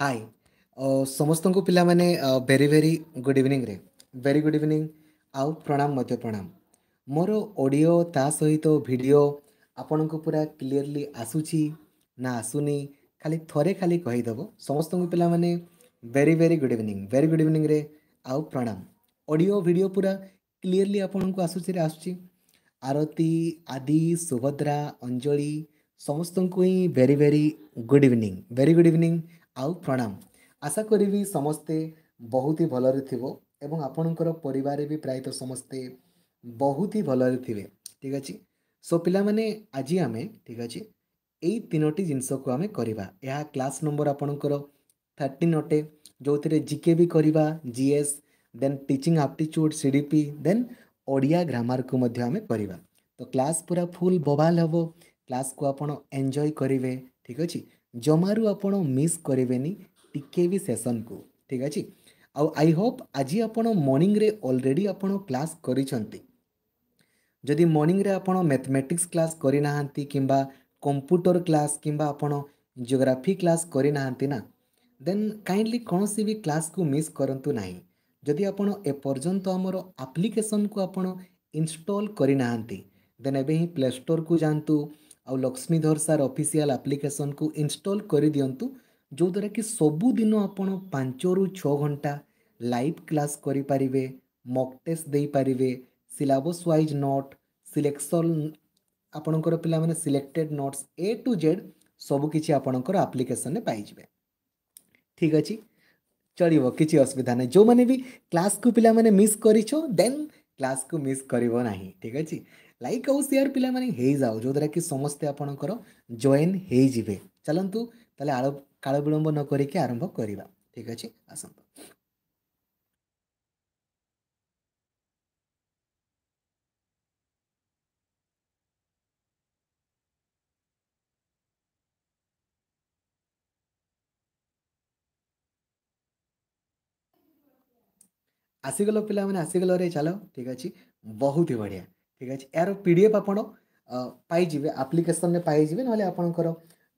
High ସମସ୍ତଙ୍କୁ ପିଲାମାନେ very very good ଇଭିନିଂରେ ଭେରି ଗୁଡ଼୍ ଇଭିନିଂ ଆଉ ପ୍ରଣାମ ମଧ୍ୟ ପ୍ରଣାମ ମୋର ଅଡ଼ିଓ ତା ସହିତ ଭିଡ଼ିଓ ଆପଣଙ୍କୁ ପୁରା କ୍ଲିଅରଲି ଆସୁଛି ନା ଆସୁନି ଖାଲି ଥରେ ଖାଲି କହିଦେବ ସମସ୍ତଙ୍କୁ ପିଲାମାନେ very very good evening very good ଇଭିନିଂରେ ଆଉ ପ୍ରଣାମ ଅଡ଼ିଓ ଭିଡ଼ିଓ ପୁରା କ୍ଲିଅରଲି ଆପଣଙ୍କୁ ଆସୁଛିରେ ଆସୁଛି ଆରତି ଆଦି ସୁଭଦ୍ରା ଅଞ୍ଜଳି ସମସ୍ତଙ୍କୁ ହିଁ very very good evening very good evening ଆଉ ପ୍ରଣାମ ଆଶା କରିବି ସମସ୍ତେ ବହୁତ ହି ଭଲରେ ଥିବ ଏବଂ ଆପଣଙ୍କର ପରିବାରରେ ବି ପ୍ରାୟତଃ ସମସ୍ତେ ବହୁତ ହି ଭଲରେ ଥିବେ ଠିକ୍ ଅଛି ସୋ ପିଲାମାନେ ଆଜି ଆମେ ଠିକ୍ ଅଛି ଏଇ ତିନୋଟି ଜିନିଷକୁ ଆମେ କରିବା ଏହା କ୍ଲାସ୍ ନମ୍ବର ଆପଣଙ୍କର ଥାର୍ଟିନ୍ ଅଟେ ଯେଉଁଥିରେ ଜି କେ ବି କରିବା G S then teaching aptitude C D P then Odia ଗ୍ରାମାରକୁ ମଧ୍ୟ ଆମେ କରିବା ତ କ୍ଲାସ୍ ପୁରା ଫୁଲ୍ ବୋବାଲ ହେବ କ୍ଲାସ୍କୁ ଆପଣ ଏନ୍ଜୟ କରିବେ ଠିକ୍ ଅଛି ଜମାରୁ ଆପଣ ମିସ୍ କରିବେନି ଟିକେ ବି ସେସନ୍କୁ ଠିକ୍ ଅଛି ଆଉ ଆଇ ହୋପ୍ ଆଜି ଆପଣ ମର୍ଣ୍ଣିଂରେ ଅଲରେଡ଼ି ଆପଣ କ୍ଲାସ୍ କରିଛନ୍ତି ଯଦି ମର୍ଣ୍ଣିଂରେ ଆପଣ ମ୍ୟାଥମେଟିକ୍ସ କ୍ଲାସ୍ କରିନାହାନ୍ତି କିମ୍ବା କମ୍ପ୍ୟୁଟର କ୍ଲାସ୍ କିମ୍ବା ଆପଣ ଜିଓଗ୍ରାଫି କ୍ଲାସ୍ କରିନାହାନ୍ତି ନା ଦେନ୍ କାଇଣ୍ଡଲି କୌଣସି ବି କ୍ଲାସ୍କୁ ମିସ୍ କରନ୍ତୁ ନାହିଁ ଯଦି ଆପଣ ଏପର୍ଯ୍ୟନ୍ତ ଆମର ଆପ୍ଲିକେସନ୍କୁ ଆପଣ ଇନଷ୍ଟଲ୍ କରିନାହାନ୍ତି ଦେନ୍ ଏବେ ହିଁ ପ୍ଲେ ଷ୍ଟୋର୍କୁ ଯାଆନ୍ତୁ आ लक्ष्मीधर सार अफिसील आप्लिकेसन को इनस्टल कर दिंतु जोद्वारा कि सबुदिन आपत पांच रु छा लाइव क्लास करें मक टेस्ट देपारे सिलबस व्वज नोट सिलेक्शन आपणकर पे selected notes A to Z सबकि आप्लिकेसन पाइबे ठीक अच्छे चलो कि असुविधा नहीं जो मैंने भी क्लास को पिला मैंने मिस कर देन क्लास को मिस करना ठीक अच्छे ଲାଇକ୍ ଆଉ ସେୟାର ପିଲାମାନେ ହେଇଯାଉ ଯେଉଁଦ୍ୱାରା କି ସମସ୍ତେ ଆପଣଙ୍କର ଜଏନ୍ ହେଇଯିବେ ଚାଲନ୍ତୁ ତାହେଲେ ଆଳ କାଳ ବିଳମ୍ବ ନ କରିକି ଆରମ୍ଭ କରିବା ଠିକ୍ ଅଛି ଆସନ୍ତୁ ଆସିଗଲ ପିଲାମାନେ ଆସିଗଲ ରେ ଚାଲ ଠିକ୍ ଅଛି ବହୁତ ହି ବଢ଼ିଆ ঠিক আছে ଏହାର ପି ଡି ଏଫ୍ ଆପଣ ପାଇଯିବେ ଆପ୍ଲିକେସନ୍ରେ ପାଇଯିବେ ନହେଲେ ଆପଣଙ୍କର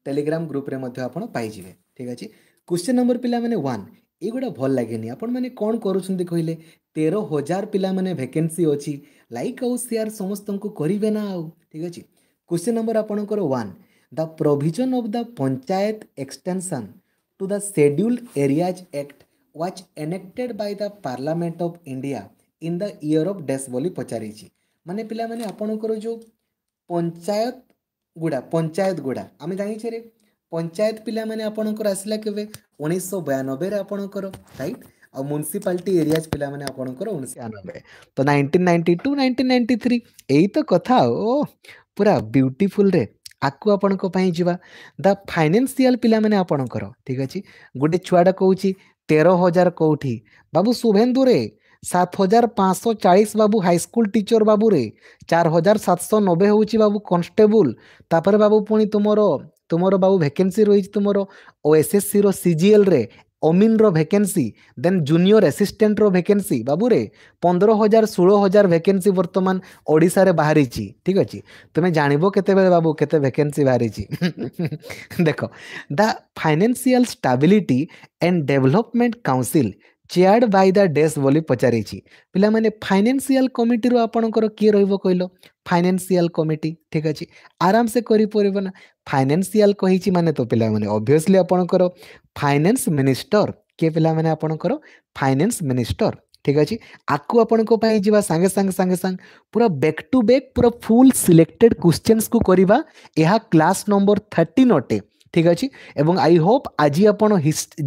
ଟେଲିଗ୍ରାମ ଗ୍ରୁପ୍ରେ ମଧ୍ୟ ଆପଣ ପାଇଯିବେ ଠିକ୍ ଅଛି କ୍ୱେଶ୍ଚନ୍ ନମ୍ବର ପିଲାମାନେ ୱାନ୍ ଏଗୁଡ଼ା ଭଲ ଲାଗେନି ଆପଣମାନେ କ'ଣ କରୁଛନ୍ତି କହିଲେ ତେର ହଜାର ପିଲାମାନେ ଭେକେନ୍ସି ଅଛି ଲାଇକ୍ ଆଉ ସେୟାର ସମସ୍ତଙ୍କୁ କରିବେ ନା ଆଉ ଠିକ୍ ଅଛି କ୍ୱେଶ୍ଚନ୍ ନମ୍ବର ଆପଣଙ୍କର one the provision of the panchayat extension to the scheduled areas act was enacted by the parliament of India in the year of dash ବୋଲି ପଚାରିଛି ମାନେ ପିଲାମାନେ ଆପଣଙ୍କର ଯେଉଁ ପଞ୍ଚାୟତ ଗୁଡ଼ା ପଞ୍ଚାୟତ ଗୁଡ଼ା ଆମେ ଜାଣିଛେ ରେ ପଞ୍ଚାୟତ ପିଲାମାନେ ଆପଣଙ୍କର ଆସିଲା କେବେ ଉଣେଇଶହ ବୟାନବେରେ ଆପଣଙ୍କର ରାଇଟ୍ ଆଉ ମ୍ୟୁନିସିପାଲିଟି ଏରିଆଜ୍ ପିଲାମାନେ ଆପଣଙ୍କର ଉଣେଇଶହ ତ nineteen ninety two nineteen ninety three ଏଇ ତ କଥା ଓ ପୁରା ବିୟୁଟିଫୁଲ୍ରେ ଆକୁ ଆପଣଙ୍କ ପାଇଁ ଯିବା ଦ ଫାଇନାନ୍ସିଆଲ ପିଲାମାନେ ଆପଣଙ୍କର ଠିକ୍ ଅଛି ଗୋଟେ ଛୁଆଟା କହୁଛି ତେର ହଜାର କେଉଁଠି ବାବୁ ଶୁଭେନ୍ଦୁରେ সাত হাজার পাঁচশো চাশ বাবু হাইস্কুল টিচর বাবু রে চার হাজার সাতশো নবে হচ্ছে বাবু কনস্টেবল তাপরে বাবু পুঁ তোমার তোমার বাবু ভ্যাকেন্সি রয়েছে তোমার তুমর ওএসএসসির সিজিএল রে অমিন ভ্যাকেন্সি দেন জুনিয়র আসিষ্টান্টর বাবু রে পনেরো হাজার ষোলো হাজার ভ্যাকেন্সি বর্তমান ওড়িশার বাহারিছি ঠিক আছে তুমি জাঁব কেতবে বাবু কেতে ভ্যাকেন্সি বাহারিছি দেখ the financial stability and development council chaired by the dash बोली पे फाइनेसीआल कमिटर आपणकर किए रहा फाइनेसीआल कमिटी ठीक अच्छे आराम से करना फाइनेसीआल कही मैंने तो पे अभीयसली आपंकर फाइनेंस मिनिस्टर किए पे आपणकर फाइनेस मिनिस्टर ठीक अच्छे आपको आपंपाई जी सांगे सांगे सांगे सांग पूरा बैक टू बैक पूरा फुल सिलेक्टेड क्वेश्चन को करवा क्लास नंबर थर्टिन अटे ঠিক ଅଛି ଏବଂ ଆଇ ହୋପ୍ ଆଜି ଆପଣ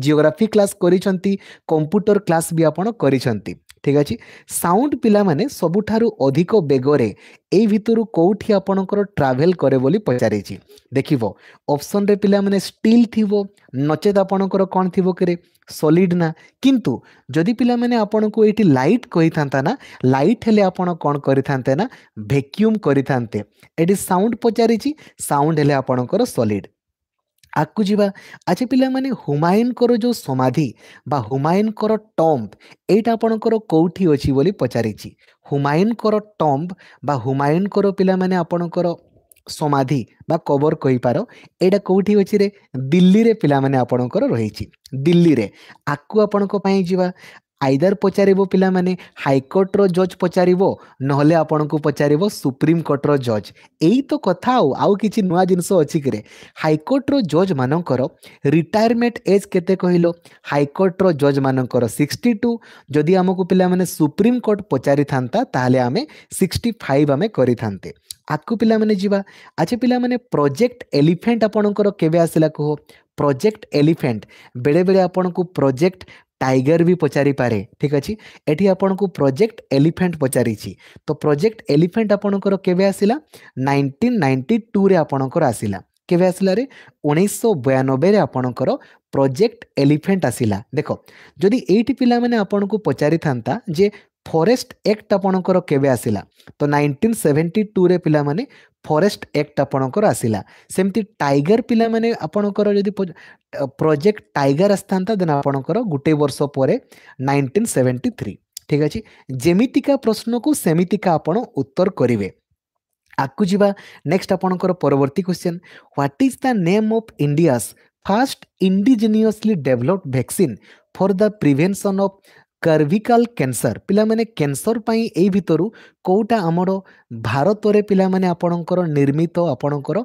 ଜିଓଗ୍ରାଫି କ୍ଲାସ୍ କରିଛନ୍ତି କମ୍ପ୍ୟୁଟର କ୍ଲାସ୍ ବି ଆପଣ କରିଛନ୍ତି ଠିକ୍ ଅଛି ସାଉଣ୍ଡ ପିଲାମାନେ ସବୁଠାରୁ ଅଧିକ ବେଗରେ ଏଇ ଭିତରୁ କେଉଁଠି ଆପଣଙ୍କର ଟ୍ରାଭେଲ୍ କରେ ବୋଲି ପଚାରିଛି ଦେଖିବ ଅପସନ୍ରେ ପିଲାମାନେ ଷ୍ଟିଲ୍ ଥିବ ନଚେତ୍ ଆପଣଙ୍କର କ'ଣ ଥିବ କିରେ ସଲିଡ୍ ନା କିନ୍ତୁ ଯଦି ପିଲାମାନେ ଆପଣଙ୍କୁ ଏଇଠି ଲାଇଟ୍ କହିଥାନ୍ତା ନା ଲାଇଟ୍ ହେଲେ ଆପଣ କ'ଣ କରିଥାନ୍ତେ ନା ଭେକ୍ୟୁମ୍ କରିଥାନ୍ତେ ଏଠି ସାଉଣ୍ଡ ପଚାରିଛି ସାଉଣ୍ଡ ହେଲେ ଆପଣଙ୍କର ସଲିଡ୍ ଆଗକୁ ଯିବା ଆଜି ପିଲାମାନେ ହୁମାୟୁନଙ୍କର ଯେଉଁ ସମାଧି ବା ହୁମାୟୁନଙ୍କର ଟମ୍ପ ଏଇଟା ଆପଣଙ୍କର କେଉଁଠି ଅଛି ବୋଲି ପଚାରିଛି ହୁମାୟୁନଙ୍କର ଟମ୍ପ ବା ହୁମାୟୁନଙ୍କର ପିଲାମାନେ ଆପଣଙ୍କର ସମାଧି ବା କବର କହିପାର ଏଇଟା କେଉଁଠି ଅଛି ରେ ଦିଲ୍ଲୀରେ ପିଲାମାନେ ଆପଣଙ୍କର ରହିଛି ଦିଲ୍ଲୀରେ ଆକୁ ଆପଣଙ୍କ ପାଇଁ ଯିବା ଆଇଦର ପଚାରିବ ପିଲାମାନେ ହାଇକୋର୍ଟର ଜଜ୍ ପଚାରିବ ନହେଲେ ଆପଣଙ୍କୁ ପଚାରିବ ସୁପ୍ରିମକୋର୍ଟର ଜଜ୍ ଏଇ ତ କଥା ଆଉ ଆଉ କିଛି ନୂଆ ଜିନିଷ ଅଛି କିରେ ହାଇକୋର୍ଟର ଜଜ୍ମାନଙ୍କର ରିଟାୟାରମେଣ୍ଟ ଏଜ୍ କେତେ କହିଲ ହାଇକୋର୍ଟର ଜଜ୍ମାନଙ୍କର ସିକ୍ସଟି ଟୁ ଯଦି ଆମକୁ ପିଲାମାନେ ସୁପ୍ରିମକୋର୍ଟ ପଚାରିଥାନ୍ତା ତାହେଲେ ଆମେ ସିକ୍ସଟି ଫାଇଭ୍ ଆମେ କରିଥାନ୍ତେ ଆଗକୁ ପିଲାମାନେ ଯିବା ଆଚ୍ଛା ପିଲାମାନେ ପ୍ରୋଜେକ୍ଟ ଏଲିଫେଣ୍ଟ ଆପଣଙ୍କର କେବେ ଆସିଲା କୁହ ପ୍ରୋଜେକ୍ଟ ଏଲିଫେଣ୍ଟ ବେଳେବେଳେ ଆପଣଙ୍କୁ ପ୍ରୋଜେକ୍ଟ ଟାଇଗର ବି ପଚାରିପାରେ ଠିକ୍ ଅଛି ଏଠି ଆପଣଙ୍କୁ ପ୍ରୋଜେକ୍ଟ ଏଲିଫେଣ୍ଟ ପଚାରିଛି ତ ପ୍ରୋଜେକ୍ଟ ଏଲିଫେଣ୍ଟ ଆପଣଙ୍କର କେବେ ଆସିଲା ନାଇଣ୍ଟିନ୍ ନାଇଣ୍ଟି ଟୁରେ ଆପଣଙ୍କର ଆସିଲା କେବେ ଆସିଲାରେ ଉଣେଇଶହ ବୟାନବେରେ ଆପଣଙ୍କର ପ୍ରୋଜେକ୍ଟ ଏଲିଫେଣ୍ଟ ଆସିଲା ଦେଖ ଯଦି ଏଇଠି ପିଲାମାନେ ଆପଣଙ୍କୁ ପଚାରିଥାନ୍ତା ଯେ ଫରେଷ୍ଟ ଆକ୍ଟ ଆପଣଙ୍କର କେବେ ଆସିଲା ତ ନାଇନଟିନ୍ ସେଭେଣ୍ଟି ଟୁରେ ପିଲାମାନେ ଫରେଷ୍ଟ ଆକ୍ଟ ଆପଣଙ୍କର ଆସିଲା ସେମିତି ଟାଇଗର ପିଲାମାନେ ଆପଣଙ୍କର ଯଦି ପ୍ରୋଜେକ୍ଟ ଟାଇଗର ଆସିଥାନ୍ତା ଦେନ୍ ଆପଣଙ୍କର ଗୋଟେ ବର୍ଷ ପରେ ନାଇନଟିନ୍ ସେଭେଣ୍ଟି ଥ୍ରୀ ଠିକ୍ ଅଛି ଯେମିତିକା ପ୍ରଶ୍ନକୁ ସେମିତିକା ଆପଣ ଉତ୍ତର କରିବେ ଆଗକୁ ଯିବା ନେକ୍ସଟ ଆପଣଙ୍କର ପରବର୍ତ୍ତୀ question what is the name of India's first indigenously developed vaccine for the prevention of cervical cancer ପିଲାମାନେ କ୍ୟାନ୍ସର ପାଇଁ ଏଇ ଭିତରୁ କେଉଁଟା ଆମର ଭାରତରେ ପିଲାମାନେ ଆପଣଙ୍କର ନିର୍ମିତ ଆପଣଙ୍କର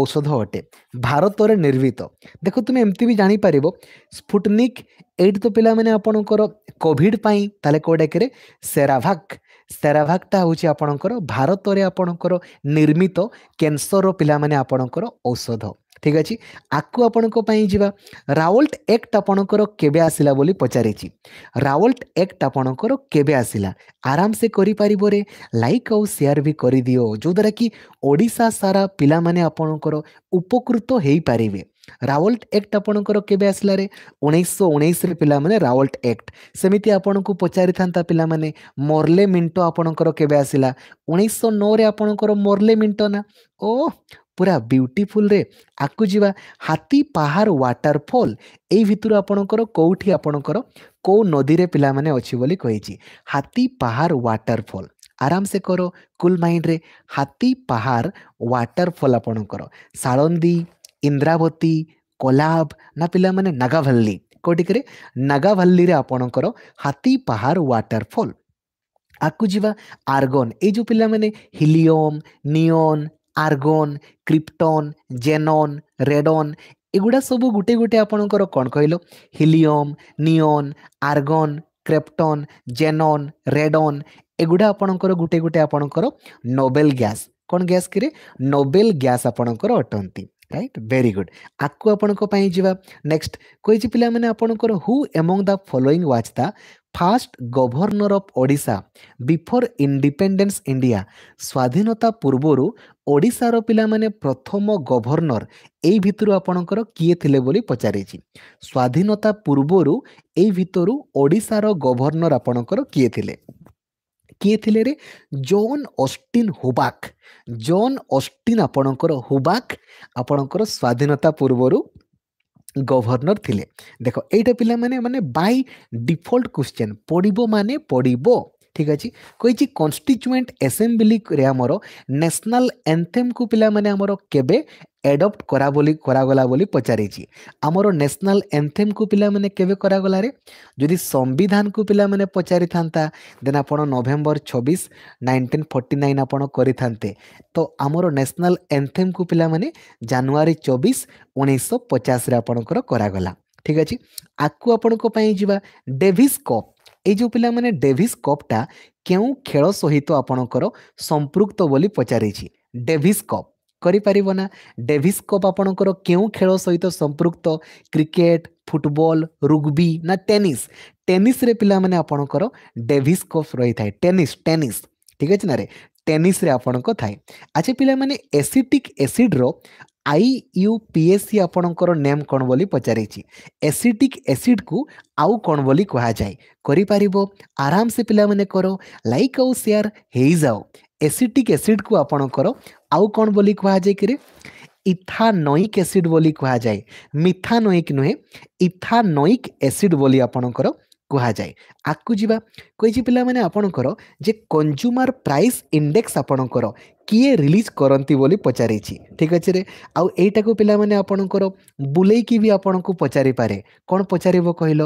ଔଷଧ ଅଟେ ଭାରତରେ ନିର୍ମିତ ଦେଖ ତୁମେ ଏମିତି ବି ଜାଣିପାରିବ ସ୍ପୁଟନିକ୍ ଏଇଠି ତ ପିଲାମାନେ ଆପଣଙ୍କର କୋଭିଡ଼ ପାଇଁ ତାହେଲେ କେଉଁଟା କେଉଁଟାକିରେ ସେରାଭାକ୍ ସେରାଭାଗଟା ହେଉଛି ଆପଣଙ୍କର ଭାରତରେ ଆପଣଙ୍କର ନିର୍ମିତ କ୍ୟାନ୍ସରର ପିଲାମାନେ ଆପଣଙ୍କର ଔଷଧ ଠିକ୍ ଅଛି ଆକୁ ଆପଣଙ୍କ ପାଇଁ ଯିବା ରାୱଲ୍ଟ ଆକ୍ଟ ଆପଣଙ୍କର କେବେ ଆସିଲା ବୋଲି ପଚାରିଛି ରାୱଲ୍ଟ ଆକ୍ଟ ଆପଣଙ୍କର କେବେ ଆସିଲା ଆରାମସେ କରିପାରିବରେ ଲାଇକ୍ ଆଉ ସେୟାର ବି କରିଦିଅ ଯେଉଁଦ୍ୱାରା କି ଓଡ଼ିଶା ସାରା ପିଲାମାନେ ଆପଣଙ୍କର ଉପକୃତ ହେଇପାରିବେ ରାୱଲ୍ଟ ଆକ୍ଟ ଆପଣଙ୍କର କେବେ ଆସିଲା ରେ ଉଣେଇଶହ ଉଣେଇଶରେ ପିଲାମାନେ ରାୱଲ୍ଟ ଆକ୍ଟ ସେମିତି ଆପଣଙ୍କୁ ପଚାରିଥାନ୍ତା ପିଲାମାନେ ମର୍ଲେ ମିଣ୍ଟ ଆପଣଙ୍କର କେବେ ଆସିଲା ଉଣେଇଶହ ନଅରେ ଆପଣଙ୍କର ମର୍ଲେ ମିଣ୍ଟ ନା ଓ ପୁରା ବ୍ୟୁଟିଫୁଲ୍ରେ ଆକୁ ଯିବା ହାତୀ ପାହାଡ଼ ୱାଟରଫଲ୍ ଏଇ ଭିତରୁ ଆପଣଙ୍କର କେଉଁଠି ଆପଣଙ୍କର କେଉଁ ନଦୀରେ ପିଲାମାନେ ଅଛି ବୋଲି କହିଛି ହାତୀ ପାହାଡ଼ ଫଲ୍ ଆରାମସେ କର କୁଲ୍ ମାଇଣ୍ଡରେ ହାତୀ ପାହାଡ଼ ୱାଟରଫଲ୍ ଆପଣଙ୍କର ସାଳନ୍ଦୀ ଇନ୍ଦ୍ରାବତୀ କୋଲାବ ନା ପିଲାମାନେ ନାଗାଭାଲି କେଉଁଠିକରେ ନାଗାଭାଲିରେ ଆପଣଙ୍କର ହାତୀ ପାହାର ୱାଟରଫଲ୍ ଆଗକୁ ଯିବା ଆର୍ଗନ୍ ଏଇ ଯେଉଁ ପିଲାମାନେ ହିଲିୟମ୍ ନିଅନ୍ ଆର୍ଗନ୍ କ୍ରିପ୍ଟନ୍ ଜେନନ୍ ରେଡନ୍ ଏଗୁଡ଼ା ସବୁ ଗୋଟେ ଗୋଟେ ଆପଣଙ୍କର କ'ଣ କହିଲ ହିଲିୟମ୍ ନିଅନ୍ ଆର୍ଗନ୍ କ୍ରେପ୍ଟନ୍ ଜେନନ୍ ରେଡନ୍ ଏଗୁଡ଼ା ଆପଣଙ୍କର ଗୋଟେ ଗୋଟେ ଆପଣଙ୍କର ନୋବେଲ୍ ଗ୍ୟାସ୍ କ'ଣ ଗ୍ୟାସ୍ କିରେ ନୋବେଲ୍ ଗ୍ୟାସ୍ ଆପଣଙ୍କର ଅଟନ୍ତି ରାଇଟ୍ ଭେରି ଗୁଡ୍ ଆକୁ ଆପଣଙ୍କ ପାଇଁ ଯିବା ନେକ୍ସଟ କହିଛି ପିଲାମାନେ ଆପଣଙ୍କର who among the following was the first governor of Odisha before independence India ସ୍ୱାଧୀନତା ପୂର୍ବରୁ ଓଡ଼ିଶାର ପିଲାମାନେ ପ୍ରଥମ ଗଭର୍ଣ୍ଣର ଏଇ ଭିତରୁ ଆପଣଙ୍କର କିଏ ଥିଲେ ବୋଲି ପଚାରିଛି ସ୍ୱାଧୀନତା ପୂର୍ବରୁ ଏଇ ଭିତରୁ ଓଡ଼ିଶାର ଗଭର୍ଣ୍ଣର ଆପଣଙ୍କର କିଏ ଥିଲେ କିଏ ଥିଲେ ରେ ଜନ୍ ଅଷ୍ଟିନ୍ ହୁବାକ୍ ଜନ୍ ଅଷ୍ଟିନ୍ ଆପଣଙ୍କର ହୁବାକ୍ ଆପଣଙ୍କର ସ୍ୱାଧୀନତା ପୂର୍ବରୁ ଗଭର୍ଣ୍ଣର ଥିଲେ ଦେଖ ଏଇଟା ପିଲାମାନେ ମାନେ ବାଇ ଡିଫଲ୍ଟ କ୍ୱେଶ୍ଚନ୍ ପଡ଼ିବ ମାନେ ପଡ଼ିବ ଠିକ୍ ଅଛି କହିଛି କନଷ୍ଟିଚୁଏଣ୍ଟ ଆସେମ୍ବ୍ଲିରେ ଆମର ନ୍ୟାସନାଲ୍ ଏନ୍ଥେମ୍କୁ ପିଲାମାନେ ଆମର କେବେ ଏଡପ୍ଟ କରା ବୋଲି କରାଗଲା ବୋଲି ପଚାରିଛି ଆମର ନ୍ୟାସନାଲ୍ ଏନ୍ଥେମ୍କୁ ପିଲାମାନେ କେବେ କରାଗଲାରେ ଯଦି ସମ୍ବିଧାନକୁ ପିଲାମାନେ ପଚାରିଥାନ୍ତା ଦେନ୍ ଆପଣ ନଭେମ୍ବର ଛବିଶ ନାଇନଟିନ୍ ଫର୍ଟି ନାଇନ୍ ଆପଣ କରିଥାନ୍ତେ ତ ଆମର ନ୍ୟାସନାଲ୍ ଏନ୍ଥେମ୍କୁ ପିଲାମାନେ ଜାନୁଆରୀ ଚବିଶ ଉଣେଇଶହ ପଚାଶରେ ଆପଣଙ୍କର କରାଗଲା ଠିକ୍ ଅଛି ଆକୁ ଆପଣଙ୍କ ପାଇଁ ଯିବା ଡେଭିସ୍ କପ୍ ଏଇ ଯେଉଁ ପିଲାମାନେ ଡେଭିସ୍ କପ୍ଟା କେଉଁ ଖେଳ ସହିତ ଆପଣଙ୍କର ସମ୍ପୃକ୍ତ ବୋଲି ପଚାରିଛି ଡେଭିସ୍ କପ୍ କରିପାରିବ ନା ଡେଭିସ୍ କପ୍ ଆପଣଙ୍କର କେଉଁ ଖେଳ ସହିତ ସମ୍ପୃକ୍ତ କ୍ରିକେଟ୍ ଫୁଟବଲ୍ ରୁଗବି ନା ଟେନିସ୍ ଟେନିସ୍ରେ ପିଲାମାନେ ଆପଣଙ୍କର ଡେଭିସ୍ କପ୍ ରହିଥାଏ ଟେନିସ୍ ଟେନିସ୍ ଠିକ୍ ଅଛି ନା ରେ ଟେନିସ୍ରେ ଆପଣଙ୍କ ଥାଏ ଆଜି ପିଲାମାନେ ଏସିଟିକ୍ ଏସିଡ଼୍ର I U P A C ଆପଣଙ୍କର ନେମ୍ କ'ଣ ବୋଲି ପଚାରିଛି ଏସିଟିକ୍ ଏସିଡ଼୍କୁ ଆଉ କ'ଣ ବୋଲି କୁହାଯାଏ କରିପାରିବ ଆରାମସେ ପିଲାମାନେ କର ଲାଇକ୍ ଆଉ ସେୟାର୍ ହେଇଯାଅ ଏସିଟିକ୍ ଏସିଡ଼୍କୁ ଆପଣଙ୍କର ଆଉ କ'ଣ ବୋଲି କୁହାଯାଏ କିରେ ଇଥାନୋଇକ୍ ଏସିଡ୍ ବୋଲି କୁହାଯାଏ ମିଥାନୋଇକ୍ ନୁହେଁ ଇଥାନୋଇକ୍ ଏସିଡ୍ ବୋଲି ଆପଣଙ୍କର କୁହାଯାଏ ଆଗକୁ ଯିବା କହିଛି ପିଲାମାନେ ଆପଣଙ୍କର ଯେ କଞ୍ଜୁମର ପ୍ରାଇସ୍ ଇଣ୍ଡେକ୍ସ ଆପଣଙ୍କର କିଏ ରିଲିଜ୍ କରନ୍ତି ବୋଲି ପଚାରିଛି ଠିକ୍ ଅଛିରେ ଆଉ ଏଇଟାକୁ ପିଲାମାନେ ଆପଣଙ୍କର ବୁଲେଇକି ବି ଆପଣଙ୍କୁ ପଚାରିପାରେ କ'ଣ ପଚାରିବ କହିଲ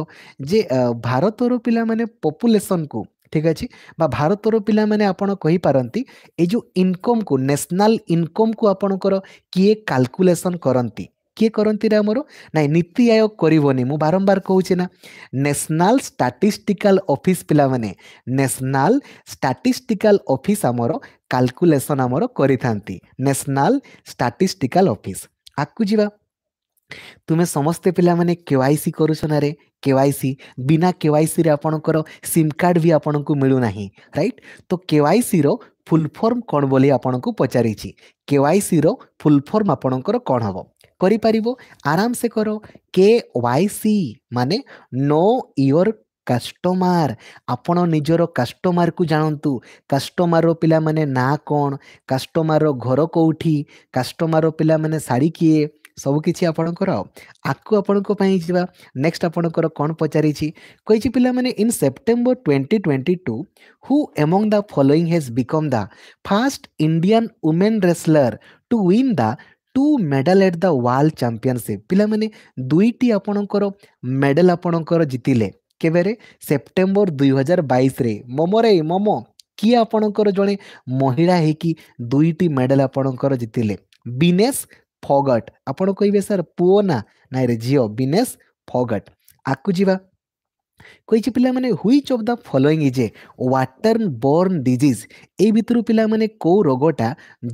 ଯେ ଭାରତର ପିଲାମାନେ ପପୁଲେସନ୍କୁ ঠিক ଅଛି ବା ଭାରତର ପିଲାମାନେ ଆପଣ କହିପାରନ୍ତି ଏ ଯେଉଁ ଇନକମ୍କୁ ନ୍ୟାସନାଲ ଇନକମ୍କୁ ଆପଣଙ୍କର କିଏ କାଲକୁଲେସନ୍ କରନ୍ତି କିଏ କରନ୍ତି ରେ ଆମର ନାଇଁ ନୀତି ଆୟୋଗ କରିବନି ମୁଁ ବାରମ୍ବାର କହୁଛି ନା ନ୍ୟାସନାଲ ଷ୍ଟାଟିଷ୍ଟିକାଲ ଅଫିସ୍ ପିଲାମାନେ ନ୍ୟାସନାଲ ଷ୍ଟାଟିଷ୍ଟିକାଲ ଅଫିସ୍ ଆମର କାଲକୁଲେସନ୍ ଆମର କରିଥାନ୍ତି ନ୍ୟାସନାଲ ଷ୍ଟାଟିଷ୍ଟିକାଲ ଅଫିସ୍ ଆଗକୁ ଯିବା ତୁମେ ସମସ୍ତେ ପିଲାମାନେ କେ ୱାଇ ସି କରୁଛ ନା ରେ କେ ୱାଇ ସି ବିନା କେ ୱାଇ ସିରେ ଆପଣଙ୍କର ସିମ୍ କାର୍ଡ଼ ବି ଆପଣଙ୍କୁ ମିଳୁନାହିଁ ରାଇଟ୍ ତ କେ ୱାଇ ସିର ଫୁଲ୍ ଫର୍ମ କ'ଣ ବୋଲି ଆପଣଙ୍କୁ ପଚାରିଛି କେ ୱାଇ ସିର ଫୁଲ୍ ଫର୍ମ ଆପଣଙ୍କର କ'ଣ ହେବ କରିପାରିବ ଆରାମସେ କର କେ ୱାଇ ସି ମାନେ ନୋ ଇୟର୍ କାଷ୍ଟମାର ଆପଣ ନିଜର କାଷ୍ଟମାରକୁ ଜାଣନ୍ତୁ କାଷ୍ଟମାରର ପିଲାମାନେ ନାଁ କ'ଣ କାଷ୍ଟମାରର ଘର କେଉଁଠି କାଷ୍ଟମାରର ପିଲାମାନେ ଶାଢ଼ୀ କିଏ ସବୁକିଛି ଆପଣଙ୍କର ଆକୁ ଆପଣଙ୍କ ପାଇଁ ଯିବା ନେକ୍ସଟ ଆପଣଙ୍କର କ'ଣ ପଚାରିଛି କହିଛି ପିଲାମାନେ in September twenty twenty two who among the following has become the first Indian women wrestler to win the two medal at the world championship ପିଲାମାନେ ଦୁଇଟି ଆପଣଙ୍କର ମେଡ଼ାଲ୍ ଆପଣଙ୍କର ଜିତିଲେ କେବେରେ ସେପ୍ଟେମ୍ବର ଦୁଇହଜାର ବାଇଶରେ ମୋମୋରେ ମୋମୋ କିଏ ଆପଣଙ୍କର ଜଣେ ମହିଳା ହେଇକି ଦୁଇଟି ମେଡାଲ ଆପଣଙ୍କର ଜିତିଲେ ବିନେସ୍ ଫଗଟ ଆପଣ କହିବେ ସାର୍ ପୁଅ ନା ନାଇଁରେ ଝିଅ ବିନେସ୍ ଫଗଟ ଆକୁ ଯିବା କହିଛି ପିଲାମାନେ which of the following is a water borne disease ଏଇ ଭିତରୁ ପିଲାମାନେ କେଉଁ ରୋଗଟା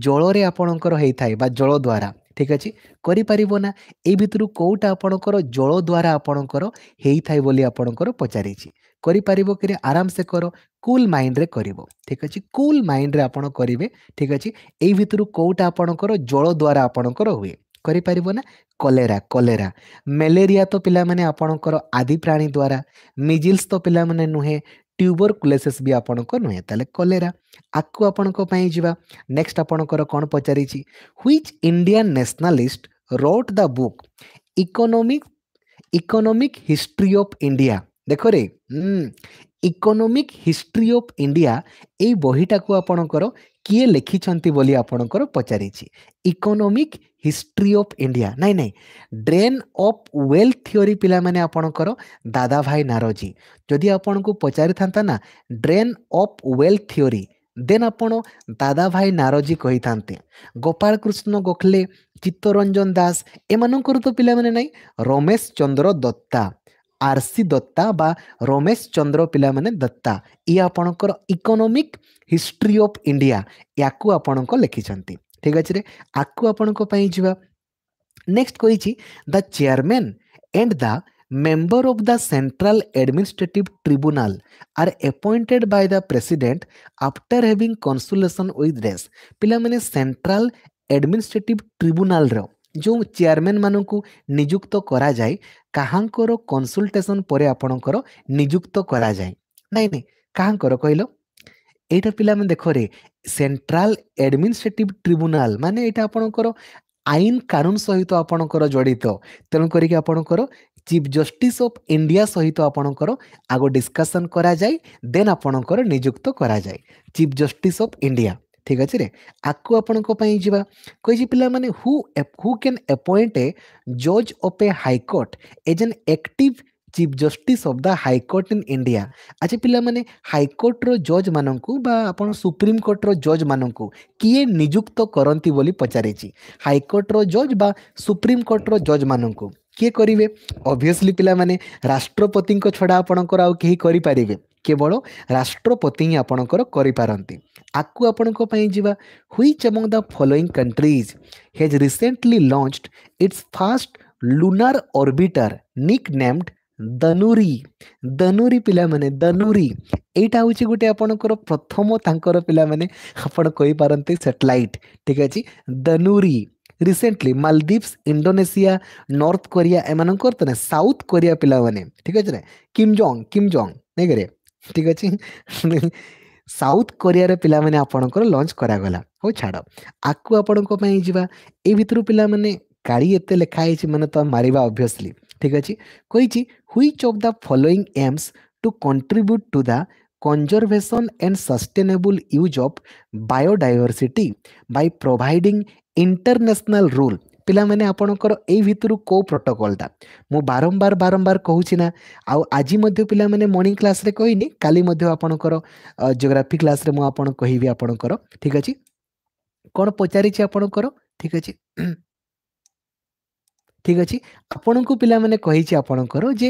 ଜଳରେ ଆପଣଙ୍କର ହେଇଥାଏ ବା ଜଳ ଦ୍ୱାରା ঠিক ଅଛି କରିପାରିବ ନା ଏଇ ଭିତରୁ କେଉଁଟା ଆପଣଙ୍କର ଜଳ ଦ୍ୱାରା ଆପଣଙ୍କର ହେଇଥାଏ ବୋଲି ଆପଣଙ୍କର ପଚାରିଛି କରିପାରିବ କି ଆରାମସେ କର କୁଲ୍ ମାଇଣ୍ଡରେ କରିବ ଠିକ୍ ଅଛି କୁଲ୍ ମାଇଣ୍ଡରେ ଆପଣ କରିବେ ଠିକ୍ ଅଛି ଏଇ ଭିତରୁ କେଉଁଟା ଆପଣଙ୍କର ଜଳ ଦ୍ୱାରା ଆପଣଙ୍କର ହୁଏ କରିପାରିବ ନା କଲେରା କଲେରା ମ୍ୟାଲେରିଆ ତ ପିଲାମାନେ ଆପଣଙ୍କର ଆଦି ପ୍ରାଣୀ ଦ୍ୱାରା ମିଜିଲ୍ସ ତ ପିଲାମାନେ ନୁହେଁ ଟ୍ୟୁବର ଟ୍ୟୁବରକୁଲେସିସ୍ ବି ଆପଣଙ୍କ ନୁହେଁ ତାହେଲେ କଲେରା ଆକୁ ଆପଣଙ୍କ ପାଇଁ ଯିବା ନେକ୍ସଟ ଆପଣଙ୍କର କ'ଣ ପଚାରିଛି which Indian nationalist wrote the book economic economic history of India ଦେଖରେ ଇକୋନୋମିକ୍ ହିଷ୍ଟ୍ରି ଅଫ୍ ଇଣ୍ଡିଆ ଏଇ ବହିଟାକୁ ଆପଣଙ୍କର କିଏ ଲେଖିଛନ୍ତି ବୋଲି ଆପଣଙ୍କର ପଚାରିଛି ଇକୋନୋମିକ୍ ହିଷ୍ଟ୍ରି ଅଫ୍ ଇଣ୍ଡିଆ ନାଇଁ ନାଇଁ ଡ୍ରେନ୍ ଅଫ୍ ୱେଲ୍ଥ ଥିଓରି ପିଲାମାନେ ଆପଣଙ୍କର ଦାଦା ଭାଇ ନାରଜୀ ଯଦି ଆପଣଙ୍କୁ ପଚାରିଥାନ୍ତା ନା drain of wealth theory then ଆପଣ ଦାଦା ଭାଇ ନାରଜୀ କହିଥାନ୍ତେ ଗୋପାଳ କୃଷ୍ଣ ଗୋଖଲେ ଚିତ୍ତରଞ୍ଜନ ଦାସ ଏମାନଙ୍କର ତ ପିଲାମାନେ ନାହିଁ ରମେଶ ଚନ୍ଦ୍ର ଦତ୍ତା आरसी दत्ता बा रमेश चंद्र पिला माने दत्ता ये आपणकर इकोनॉमिक हिस्ट्री ऑफ इंडिया या को आपणको लेखिछंती ठीक अच्छे रे आकू आपणको पई जीवा नेक्स्ट कहिछि the chairman and the member of the central administrative tribunal are appointed by the president after having consultation with dash पिला माने सेंट्रल एडमिनिस्ट्रेटिव ट्रिब्यूनल रो ଯେଉଁ ଚେୟାରମ୍ୟାନ୍ମାନଙ୍କୁ ନିଯୁକ୍ତ କରାଯାଏ କାହାଙ୍କର କନସଲଟେସନ୍ ପରେ ଆପଣଙ୍କର ନିଯୁକ୍ତ କରାଯାଏ ନାଇଁ ନାଇଁ କାହାଙ୍କର କହିଲ ଏଇଟା ପିଲାମାନେ ଦେଖରେ ସେଣ୍ଟ୍ରାଲ ଆଡମିନିଷ୍ଟ୍ରେଟିଭ ଟ୍ରିବ୍ୟୁନାଲ ମାନେ ଏଇଟା ଆପଣଙ୍କର ଆଇନ କାନୁନ ସହିତ ଆପଣଙ୍କର ଜଡ଼ିତ ତେଣୁ କରିକି ଆପଣଙ୍କର ଚିଫ୍ ଜଷ୍ଟିସ୍ ଅଫ୍ ଇଣ୍ଡିଆ ସହିତ ଆପଣଙ୍କର ଆଗ ଡିସ୍କସନ୍ କରାଯାଏ ଦେନ୍ ଆପଣଙ୍କର ନିଯୁକ୍ତ କରାଯାଏ ଚିଫ୍ ଜଷ୍ଟିସ୍ ଅଫ୍ ଇଣ୍ଡିଆ ଠିକ୍ ଅଛି ରେ ଆକୁ ଆପଣଙ୍କ ପାଇଁ ଯିବା କହିଛି ପିଲାମାନେ ହୁ ହୁ କ୍ୟାନ୍ ଆପଏଣ୍ଟ ଏ ଜଜ୍ of a high court as an acting chief justice of the high court in India ଆଚ୍ଛା ପିଲାମାନେ ହାଇକୋର୍ଟର ଜଜ୍ମାନଙ୍କୁ ବା ଆପଣ ସୁପ୍ରିମକୋର୍ଟର ଜଜ୍ମାନଙ୍କୁ କିଏ ନିଯୁକ୍ତ କରନ୍ତି ବୋଲି ପଚାରିଛି ହାଇକୋର୍ଟର ଜଜ୍ ବା ସୁପ୍ରିମକୋର୍ଟର ଜଜ୍ମାନଙ୍କୁ କିଏ କରିବେ ଅବଭିୟସଲି ପିଲାମାନେ ରାଷ୍ଟ୍ରପତିଙ୍କ ଛଡ଼ା ଆପଣଙ୍କର ଆଉ କେହି କରିପାରିବେ କେବଳ ରାଷ୍ଟ୍ରପତି ହିଁ ଆପଣଙ୍କର କରିପାରନ୍ତି आपको आपण जावा which among the following countries has recently launched its first lunar orbiter nicknamed Danuri Danuri पिला माने दनुरी एटा होची गुटे आपणकर प्रथम तांकर पिला माने आपण सैटेलाइट ठीक अच्छे Danuri recently Maldives Indonesia North Korea एमानकर तने साउथ कोरिया पिला माने ठीक अच्छे ना किमजंग जोंग नहीं जोंग ठीक अच्छे ସାଉଥ୍ କୋରିଆର ପିଲାମାନେ ଆପଣଙ୍କର ଲଞ୍ଚ କରାଗଲା ହଉ ଛାଡ଼ ଆକୁ ଆପଣଙ୍କ ପାଇଁ ଯିବା ଏ ଭିତରୁ ପିଲାମାନେ କାଳି ଏତେ ଲେଖା ହେଇଛି ମାନେ ତ ମାରିବା ଅବଭିୟସଲି ଠିକ୍ ଅଛି କହିଛି which of the following aims to contribute to the conservation and sustainable use of biodiversity by providing international rule ପିଲାମାନେ ଆପଣଙ୍କର ଏଇ ଭିତରୁ କେଉଁ ପ୍ରୋଟୋକଲ୍ଟା ମୁଁ ବାରମ୍ବାର ବାରମ୍ବାର କହୁଛି ନା ଆଉ ଆଜି ମଧ୍ୟ ପିଲାମାନେ ମର୍ଣ୍ଣିଂ କ୍ଲାସ୍ରେ କହିନି କାଲି ମଧ୍ୟ ଆପଣଙ୍କର ଜିଓଗ୍ରାଫି କ୍ଲାସ୍ରେ ମୁଁ ଆପଣ କହିବି ଆପଣଙ୍କର ଠିକ୍ ଅଛି କ'ଣ ପଚାରିଛି ଆପଣଙ୍କର ଠିକ୍ ଅଛି ଠିକ୍ ଅଛି ଆପଣଙ୍କୁ ପିଲାମାନେ କହିଛି ଆପଣଙ୍କର ଯେ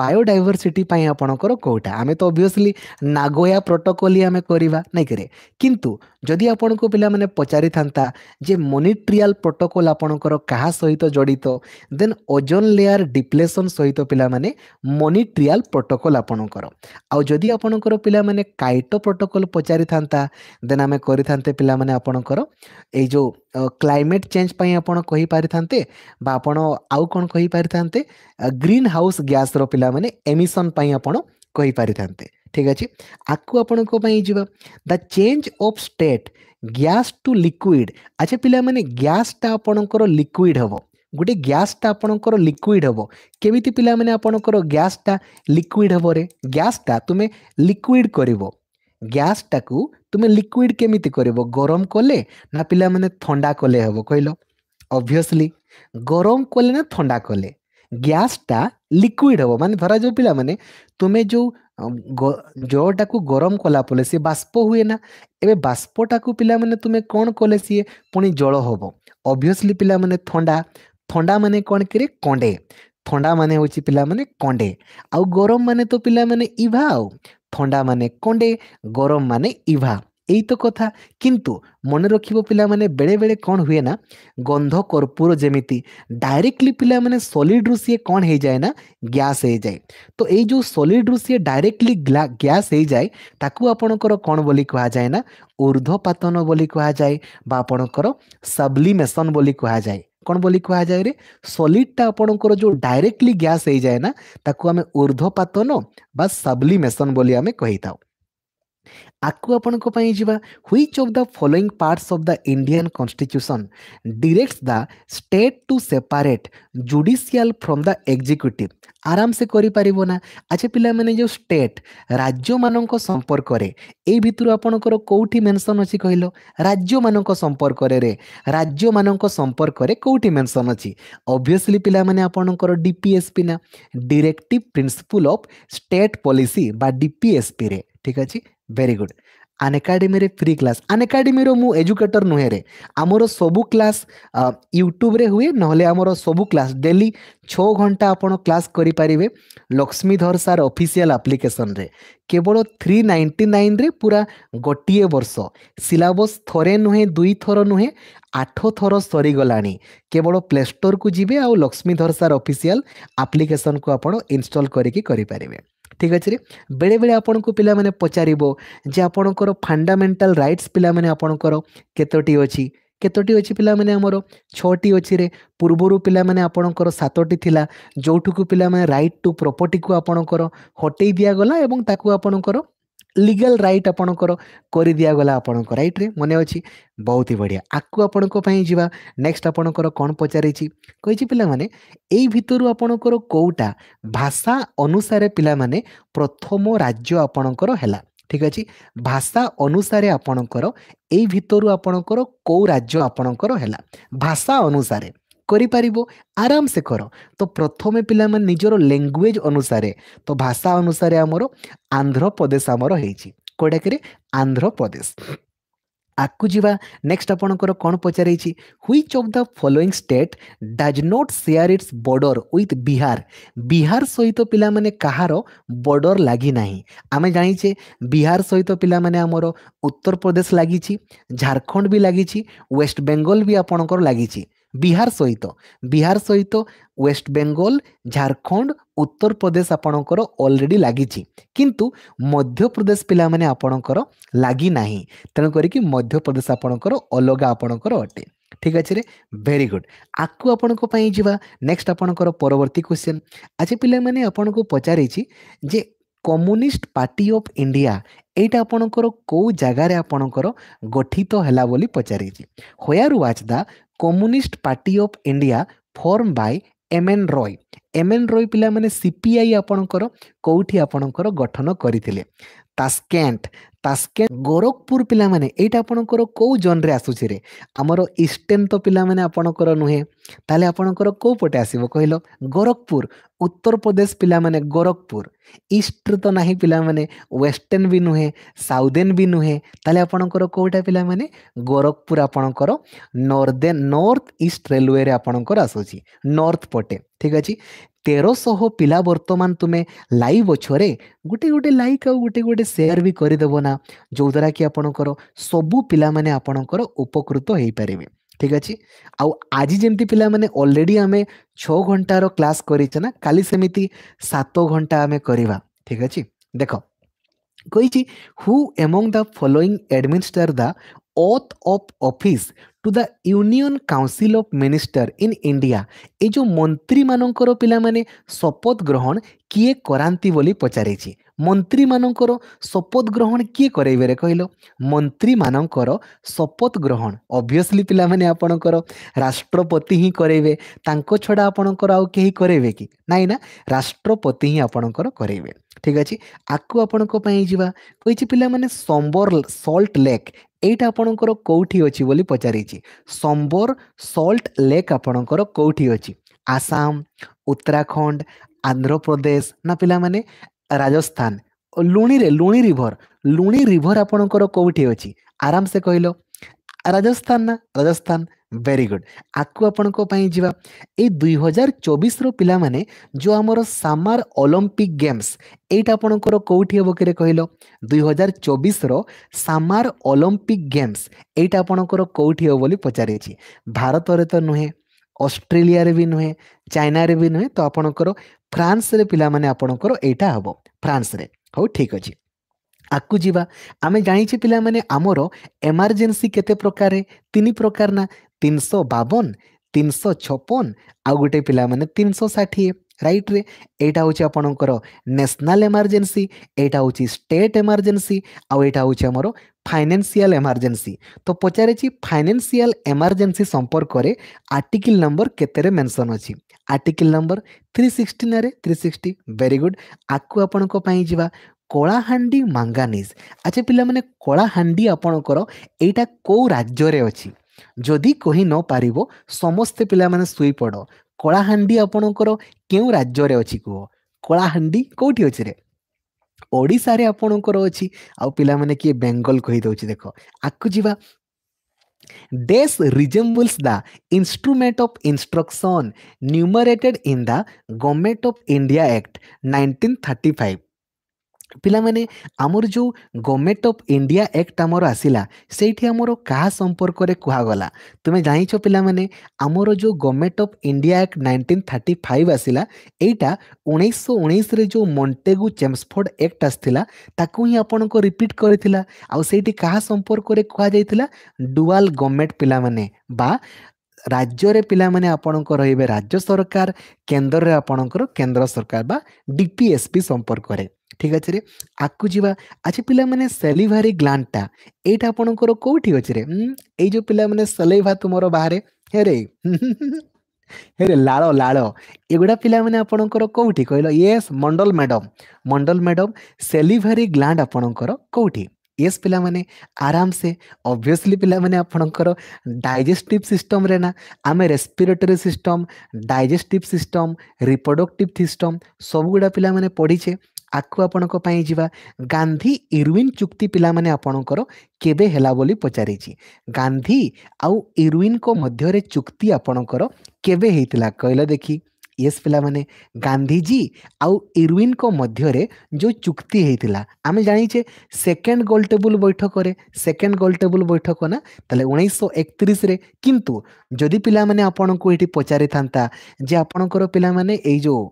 ବାୟୋଡାଇଭର୍ସିଟି ପାଇଁ ଆପଣଙ୍କର କେଉଁଟା ଆମେ ତ ଅବଭିୟସଲି ନାଗୋୟା ପ୍ରୋଟୋକଲ୍ ଆମେ କରିବା ନାଇଁ କିରେ କିନ୍ତୁ ଯଦି ଆପଣଙ୍କୁ ପିଲାମାନେ ପଚାରିଥାନ୍ତା ଯେ ମନିଟ୍ରିଆଲ୍ ପ୍ରୋଟୋକଲ୍ ଆପଣଙ୍କର କାହା ସହିତ ଜଡ଼ିତ ଦେନ୍ ଓଜନ୍ ଲେୟାର୍ ଡିପ୍ଲେସନ୍ ସହିତ ପିଲାମାନେ ମନିଟ୍ରିଆଲ୍ ପ୍ରୋଟୋକଲ୍ ଆପଣଙ୍କର ଆଉ ଯଦି ଆପଣଙ୍କର ପିଲାମାନେ କାଇଟୋ ପ୍ରୋଟୋକଲ୍ ପଚାରିଥାନ୍ତା ଦେନ୍ ଆମେ କରିଥାନ୍ତେ ପିଲାମାନେ ଆପଣଙ୍କର ଏଇ ଯେଉଁ କ୍ଲାଇମେଟ୍ ଚେଞ୍ଜ ପାଇଁ ଆପଣ କହିପାରିଥାନ୍ତେ ବା ଆପଣ ଆଉ କ'ଣ କହି କହିପାରିଥାନ୍ତେ ଗ୍ରୀନ୍ ହାଉସ୍ ଗ୍ୟାସ୍ର ପିଲାମାନେ ଏମିସନ୍ ପାଇଁ ଆପଣ କହିପାରିଥାନ୍ତେ ଠିକ୍ ଅଛି ଆକୁ ଆପଣଙ୍କ ପାଇଁ ଯିବା the change of state gas to liquid ଆଚ୍ଛା ପିଲାମାନେ ଗ୍ୟାସ୍ଟା ଆପଣଙ୍କର ଲିକ୍ୱିଡ଼ ହେବ ଗୋଟେ ଗ୍ୟାସ୍ଟା ଆପଣଙ୍କର ଲିକ୍ୱିଡ଼ ହେବ କେମିତି ପିଲାମାନେ ଆପଣଙ୍କର ଗ୍ୟାସ୍ଟା ଲିକ୍ୱିଡ଼ ହେବରେ ଗ୍ୟାସ୍ଟା ତୁମେ ଲିକ୍ୱିଡ଼ କରିବ ଗ୍ୟାସ୍ଟାକୁ ତୁମେ ଲିକ୍ୱିଡ଼ କେମିତି କରିବ ଗରମ କଲେ ନା ପିଲାମାନେ ଥଣ୍ଡା କଲେ ହେବ କହିଲ ଅବଭିୟସଲି ଗରମ କଲେ ନା ଥଣ୍ଡା କଲେ ଗ୍ୟାସ୍ଟା ଲିକ୍ୱିଡ଼ ହେବ ମାନେ ଧରା ଯେଉଁ ପିଲାମାନେ ତୁମେ ଯେଉଁ ଜଳଟାକୁ ଗରମ କଲା ପରେ ସିଏ ବାଷ୍ପ ହୁଏ ନା ଏବେ ବାଷ୍ପଟାକୁ ପିଲାମାନେ ତୁମେ କ'ଣ କଲେ ସିଏ ପୁଣି ଜଳ ହେବ ଅବଭିୟସଲି ପିଲାମାନେ ଥଣ୍ଡା ଥଣ୍ଡା ମାନେ କ'ଣ କିରେ କଣ୍ଡେ ଥଣ୍ଡା ମାନେ ହେଉଛି ପିଲାମାନେ କଣ୍ଡେ ଆଉ ଗରମ ମାନେ ତ ପିଲାମାନେ ଇଭା ଆଉ ଥଣ୍ଡା ମାନେ କଣ୍ଡେ ଗରମ ମାନେ ଇଭା यही तो कथा किंतु मन रख पाने बेले बेले कौन हुए ना गंध कर्पूर जमी डायरेक्टली पाने सलीड्रु सी कौन हो जाए ना ग्यास हो जाए तो ये जो सलीड्रु सी डायरेक्टली ग्यास हो जाए आपणकर कौन बोली कहुए ना ऊर्धपातन कहुए बाणकर सबलीमेसन कहुए कौन बोली कह जाए रे सलीडटा आपणकर जो डायरेक्टली ग्यास हो जाए ना ताकू आम ऊर्धपातन सबलीमेसन आम कही था ଆକୁ ଆପଣଙ୍କ ପାଇଁ ଯିବା which of the following parts of the Indian constitution directs the state to separate judicial from the executive ଆରାମସେ କରିପାରିବ ନା ଆଚ୍ଛା ପିଲାମାନେ ଯେଉଁ ଷ୍ଟେଟ୍ ରାଜ୍ୟମାନଙ୍କ ସମ୍ପର୍କରେ ଏଇ ଭିତରୁ ଆପଣଙ୍କର କେଉଁଠି ମେନସନ୍ ଅଛି କହିଲ ରାଜ୍ୟମାନଙ୍କ ସମ୍ପର୍କରେ ରାଜ୍ୟମାନଙ୍କ ସମ୍ପର୍କରେ କେଉଁଠି ମେନସନ୍ ଅଛି ଅବଭିୟସ୍ଲି ପିଲାମାନେ ଆପଣଙ୍କର ଡିପିଏସ୍ପି ନା directive principle of state policy ବା ଡିପିଏସ୍ପିରେ ଠିକ୍ ଅଛି ভেরি গুড আনএকাডেমিরে ফ্রি ক্লাস আনএকাডেমির মু এজুকেটর নুহেরে আমার সবু ক্লাস ইউট্যুবরে হুয়ে নহলে আমার সবু ক্লাস ডেলি ছ ঘন্টা আপনার ক্লাস করে পারিবে লক্ষ্মীধর সার অফিসিয়াল আপ্লিকেসনরে কেবল থ্রি নাইন্টি নাইনরে পুরা গোটিয়ে বর্ষ সিলাবস থরে নুহে দুই থর নুহে আঠ থর সরিগলাণি কেবল প্লে স্টোরকু যাবে আউ লক্ষ্মীধর সার অফিসিয়াল আপ্লিকেসনকু আপনার ইনস্টল করিকি করে পারিবে ଠିକ୍ ଅଛି ବେଳେବେଳେ ଆପଣଙ୍କୁ ପିଲାମାନେ ପଚାରିବ ଯେ ଆପଣଙ୍କର ଫଣ୍ଡାମେଣ୍ଟାଲ ରାଇଟ୍ସ ପିଲାମାନେ ଆପଣଙ୍କର କେତୋଟି ଅଛି କେତୋଟି ଅଛି ପିଲାମାନେ ଆମର ଛଅଟି ଅଛିରେ ପୂର୍ବରୁ ପିଲାମାନେ ଆପଣଙ୍କର ସାତଟି ଥିଲା ଯେଉଁଠିକୁ ପିଲାମାନେ ରାଇଟ୍ ଟୁ ପ୍ରପର୍ଟିକୁ ଆପଣଙ୍କର ହଟେଇ ଦିଆଗଲା ଏବଂ ତାକୁ ଆପଣଙ୍କର লিগাল রাইট আপনার করে দিয়াগলা আপনার রাইট্রে মনে অছি বহুত হি বড়িয়া আকু আপনার যা নেক্সট আপনার কণ পচারিছি কইছি পিলা মানে এই ভিতর আপনার কোটা ভাষা অনুসারে পিলা মানে প্রথম রাজ্য আপনার হেলা ঠিক আছে ভাষা অনুসারে আপনার এই ভিতর আপনার কেউ রাজ্য আপনার হেলা ভাষা অনুসারে କରିପାରିବ ଆରାମସେ କର ତ ପ୍ରଥମେ ପିଲାମାନେ ନିଜର ଲାଙ୍ଗୁଏଜ୍ ଅନୁସାରେ ତ ଭାଷା ଅନୁସାରେ ଆମର ଆନ୍ଧ୍ରପ୍ରଦେଶ ଆମର ହେଇଛି କେଉଁଟାକିରେ ଆନ୍ଧ୍ରପ୍ରଦେଶ ଆଗକୁ ଯିବା ନେକ୍ସଟ ଆପଣଙ୍କର କ'ଣ ପଚାରିଛି which of the following state does not share its border with Bihar Bihar ସହିତ ପିଲାମାନେ କାହାର ବର୍ଡ଼ର ଲାଗି ନାହିଁ ଆମେ ଜାଣିଛେ ବିହାର ସହିତ ପିଲାମାନେ ଆମର ଉତ୍ତରପ୍ରଦେଶ ଲାଗିଛି ଝାଡ଼ଖଣ୍ଡ ବି ଲାଗିଛି ୱେଷ୍ଟ ବେଙ୍ଗଲ ବି ଆପଣଙ୍କର ଲାଗିଛି ବିହାର ସହିତ ବିହାର ସହିତ ୱେଷ୍ଟବେଙ୍ଗଲ ଝାଡ଼ଖଣ୍ଡ ଉତ୍ତରପ୍ରଦେଶ ଆପଣଙ୍କର ଅଲରେଡ଼ି ଲାଗିଛି କିନ୍ତୁ ମଧ୍ୟପ୍ରଦେଶ ପିଲାମାନେ ଆପଣଙ୍କର ଲାଗି ନାହିଁ ତେଣୁ କରିକି ମଧ୍ୟପ୍ରଦେଶ ଆପଣଙ୍କର ଅଲଗା ଆପଣଙ୍କର ଅଟେ ଠିକ୍ ଅଛି ରେ ଭେରି ଗୁଡ୍ ଆକୁ ଆପଣଙ୍କ ପାଇଁ ଯିବା ନେକ୍ସଟ ଆପଣଙ୍କର ପରବର୍ତ୍ତୀ କ୍ୱେଶ୍ଚନ୍ ଆଜି ପିଲାମାନେ ଆପଣଙ୍କୁ ପଚାରିଛି ଯେ କମ୍ୟୁନିଷ୍ଟ ପାର୍ଟି ଅଫ୍ ଇଣ୍ଡିଆ ଏଇଟା ଆପଣଙ୍କର କେଉଁ ଜାଗାରେ ଆପଣଙ୍କର ଗଠିତ ହେଲା ବୋଲି ପଚାରିଛି where was the communist party of India form by M N Roy M N Roy ପିଲାମାନେ ସିପିଆଇ ଆପଣଙ୍କର କେଉଁଠି ଆପଣଙ୍କର ଗଠନ କରିଥିଲେ ତାସ୍କେଣ୍ଟ ତାସ୍କେଣ୍ଟ ଗୋରଖପୁର ପିଲାମାନେ ଏଇଟା ଆପଣଙ୍କର କେଉଁ ଜୋନ୍ରେ ଆସୁଛି ରେ ଆମର ଇଷ୍ଟର୍ଣ୍ଣ ତ ପିଲାମାନେ ଆପଣଙ୍କର ନୁହେଁ ତାହେଲେ ଆପଣଙ୍କର କେଉଁ ପଟେ ଆସିବ କହିଲ ଗୋରଖପୁର ଉତ୍ତରପ୍ରଦେଶ ପିଲାମାନେ ଗୋରଖପୁର ଇଷ୍ଟରେ ତ ନାହିଁ ପିଲାମାନେ ୱେଷ୍ଟର୍ଣ୍ଣ ବି ନୁହେଁ ସାଉଦେନ୍ ବି ନୁହେଁ ତାହେଲେ ଆପଣଙ୍କର କେଉଁଟା ପିଲାମାନେ ଗୋରଖପୁର ଆପଣଙ୍କର ନର୍ଦେନ୍ ନର୍ଥ ଇଷ୍ଟ ରେଲୱେରେ ଆପଣଙ୍କର ଆସୁଛି ନର୍ଥ ପଟେ ଠିକ୍ ଅଛି ତେରଶହ ପିଲା ବର୍ତ୍ତମାନ ତୁମେ ଲାଇଭ୍ ଅଛରେ ଗୋଟେ ଗୋଟେ ଲାଇକ୍ ଆଉ ଗୋଟେ ଗୋଟେ ସେୟାର ବି କରିଦେବ ନା ଯେଉଁଦ୍ୱାରା କି ଆପଣଙ୍କର ସବୁ ପିଲାମାନେ ଆପଣଙ୍କର ଉପକୃତ ହେଇପାରିବେ ଠିକ୍ ଅଛି ଆଉ ଆଜି ଯେମିତି ପିଲାମାନେ ଅଲରେଡ଼ି ଆମେ ଛଅ ଘଣ୍ଟାର କ୍ଲାସ୍ କରିଛେ ନା କାଲି ସେମିତି ସାତ ଘଣ୍ଟା ଆମେ କରିବା ଠିକ୍ ଅଛି ଦେଖ କହିଛି who among the following administrator the oath of office to the union council of minister in India ଏ ଯେଉଁ ମନ୍ତ୍ରୀମାନଙ୍କର ପିଲାମାନେ ଶପଥ ଗ୍ରହଣ କିଏ କରାନ୍ତି ବୋଲି ପଚାରିଛି ମନ୍ତ୍ରୀମାନଙ୍କର ଶପଥ ଗ୍ରହଣ କିଏ କରାଇବେରେ କହିଲ ମନ୍ତ୍ରୀମାନଙ୍କର ଶପଥ ଗ୍ରହଣ ଅବଭିୟସ୍ଲି ପିଲାମାନେ ଆପଣଙ୍କର ରାଷ୍ଟ୍ରପତି ହିଁ କରାଇବେ ତାଙ୍କ ଛଡ଼ା ଆପଣଙ୍କର ଆଉ କେହି କରାଇବେ କି ନାଇଁ ନା ରାଷ୍ଟ୍ରପତି ହିଁ ଆପଣଙ୍କର କରାଇବେ ଠିକ୍ ଅଛି ଆକୁ ଆପଣଙ୍କ ପାଇଁ ଯିବା କହିଛି ପିଲାମାନେ ସମ୍ବର ସଲ୍ଟ ଲେକ୍ এইটা আপনার কোটি অছি পচারিছি সম্বর সল্ট লেক আপনার কোটি অছি উত্তরাখণ্ড আন্ধ্রপ্রদেশ না পিলা মানে রাজস্থান লুণিরে লুণি রিভর লুণি রিভর আপনার কোটি অছি আরামসে কহিল রাজস্থান না রাজস্থান ଭେରି ଗୁଡ୍ ଆକୁ ଆପଣଙ୍କ ପାଇଁ ଯିବା ଏଇ ଦୁଇ ହଜାର ଚବିଶର ପିଲାମାନେ ଯେଉଁ ଆମର ସାମାର ଅଲମ୍ପିକ୍ ଗେମ୍ସ ଏଇଟା ଆପଣଙ୍କର କେଉଁଠି ହେବ କିରେ କହିଲ ଦୁଇ ହଜାର ଚବିଶର ସାମାର ଅଲମ୍ପିକ୍ ଗେମ୍ସ ଏଇଟା ଆପଣଙ୍କର କେଉଁଠି ହେବ ବୋଲି ପଚାରିଛି ଭାରତରେ ତ ନୁହେଁ ଅଷ୍ଟ୍ରେଲିଆରେ ବି ନୁହେଁ ଚାଇନାରେ ବି ନୁହେଁ ତ ଆପଣଙ୍କର ଫ୍ରାନ୍ସରେ ପିଲାମାନେ ଆପଣଙ୍କର ଏଇଟା ହେବ ଫ୍ରାନ୍ସରେ ହଉ ଠିକ୍ ଅଛି ଆଗକୁ ଯିବା ଆମେ ଜାଣିଛେ ପିଲାମାନେ ଆମର ଏମର୍ଜେନ୍ସି କେତେ ପ୍ରକାରେ ତିନି ପ୍ରକାର ନା ତିନିଶହ ବାବନ ତିନିଶହ ଛପନ ଆଉ ଗୋଟେ ପିଲାମାନେ ତିନିଶହ ଷାଠିଏ ରାଇଟ୍ରେ ଏଇଟା ହେଉଛି ଆପଣଙ୍କର ନ୍ୟାସନାଲ୍ ଏମର୍ଜେନ୍ସି ଏଇଟା ହେଉଛି ଷ୍ଟେଟ୍ ଏମର୍ଜେନ୍ସି ଆଉ ଏଇଟା ହେଉଛି ଆମର ଫାଇନାନ୍ସିଆଲ ଏମର୍ଜେନ୍ସି ତ ପଚାରିଛି ଫାଇନାନ୍ସିଆଲ ଏମର୍ଜେନ୍ସି ସମ୍ପର୍କରେ ଆର୍ଟିକିଲ ନମ୍ବର କେତେରେ ମେନସନ୍ ଅଛି ଆର୍ଟିକିଲ ନମ୍ବର ଥ୍ରୀ ସିକ୍ସଟି ନାଁରେ ଥ୍ରୀ ସିକ୍ସଟି ଭେରି ଗୁଡ୍ ଆକୁ ଆପଣଙ୍କ ପାଇଁ ଯିବା କଳାହାଣ୍ଡି ମାଙ୍ଗାନିଜ୍ ଆଚ୍ଛା ପିଲାମାନେ କଳାହାଣ୍ଡି ଆପଣଙ୍କର ଏଇଟା କେଉଁ ରାଜ୍ୟରେ ଅଛି ଯଦି କହି ନ ପାରିବ ସମସ୍ତେ ପିଲାମାନେ ଶୋଇପଡ଼ କଳାହାଣ୍ଡି ଆପଣଙ୍କର କେଉଁ ରାଜ୍ୟରେ ଅଛି କୁହ କଳାହାଣ୍ଡି କେଉଁଠି ଅଛି ରେ ଓଡ଼ିଶାରେ ଆପଣଙ୍କର ଅଛି ଆଉ ପିଲାମାନେ କିଏ ବେଙ୍ଗଲ କହିଦେଉଛି ଦେଖ ଆକୁ ଯିବା the resembles of instruction enumerated in enumerated in of India of India thirty five ପିଲାମାନେ ଆମର ଯେଉଁ ଗଭର୍ଣ୍ଣମେଣ୍ଟ ଅଫ୍ ଇଣ୍ଡିଆ ଆକ୍ଟ ଆମର ଆସିଲା ସେଇଠି ଆମର କାହା ସମ୍ପର୍କରେ କୁହାଗଲା ତୁମେ ଜାଣିଛ ପିଲାମାନେ ଆମର ଯେଉଁ government of India act nineteen thirty five ଆସିଲା ଏଇଟା ଉଣେଇଶହ ଉଣେଇଶରେ ଯେଉଁ ମଣ୍ଟେଗୁ ଚେମ୍ସଫୋର୍ଡ ଆକ୍ଟ ଆସିଥିଲା ତାକୁ ହିଁ ଆପଣଙ୍କ ରିପିଟ୍ କରିଥିଲା ଆଉ ସେଇଠି କାହା ସମ୍ପର୍କରେ କୁହାଯାଇଥିଲା ଡୁଆଲ୍ ଗଭର୍ଣ୍ଣମେଣ୍ଟ ପିଲାମାନେ ବା ରାଜ୍ୟରେ ପିଲାମାନେ ଆପଣଙ୍କ ରହିବେ ରାଜ୍ୟ ସରକାର କେନ୍ଦ୍ରରେ ଆପଣଙ୍କର କେନ୍ଦ୍ର ସରକାର ବା ଡିପିଏସ୍ପି ସମ୍ପର୍କରେ ଠିକ୍ ଅଛି ରେ ଆଗକୁ ଯିବା ଆଚ୍ଛା ପିଲାମାନେ ସେଲିଭାରି ଗ୍ଲାଣ୍ଡଟା ଏଇଟା ଆପଣଙ୍କର କେଉଁଠି ଅଛି ରେ ଏଇ ଯେଉଁ ପିଲାମାନେ ସଲେଇବା ତୁମର ବାହାରେ ହେରେ ହେରେ ଲାଳ ଲାଳ ଏଗୁଡ଼ା ପିଲାମାନେ ଆପଣଙ୍କର କେଉଁଠି କହିଲ yes Mandal madam Mandal madam salivary gland ଆପଣଙ୍କର କେଉଁଠି ୟେସ୍ ପିଲାମାନେ ଆରାମସେ ଅବଭିୟସ୍ଲି ପିଲାମାନେ ଆପଣଙ୍କର ଡାଇଜେଷ୍ଟିଭ୍ ସିଷ୍ଟମ୍ରେ ନା ଆମେ respiratory system digestive system reproductive system ସବୁଗୁଡ଼ା ପିଲାମାନେ ପଢ଼ିଛେ ଆକୁ ଆପଣଙ୍କ ପାଇଁ ଯିବା ଗାନ୍ଧୀ ଇରୱିନ୍ ଚୁକ୍ତି ପିଲାମାନେ ଆପଣଙ୍କର କେବେ ହେଲା ବୋଲି ପଚାରିଛି ଗାନ୍ଧୀ ଆଉ ଇରୱିନ୍ଙ୍କ ମଧ୍ୟରେ ଚୁକ୍ତି ଆପଣଙ୍କର କେବେ ହେଇଥିଲା କହିଲ ଦେଖି ୟେସ୍ ପିଲାମାନେ ଗାନ୍ଧିଜୀ ଆଉ ଇରୱିନ୍ଙ୍କ ମଧ୍ୟରେ ଯେଉଁ ଚୁକ୍ତି ହେଇଥିଲା ଆମେ ଜାଣିଛେ ସେକେଣ୍ଡ ଗୋଲ୍ ଟେବୁଲ୍ ବୈଠକରେ ସେକେଣ୍ଡ ଗୋଲ୍ ଟେବୁଲ୍ ବୈଠକ ନା ତାହେଲେ ଉଣେଇଶହ ଏକତିରିଶରେ କିନ୍ତୁ ଯଦି ପିଲାମାନେ ଆପଣଙ୍କୁ ଏଠି ପଚାରିଥାନ୍ତା ଯେ ଆପଣଙ୍କର ପିଲାମାନେ ଏଇ ଯେଉଁ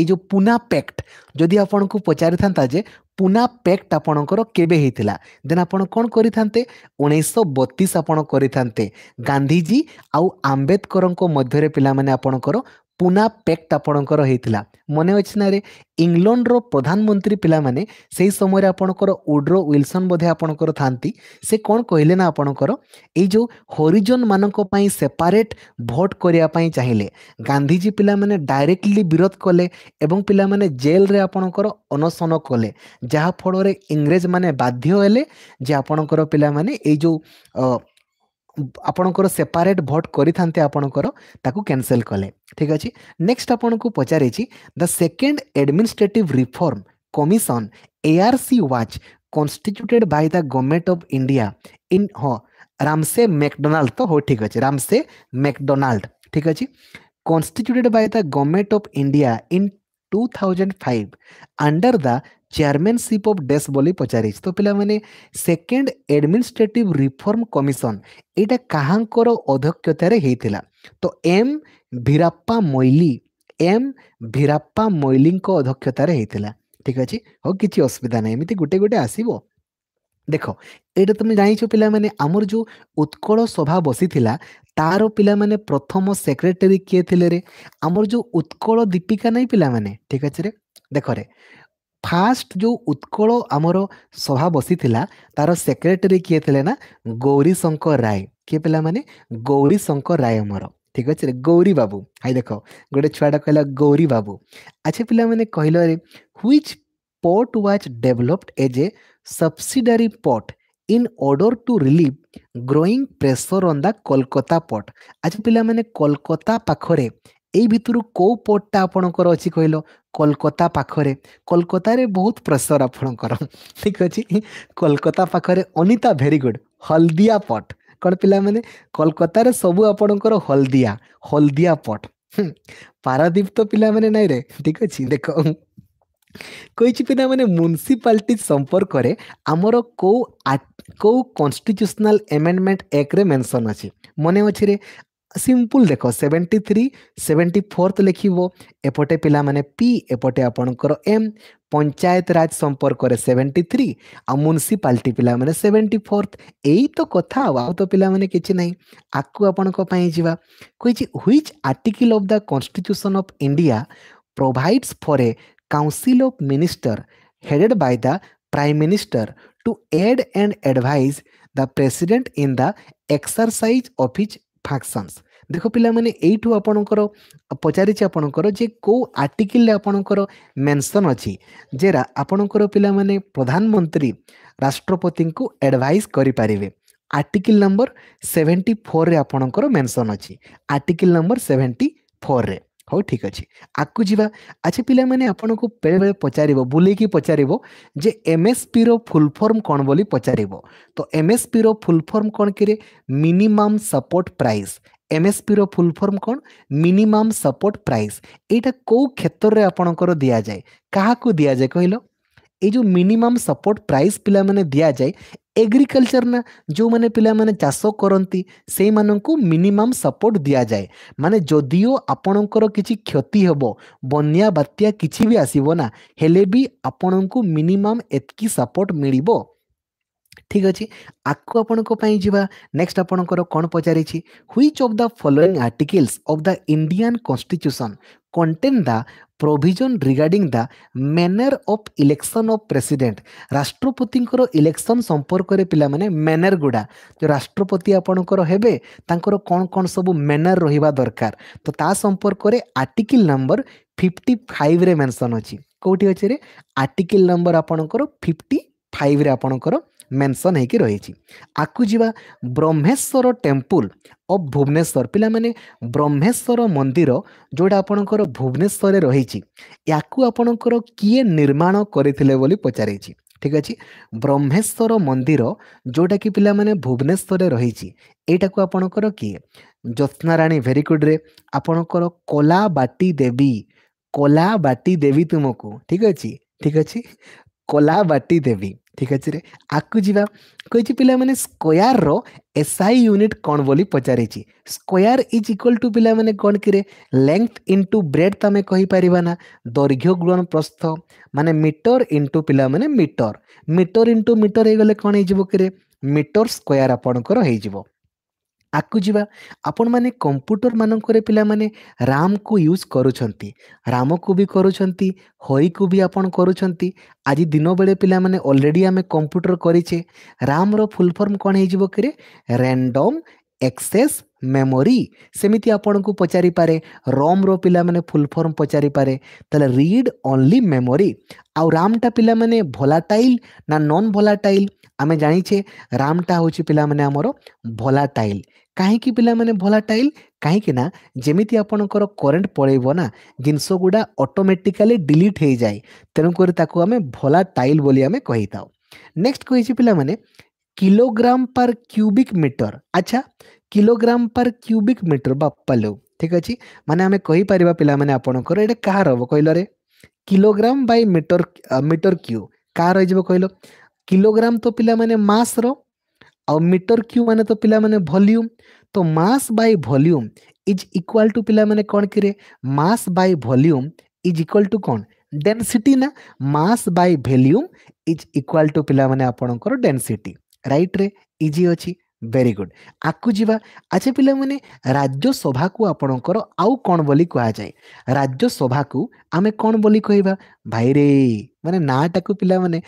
ଏଇ ଯେଉଁ ପୁନା ପ୍ୟାକ୍ଟ ଯଦି ଆପଣଙ୍କୁ ପଚାରିଥାନ୍ତା ଯେ ପୁନା ପ୍ୟାକ୍ଟ ଆପଣଙ୍କର କେବେ ହେଇଥିଲା ଦେନ୍ ଆପଣ କ'ଣ କରିଥାନ୍ତେ ଉଣେଇଶହ ବତିଶ ଆପଣ କରିଥାନ୍ତେ ଗାନ୍ଧିଜୀ ଆଉ ଆମ୍ବେଦକରଙ୍କ ମଧ୍ୟରେ ପିଲାମାନେ ଆପଣଙ୍କର ପୁନା ପ୍ୟାକ୍ଟ ଆପଣଙ୍କର ହେଇଥିଲା ମନେ ଅଛି ନାରେ ଇଂଲଣ୍ଡର ପ୍ରଧାନମନ୍ତ୍ରୀ ପିଲାମାନେ ସେହି ସମୟରେ ଆପଣଙ୍କର ଉଡ୍ରୋ ୱିଲସନ୍ ବୋଧେ ଆପଣଙ୍କର ଥାନ୍ତି ସେ କ'ଣ କହିଲେ ନା ଆପଣଙ୍କର ଏଇ ଯେଉଁ ହରିଜନମାନଙ୍କ ପାଇଁ ସେପାରେଟ୍ ଭୋଟ୍ କରିବା ପାଇଁ ଚାହିଁଲେ ଗାନ୍ଧିଜୀ ପିଲାମାନେ ଡାଇରେକ୍ଟଲି ବିରୋଧ କଲେ ଏବଂ ପିଲାମାନେ ଜେଲ୍ରେ ଆପଣଙ୍କର ଅନଶନ କଲେ ଯାହାଫଳରେ ଇଂରେଜମାନେ ବାଧ୍ୟ ହେଲେ ଯେ ଆପଣଙ୍କର ପିଲାମାନେ ଏଇ ଯେଉଁ ଆପଣଙ୍କର ସେପାରେଟ୍ ଭୋଟ୍ କରିଥାନ୍ତେ ଆପଣଙ୍କର ତାକୁ କ୍ୟାନସେଲ୍ କଲେ ଠିକ୍ ଅଛି ନେକ୍ସଟ ଆପଣଙ୍କୁ ପଚାରିଛି the second administrative reform commission ARC was constituted by the government of India in ହଁ ରାମସେ ମେକ୍ଡୋନାଲ୍ଡ ତ ହଉ ଠିକ୍ ଅଛି ରାମସେ ମେକ୍ଡୋନାଲ୍ଡ ଠିକ୍ ଅଛି constituted by the government of India in 2005 under the chairmanship of dash ବୋଲି ପଚାରିଛି ତ ପିଲାମାନେ ସେକେଣ୍ଡ ଆଡମିନିଷ୍ଟ୍ରେଟିଭ୍ ରିଫର୍ମ କମିଶନ ଏଇଟା କାହାଙ୍କର ଅଧ୍ୟକ୍ଷତାରେ ହେଇଥିଲା ତ ଏମ୍ ଭିରାପ୍ପା ମୈଲି ଏମ୍ ଭିରାପ୍ପା ମୈଲିଙ୍କ ଅଧ୍ୟକ୍ଷତାରେ ହେଇଥିଲା ଠିକ ଅଛି ହଉ କିଛି ଅସୁବିଧା ନାହିଁ ଏମିତି ଗୋଟେ ଗୋଟେ ଆସିବ ଦେଖ ଏଇଟା ତୁମେ ଜାଣିଛ ପିଲାମାନେ ଆମର ଯେଉଁ ଉତ୍କଳ ସଭା ବସିଥିଲା ତାର ପିଲାମାନେ ପ୍ରଥମ ସେକ୍ରେଟେରୀ କିଏ ଥିଲେ ରେ ଆମର ଯେଉଁ ଉତ୍କଳ ଦୀପିକା ନାହିଁ ପିଲାମାନେ ଠିକ ଅଛି ରେ ଦେଖରେ ফার্স্ট ଯେଉଁ ଉତ୍କଳ ଆମର ସଭା ବସିଥିଲା ତାର ସେକ୍ରେଟେରୀ କିଏ ଥିଲେ ନା ଗୌରୀଶଙ୍କର ରାୟ କିଏ ପିଲାମାନେ ଗୌରୀଶଙ୍କର ରାୟ ଆମର ଠିକ ଅଛି ଗୌରୀ ବାବୁ ହାଇ ଦେଖ ଗୋଟେ ଛୁଆଟା କହିଲା ଗୌରୀ ବାବୁ ଆଚ୍ଛା ପିଲାମାନେ କହିଲ ରେ which port was developed as a subsidiary port in order to relieve growing pressure on the Kolkata port আচ্ছা পিলামানে কলকাতা পাখরে এই ভিতর কেউ পটটা আপনার অছি কহিল କୋଲକାତା ପାଖରେ କୋଲକାତାରେ ବହୁତ ପ୍ରେସର ଆପଣଙ୍କର ଠିକ୍ ଅଛି କୋଲକାତା ପାଖରେ ଅନିତା ଭେରି ଗୁଡ୍ ହଳଦିଆ ପଟ୍ କ'ଣ ପିଲାମାନେ କୋଲକାତାରେ ସବୁ ଆପଣଙ୍କର ହଳଦିଆ ହଳଦିଆ ପଟ୍ ପାରାଦୀପ ତ ପିଲାମାନେ ନାଇଁରେ ଠିକ୍ ଅଛି ଦେଖ କହିଛି ପିଲାମାନେ ମ୍ୟୁନିସିପାଲିଟି ସମ୍ପର୍କରେ ଆମର କେଉଁ କେଉଁ କନଷ୍ଟିଚ୍ୟୁସନାଲ ଏମେଣ୍ଡମେଣ୍ଟ ଏକ୍ଟରେ ମେନସନ୍ ଅଛି ମନେ ଅଛିରେ सिंपल देखो 73, 74th लिखी वो एपोटे पिला माने पी एपटे अपन करो एम पंचायत राज संपर्क सेवेन्टी थ्री आ म्युनिसिपैलिटी पिला माने 74th एई तो कथा आ तो पिला माने किछि नै आकु अपन को पई जीवा कोई जी which article of the constitution of India provides for a council of minister headed by the prime minister to aid and advise the president in the exercise of his functions ଦେଖ ପିଲାମାନେ ଏଇଠୁ ଆପଣଙ୍କର ପଚାରିଛି ଆପଣଙ୍କର ଯେ କେଉଁ ଆର୍ଟିକିଲରେ ଆପଣଙ୍କର ମେନସନ୍ ଅଛି ଯେ ଆପଣଙ୍କର ପିଲାମାନେ ପ୍ରଧାନମନ୍ତ୍ରୀ ରାଷ୍ଟ୍ରପତିଙ୍କୁ ଆଡ଼ଭାଇସ୍ କରିପାରିବେ ଆର୍ଟିକିଲ ନମ୍ବର ସେଭେଣ୍ଟି ଫୋର୍ରେ ଆପଣଙ୍କର ମେନସନ୍ ଅଛି ଆର୍ଟିକିଲ ନମ୍ବର ସେଭେଣ୍ଟି ଫୋର୍ରେ ହଉ ଠିକ ଅଛି ଆଗକୁ ଯିବା ଆଚ୍ଛା ପିଲାମାନେ ଆପଣଙ୍କୁ ବେଳେବେଳେ ପଚାରିବ ବୁଲେଇକି ପଚାରିବ ଯେ ଏମ୍ଏସ୍ପିର ଫୁଲ୍ ଫର୍ମ କ'ଣ ବୋଲି ପଚାରିବ ତ ଏମ୍ଏସ୍ପିର ଫୁଲ୍ ଫର୍ମ କ'ଣ କିରେ ମିନିମମ୍ ସପୋର୍ଟ ପ୍ରାଇସ୍ ଏମ୍ଏସ୍ପିର র ফুল ফর্ম কোন মিনিমাম সাপোর্ট প্রাইস এইটা কেউ ক্ষেত্রে আপনার দিয়া যায় কাহকু ये जो मिनिमम सपोर्ट प्राइस पिला माने दिया जाए एग्रीकल्चर ना जो मैंने पिला माने चाष करती से मानू मिनिमम सपोर्ट दिया जाए माने जदिओ आपण किसी क्षति हे बना बात्या कि आसबना हेले भी आपण को मिनिमम एतकी सपोर्ट मिल ଠିକ୍ ଅଛି ଆକୁ ଆପଣଙ୍କ ପାଇଁ ଯିବା ନେକ୍ସଟ୍ ଆପଣଙ୍କର କ'ଣ ପଚାରିଛି which of the following articles of the Indian constitution contain the provision regarding the manner of election of president ରାଷ୍ଟ୍ରପତିଙ୍କର ଇଲେକ୍ସନ୍ ସମ୍ପର୍କରେ ପିଲାମାନେ ମ୍ୟାନର୍ ଗୁଡ଼ା ଯେଉଁ ରାଷ୍ଟ୍ରପତି ଆପଣଙ୍କର ହେବେ ତାଙ୍କର କ'ଣ କ'ଣ ସବୁ ମ୍ୟାନର୍ ରହିବା ଦରକାର ତ ତା ସମ୍ପର୍କରେ ଆର୍ଟିକିଲ୍ ନମ୍ବର ଫିଫ୍ଟି ଫାଇଭ୍ରେ ମେନ୍ସନ୍ ଅଛି କେଉଁଠି ଅଛି ରେ ଆର୍ଟିକିଲ୍ ନମ୍ବର ଆପଣଙ୍କର ଫିଫ୍ଟି ଫାଇଭ୍ରେ ଆପଣଙ୍କର ମେନସନ୍ ହେଇକି ରହିଛି ଆକୁ ଯିବା ବ୍ରହ୍ମେଶ୍ୱର ଟେମ୍ପୁଲ ଅଫ୍ ଭୁବନେଶ୍ୱର ପିଲାମାନେ ବ୍ରହ୍ମେଶ୍ୱର ମନ୍ଦିର ଯେଉଁଟା ଆପଣଙ୍କର ଭୁବନେଶ୍ୱରରେ ରହିଛି ୟାକୁ ଆପଣଙ୍କର କିଏ ନିର୍ମାଣ କରିଥିଲେ ବୋଲି ପଚାରିଛି ঠিক আছে ব্রহ্মেশ্বর মন্দির যেটাকি পিলামানে ভুবনেশ্বরে রয়েছে এইটাকু আপনার কি জ্যোৎস্নারাণী ভেরি গুড্রে আপনার কলাবাটি দেবী ଦେବୀ ତୁମକୁ ଠିକ୍ ଅଛି ଠିକ୍ ଅଛି আছে কলাবাটি দেবী ଠିକ୍ ଅଛି ରେ ଆକୁ ଯିବା କହିଛି ପିଲାମାନେ ସ୍କୋୟାରର ଏସ୍ଆଇ ୟୁନିଟ୍ କ'ଣ ବୋଲି ପଚାରିଛି ସ୍କୋୟାର ଇଜ୍ ଇକ୍ୱାଲ୍ ଟୁ ପିଲାମାନେ କ'ଣ କିରେ ଲେନ୍ଥ ଇଣ୍ଟୁ ବ୍ରେଡ୍ ଆମେ କହିପାରିବା ନା ଦୈର୍ଘ୍ୟ ଗୁଣନ ପ୍ରସ୍ଥ ମାନେ ମିଟର ଇଣ୍ଟୁ ପିଲାମାନେ ମିଟର ମିଟର ଇଣ୍ଟୁ ମିଟର ହେଇଗଲେ କ'ଣ ହେଇଯିବ କିରେ ମିଟର ସ୍କୋୟାର ଆପଣଙ୍କର ହେଇଯିବ ଆଗକୁ ଯିବା ଆପଣମାନେ କମ୍ପ୍ୟୁଟରମାନଙ୍କରେ ପିଲାମାନେ ରାମ୍କୁ ୟୁଜ୍ କରୁଛନ୍ତି ରାମକୁ ବି କରୁଛନ୍ତି ହରିକୁ ବି ଆପଣ କରୁଛନ୍ତି ଆଜି ଦିନବେଳେ ପିଲାମାନେ ଅଲରେଡ଼ି ଆମେ କମ୍ପ୍ୟୁଟର କରିଛେ ରାମ୍ର ଫୁଲ୍ ଫର୍ମ କ'ଣ ହେଇଯିବ କିରେ ରେଣ୍ଡମ୍ ଏକ୍ସେସ୍ ମେମୋରି ସେମିତି ଆପଣଙ୍କୁ ପଚାରିପାରେ ରମ୍ର ପିଲାମାନେ ଫୁଲ୍ ଫର୍ମ ପଚାରିପାରେ ତାହେଲେ ରିଡ୍ ଓନ୍ଲି ମେମୋରି ଆଉ ରାମ୍ଟା ପିଲାମାନେ ଭୋଲାଟାଇଲ୍ ନା ନନ୍ ଭୋଲାଟାଇଲ୍ ଆମେ ଜାଣିଛେ ରାମ୍ଟା ହେଉଛି ପିଲାମାନେ ଆମର ଭୋଲାଟାଇଲ୍ କାହିଁକି ପିଲାମାନେ ଭୋଲାଟାଇଲ୍ କାହିଁକି ନା ଯେମିତି ଆପଣଙ୍କର କରେଣ୍ଟ ପଳେଇବ ନା ଜିନିଷ ଗୁଡ଼ା ଅଟୋମେଟିକାଲି ଡିଲିଟ୍ ହେଇଯାଏ ତେଣୁକରି ତାକୁ ଆମେ ଭୋଲାଟାଇଲ୍ ବୋଲି ଆମେ କହିଥାଉ ନେକ୍ସଟ କହିଛି ପିଲାମାନେ କିଲୋଗ୍ରାମ ପର୍ କ୍ୟୁବିକ୍ ମିଟର ଆଚ୍ଛା କିଲୋଗ୍ରାମ ପର୍ କ୍ୟୁବିକ୍ ମିଟର ବାପାଲୋ ଠିକ୍ ଅଛି ମାନେ ଆମେ କହିପାରିବା ପିଲାମାନେ ଆପଣଙ୍କର ଏଇଟା କାହାର ହେବ କହିଲରେ kilogram by metre metre cube କାହାର ହେଇଯିବ କହିଲ କିଲୋଗ୍ରାମ ତ ପିଲାମାନେ ମାସ୍ର ଆଉ ମିଟର କ୍ୟୁ ମାନେ ତ ପିଲାମାନେ ଭଲ୍ୟୁମ୍ ତ mass by volume is equal to ପିଲାମାନେ କ'ଣ କିରେ mass by volume is equal to କ'ଣ ଡେନ୍ସିଟି ନା mass by volume is equal to ପିଲାମାନେ ଆପଣଙ୍କର ଡେନ୍ସିଟି ରାଇଟ୍ରେ ଇଜି ଅଛି ଭେରି ଗୁଡ୍ ଆକୁ ଯିବା ଆଚ୍ଛା ପିଲାମାନେ ରାଜ୍ୟସଭାକୁ ଆପଣଙ୍କର ଆଉ କ'ଣ ବୋଲି କୁହାଯାଏ ରାଜ୍ୟସଭାକୁ ଆମେ କ'ଣ ବୋଲି କହିବା ଭାଇରେ ମାନେ ନାଁଟାକୁ ପିଲାମାନେ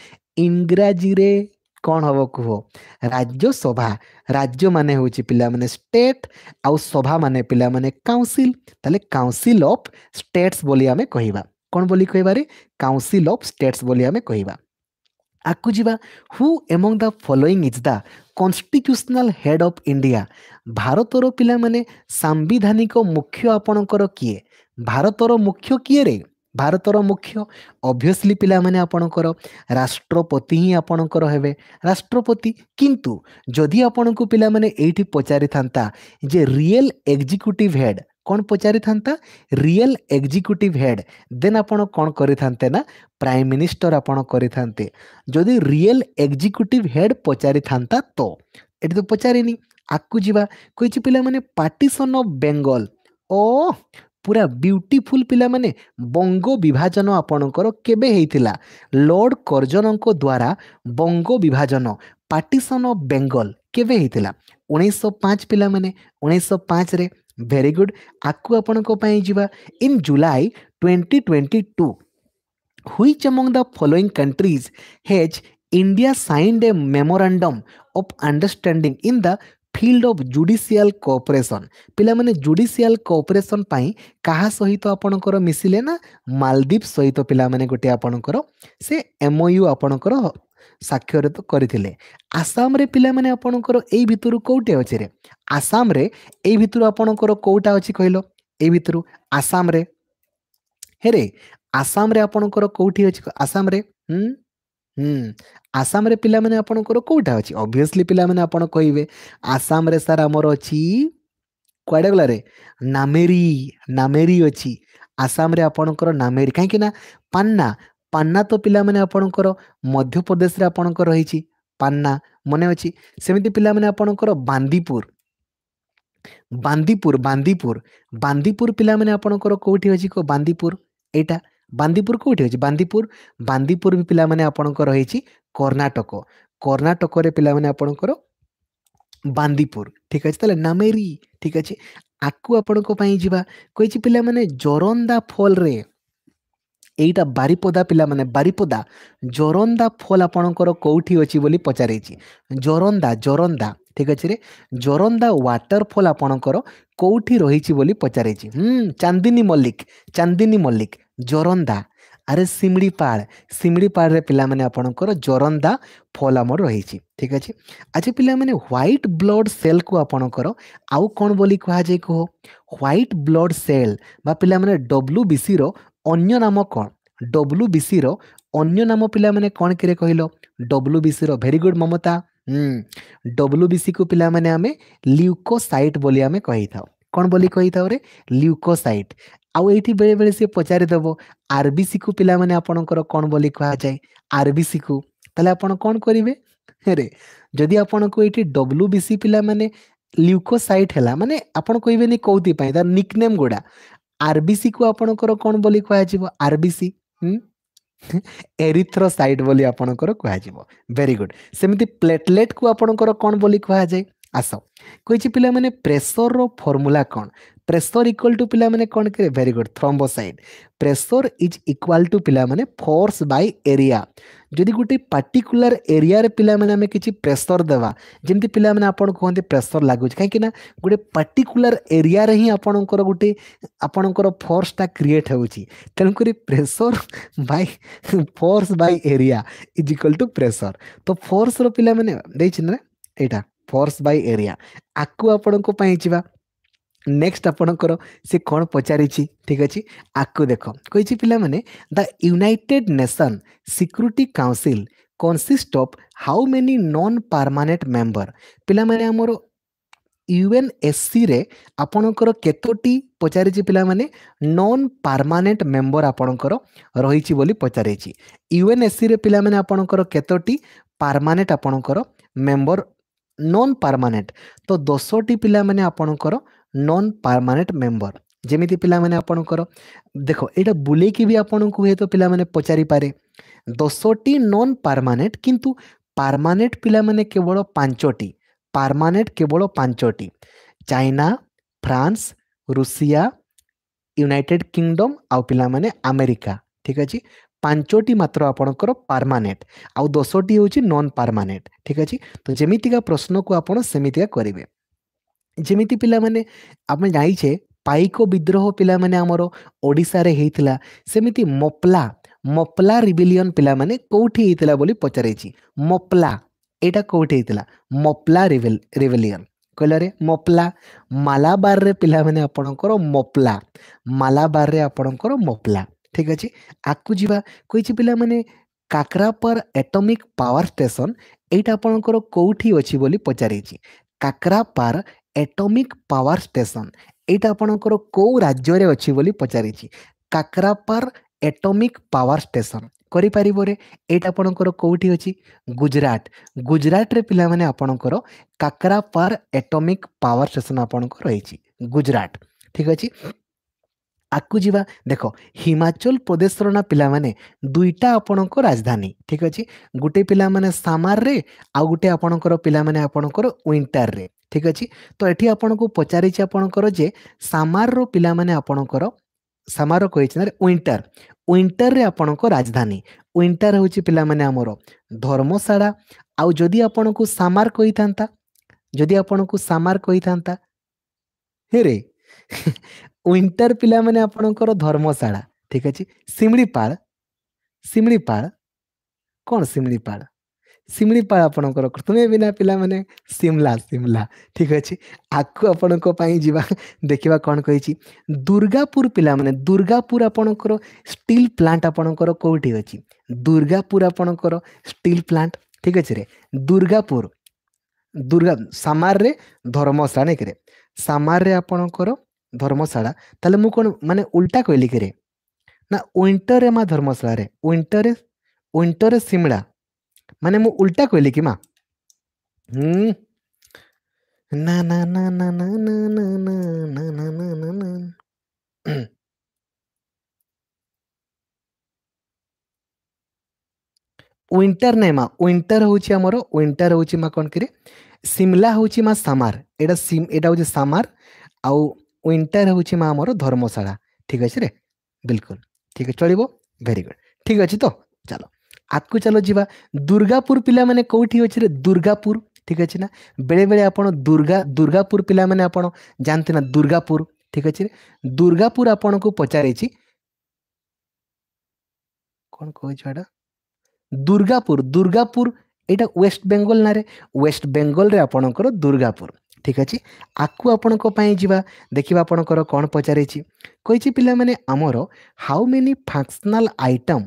ଇଂରାଜୀରେ କ'ଣ ହବ କୁହ ରାଜ୍ୟସଭା ରାଜ୍ୟମାନେ ହେଉଛି ପିଲାମାନେ ଷ୍ଟେଟ୍ ଆଉ ସଭାମାନେ ପିଲାମାନେ କାଉନସିଲ୍ ତାହେଲେ କାଉନସିଲ୍ ଅଫ୍ ଷ୍ଟେଟ୍ସ ବୋଲି ଆମେ କହିବା କ'ଣ ବୋଲି କହିବାରେ କାଉନସିଲ୍ ଅଫ୍ ଷ୍ଟେଟ୍ସ ବୋଲି ଆମେ କହିବା ଆଗକୁ ଯିବା who among the following is the constitutional head of India ଭାରତର ପିଲାମାନେ ସାମ୍ବିଧାନିକ ମୁଖ୍ୟ ଆପଣଙ୍କର କିଏ ଭାରତର ମୁଖ୍ୟ କିଏରେ ଭାରତର ମୁଖ୍ୟ ଅବଭିୟସ୍ଲି ପିଲାମାନେ ଆପଣଙ୍କର ରାଷ୍ଟ୍ରପତି ହିଁ ଆପଣଙ୍କର ହେବେ ରାଷ୍ଟ୍ରପତି କିନ୍ତୁ ଯଦି ଆପଣଙ୍କୁ ପିଲାମାନେ ଏଇଠି ପଚାରିଥାନ୍ତା ଯେ ରିଏଲ୍ ଏକ୍ଜିକ୍ୟୁଟିଭ୍ ହେଡ଼୍ କ'ଣ ପଚାରିଥାନ୍ତା ରିଏଲ୍ ଏକ୍ଜିକ୍ୟୁଟିଭ୍ ହେଡ଼୍ ଦେନ୍ ଆପଣ କ'ଣ କରିଥାନ୍ତେ ନା ପ୍ରାଇମ୍ ମିନିଷ୍ଟର ଆପଣ କରିଥାନ୍ତେ ଯଦି ରିଏଲ୍ ଏକ୍ଜିକ୍ୟୁଟିଭ୍ ହେଡ଼୍ ପଚାରିଥାନ୍ତା ତ ଏଠି ତ ପଚାରିନି ଆଗକୁ ଯିବା କହିଛି ପିଲାମାନେ ପାର୍ଟିସନ୍ ଅଫ୍ ବେଙ୍ଗଲ ଓ ପୁରା ବ୍ୟୁଟିଫୁଲ୍ ପିଲାମାନେ ବଙ୍ଗ ବିଭାଜନ ଆପଣଙ୍କର କେବେ ହେଇଥିଲା ଲର୍ଡ଼ କର୍ଜନଙ୍କ ଦ୍ୱାରା ବଙ୍ଗ ବିଭାଜନ ପାର୍ଟିସନ୍ ଅଫ୍ ବେଙ୍ଗଲ କେବେ ହେଇଥିଲା ଉଣେଇଶହ ପାଞ୍ଚ ପିଲାମାନେ ଉଣେଇଶହ ପାଞ୍ଚରେ ଭେରି ଗୁଡ୍ ଆକୁ ଆପଣଙ୍କ ପାଇଁ ଯିବା in July twenty twenty two which among the following countries has India signed a memorandum of understanding in the field of judicial cooperation ପିଲାମାନେ ଜୁଡ଼ିସିଆଲ କୋଅପରେସନ୍ ପାଇଁ କାହା ସହିତ ଆପଣଙ୍କର ମିଶିଲେ ନା ମାଲଦୀପ ସହିତ ପିଲାମାନେ ଗୋଟିଏ ଆପଣଙ୍କର ସେ ଏମ୍ଓୟୁ ଆପଣଙ୍କର ସ୍ୱାକ୍ଷରିତ କରିଥିଲେ ଆସାମରେ ପିଲାମାନେ ଆପଣଙ୍କର ଏଇ ଭିତରୁ କେଉଁଟି ଅଛି ରେ ଆସାମରେ ଏଇ ଭିତରୁ ଆପଣଙ୍କର କେଉଁଟା ଅଛି କହିଲ ଏଇ ଭିତରୁ ଆସାମରେ ହେରେ ଆସାମରେ ଆପଣଙ୍କର କେଉଁଠି ଅଛି ଆସାମରେ ହୁଁ ହୁଁ, ଆସାମରେ ପିଲାମାନେ ଆପଣଙ୍କର କେଉଁଟା ଅଛି? obviously ପିଲାମାନେ ଆପଣ କହିବେ ଆସାମରେ ସାର୍ ଆମର ଅଛି କୁଆଡେ ଗଲାରେ ନାମେରି ନାମେରି ଅଛି ଆସାମରେ ଆପଣଙ୍କର ନାମେରି କାହିଁକି ନା ପାନ୍ନା ପାନ୍ନା ତ ପିଲାମାନେ ଆପଣଙ୍କର ମଧ୍ୟପ୍ରଦେଶରେ ଆପଣଙ୍କର ରହିଛି ପାନ୍ନା ମନେ ଅଛି ସେମିତି ପିଲାମାନେ ଆପଣଙ୍କର ବାନ୍ଦିପୁର ବାନ୍ଦିପୁର ବାନ୍ଦିପୁର ବାନ୍ଦିପୁର ପିଲାମାନେ ଆପଣଙ୍କର କେଉଁଠି ଅଛି ବାନ୍ଦିପୁର ଏଇଟା ବାନ୍ଦିପୁର କେଉଁଠି ଅଛି ବାନ୍ଦିପୁର ବାନ୍ଦିପୁର ବି ପିଲାମାନେ ଆପଣଙ୍କର ରହିଛି କର୍ଣ୍ଣାଟକ କର୍ଣ୍ଣାଟକରେ ପିଲାମାନେ ଆପଣଙ୍କର ବାନ୍ଦିପୁର ଠିକ୍ ଅଛି ତାହେଲେ ନାମେରି ଠିକ୍ ଅଛି ଆକୁ ଆପଣଙ୍କ ପାଇଁ ଯିବା କହିଛି ପିଲାମାନେ ଜରନ୍ଦା ଫଲ୍ରେ ଏଇଟା ବାରିପଦା ପିଲାମାନେ ବାରିପଦା ଜରନ୍ଦା ଫଲ୍ ଆପଣଙ୍କର କେଉଁଠି ଅଛି ବୋଲି ପଚାରିଛି ଜରନ୍ଦା ଜରନ୍ଦା ঠিক আছে রে জরন্দা ওয়াটরফল ଆପଣଙ୍କର କେଉଁଠି ରହିଛି ବୋଲି ପଚାରିଛି ହୁଁ ଚାନ୍ଦିନୀ ମଲ୍ଲିକ ଚାନ୍ଦିନୀ ମଲ୍ଲିକ ଜୋରନ୍ଦା ଆରେ ଶିମିଳିପାଳ ଶିମିଳିପାଳରେ ପିଲାମାନେ ଆପଣଙ୍କର ଜୋରନ୍ଦା ଫଲ୍ ଆମର ରହିଛି ଠିକ୍ ଅଛି ଆଜି ପିଲାମାନେ ହ୍ୱାଇଟ୍ ବ୍ଲଡ୍ ସେଲ୍କୁ ଆପଣଙ୍କର ଆଉ କ'ଣ ବୋଲି କୁହାଯାଏ କୁହ ହ୍ୱାଇଟ୍ ବ୍ଲଡ୍ ସେଲ୍ ବା ପିଲାମାନେ ଡବ୍ଲୁ ବିସିର ଅନ୍ୟ ନାମ କ'ଣ ଡବ୍ଲୁ ବିସିର ଅନ୍ୟ ନାମ ପିଲାମାନେ କ'ଣ କିରେ କହିଲ ଡବ୍ଲୁ ବିସିର ଭେରି ଗୁଡ୍ ମମତା ଡବ୍ଲୁ ବିସିକୁ ପିଲାମାନେ ଆମେ ଲ୍ୟୁକୋସାଇଟ୍ ବୋଲି ଆମେ କହିଥାଉ କ'ଣ ବୋଲି କହିଥାଉ ରେ ଲ୍ୟୁକୋସାଇଟ୍ ଆଉ ଏଇଠି ବେଳେବେଳେ ସେ ପଚାରିଦେବ ଆରବିସି କୁ ପିଲାମାନେ ଆପଣଙ୍କର କ'ଣ ବୋଲି କୁହାଯାଏ ଆରବିସି କୁ ତାହେଲେ ଆପଣ କ'ଣ କରିବେ ହେରେ ଯଦି ଆପଣଙ୍କୁ ଏଇଠି ଡବ୍ଲ୍ୟୁ ବିସି ପିଲାମାନେ ଲ୍ୟୁକୋସାଇଟ୍ ହେଲା ମାନେ ଆପଣ କହିବେନି କୋଉଥିପାଇଁ ତାର ନିକନେମ୍ ଗୁଡ଼ା ଆରବିସି କୁ ଆପଣଙ୍କର କ'ଣ ବୋଲି କୁହାଯିବ ଆରବିସି ଏରିଥ୍ରୋସାଇଟ୍ ବୋଲି ଆପଣଙ୍କର କୁହାଯିବ ଭେରି ଗୁଡ୍ ସେମିତି ପ୍ଲେଟଲେଟ୍କୁ ଆପଣଙ୍କର କ'ଣ ବୋଲି କୁହାଯାଏ आस कही पे प्रेसर रमुला कौन प्रेसर इक्वल टू पे कौन कह very good thrombocyte pressure is equal to पे फोर्स बाय एरिया जदि गोटे पार्टिकुलर एरिया रे पे कि प्रेसर देवा जमी पे आप कहते प्रेसर लगुच कहीं गोटे पार्टिकुलर एरिया रे ही आपणकर गोटे आपणकर फोर्सटा क्रिएट तेणुक pressure by force by area is equal to pressure तो फोर्स रे देना यहाँ फोर्स बाय एरिया आकु आपण को पाइबा नेक्स्ट आपणकर से कौन पचारि ठीक अच्छे आकु देख कही पिला the united nation security council consist of how many non permanent member पे आम यूएन एस सी आपणकर कतोटी पचार पाने नन परमानेंट मेम्बर आपणकर रही पचारि यूएन एस सी पे आपणकर कतोटी परमानेंट आपणकर मेम्बर ନନ୍ ପାର୍ମାନେଣ୍ଟ ତ ଦଶଟି ପିଲାମାନେ ଆପଣଙ୍କର ନନ୍ ପାର୍ମାନେଣ୍ଟ ମେମ୍ବର ଯେମିତି ପିଲାମାନେ ଆପଣଙ୍କର ଦେଖ ଏଇଟା ବୁଲେଇକି ବି ଆପଣଙ୍କୁ ହୁଏତ ପିଲାମାନେ ପଚାରିପାରେ ଦଶଟି ନନ୍ ପାର୍ମାନେଣ୍ଟ କିନ୍ତୁ ପାର୍ମାନେଣ୍ଟ ପିଲାମାନେ କେବଳ ପାଞ୍ଚଟି ପାର୍ମାନେଣ୍ଟ କେବଳ ପାଞ୍ଚଟି China France Russia United Kingdom ଆଉ ପିଲାମାନେ ଆମେରିକା ଠିକ୍ ଅଛି ପାଞ୍ଚଟି ମାତ୍ର ଆପଣଙ୍କର ପାର୍ମାନେଣ୍ଟ ଆଉ ଦଶଟି ହେଉଛି ନନ୍ ପାର୍ମାନେଣ୍ଟ ଠିକ୍ ଅଛି ତ ଯେମିତିକା ପ୍ରଶ୍ନକୁ ଆପଣ ସେମିତିକା କରିବେ ଯେମିତି ପିଲାମାନେ ଆମେ ଜାଣିଛେ ପାଇକ ବିଦ୍ରୋହ ପିଲାମାନେ ଆମର ଓଡ଼ିଶାରେ ହେଇଥିଲା ସେମିତି ମପ୍ଲା ମପ୍ଲା ରିବିଲିୟନ୍ ପିଲାମାନେ କେଉଁଠି ହେଇଥିଲା ବୋଲି ପଚାରିଛି ମପ୍ଲା ଏଇଟା କେଉଁଠି ହେଇଥିଲା ମପ୍ଲା ରିଭେଲ ରିଭେଲିୟନ୍ କହିଲାରେ ମପ୍ଲା ମାଲାବାରରେ ପିଲାମାନେ ଆପଣଙ୍କର ମପ୍ଲା ମାଲାବାରରେ ଆପଣଙ୍କର ମପ୍ଲା ଠିକ୍ ଅଛି ଆକୁ ଯିବା କହିଛି ପିଲାମାନେ କାକରାପର ଆଟମିକ୍ ପାୱାର ଷ୍ଟେସନ୍ ଏଇଟା ଆପଣଙ୍କର କେଉଁଠି ଅଛି ବୋଲି ପଚାରିଛି କାକରାପାର ଆଟମିକ୍ ପାୱାର ଷ୍ଟେସନ୍ ଏଇଟା ଆପଣଙ୍କର କେଉଁ ରାଜ୍ୟରେ ଅଛି ବୋଲି ପଚାରିଛି କାକରାପାର ଆଟମିକ୍ ପାୱାର ଷ୍ଟେସନ୍ କରିପାରିବରେ ଏଇଟା ଆପଣଙ୍କର କେଉଁଠି ଅଛି ଗୁଜରାଟ ଗୁଜରାଟରେ ପିଲାମାନେ ଆପଣଙ୍କର କାକରାପାର ଆଟମିକ୍ ପାୱାର ଷ୍ଟେସନ୍ ଆପଣଙ୍କର ରହିଛି ଗୁଜରାଟ ଠିକ୍ ଅଛି ଆଗକୁ ଯିବା ଦେଖ ହିମାଚଳ ପ୍ରଦେଶର ନା ପିଲାମାନେ ଦୁଇଟା ଆପଣଙ୍କ ରାଜଧାନୀ ଠିକ୍ ଅଛି ଗୋଟେ ପିଲାମାନେ ସାମାରରେ ଆଉ ଗୋଟେ ଆପଣଙ୍କର ପିଲାମାନେ ଆପଣଙ୍କର ୱିଣ୍ଟରରେ ଠିକ୍ ଅଛି ତ ଏଠି ଆପଣଙ୍କୁ ପଚାରିଛି ଆପଣଙ୍କର ଯେ ସାମାରର ପିଲାମାନେ ଆପଣଙ୍କର ସାମାର କହିଛି ନା ୱିଣ୍ଟର ୱିଣ୍ଟରରେ ଆପଣଙ୍କ ରାଜଧାନୀ ୱିଣ୍ଟର ହେଉଛି ପିଲାମାନେ ଆମର ଧର୍ମଶାଳା ଆଉ ଯଦି ଆପଣଙ୍କୁ ସାମାର କହିଥାନ୍ତା ଯଦି ଆପଣଙ୍କୁ ସାମାର କହିଥାନ୍ତା ହେରେ ୱିଣ୍ଟର ପିଲାମାନେ ଆପଣଙ୍କର ଧର୍ମଶାଳା ଠିକ୍ ଅଛି ଶିମିଳିପାଳ ଶିମିଳିପାଳ କ'ଣ ଶିମିଳିପାଳ ଶିମିଳିପାଳ ଆପଣଙ୍କର ତୁମେ ବିନା ପିଲାମାନେ ସିମଲା ସିମଲା ଠିକ୍ ଅଛି ଆକୁ ଆପଣଙ୍କ ପାଇଁ ଯିବା ଦେଖିବା କ'ଣ କହିଛି ଦୁର୍ଗାପୁର ପିଲାମାନେ ଦୁର୍ଗାପୁର ଆପଣଙ୍କର ଷ୍ଟିଲ୍ ପ୍ଲାଣ୍ଟ ଆପଣଙ୍କର କେଉଁଠି ଅଛି ଦୁର୍ଗାପୁର ଆପଣଙ୍କର ଷ୍ଟିଲ୍ ପ୍ଲାଣ୍ଟ ଠିକ୍ ଅଛି ରେ ଦୁର୍ଗାପୁର ଦୁର୍ଗା ସାମାରରେ ଧର୍ମଶାଳା ନାଇକିରେ ସାମାରରେ ଆପଣଙ୍କର ଧର୍ମଶାଳା ତାହେଲେ ମୁଁ କ'ଣ ମାନେ ଉଲ୍ଟା କହିଲି କିରେ ନା ୱିଣ୍ଟରରେ ମା ଧର୍ମଶାଳାରେ ୱିଣ୍ଟରରେ ୱିଣ୍ଟରରେ ସିମଳା ମାନେ ମୁଁ ଉଲ୍ଟା କହିଲି କି ମା ହୁଁ ନା ନା ନା ନା ନା ନା ନା ନା ନା ନା ନା ନା ନା ୱିଣ୍ଟର ନାଇଁ ମା ୱିଣ୍ଟର ହେଉଛି ଆମର ୱିଣ୍ଟର ହେଉଛି ମା କ'ଣ କିରେ ସିମଲା ହେଉଛି ମା ସାମାର ଏଇଟା ସିମ୍ ଏଇଟା ହେଉଛି ସାମାର ଆଉ ୱିଣ୍ଟର ହେଉଛି ମା ଆମର ଧର୍ମଶାଳା ଠିକ୍ ଅଛିରେ ବିଲକୁଲ ଠିକ୍ ଅଛି ଚଳିବ ଭେରି ଗୁଡ୍ ଠିକ୍ ଅଛି ତ ଚାଲ ଆଗକୁ ଚାଲ ଯିବା ଦୁର୍ଗାପୁର ପିଲାମାନେ କେଉଁଠି ଅଛି ରେ ଦୁର୍ଗାପୁର ଠିକ୍ ଅଛି ନା ବେଳେବେଳେ ଆପଣ ଦୁର୍ଗା ଦୁର୍ଗାପୁର ପିଲାମାନେ ଆପଣ ଜାଣନ୍ତି ନା ଦୁର୍ଗାପୁର ଠିକ୍ ଅଛି ଦୁର୍ଗାପୁର ଆପଣଙ୍କୁ ପଚାରିଛି କ'ଣ କହୁଛୁ ଏଇଟା ଦୁର୍ଗାପୁର ଦୁର୍ଗାପୁର ଏଇଟା ୱେଷ୍ଟ ବେଙ୍ଗଲ ନାଁରେ ୱେଷ୍ଟ ବେଙ୍ଗଲରେ ଆପଣଙ୍କର ଦୁର୍ଗାପୁର ଠିକ୍ ଅଛି ଆକୁ ଆପଣଙ୍କ ପାଇଁ ଯିବା ଦେଖିବା ଆପଣଙ୍କର କ'ଣ ପଚାରିଛି କହିଛି ପିଲାମାନେ ଆମର how many functional item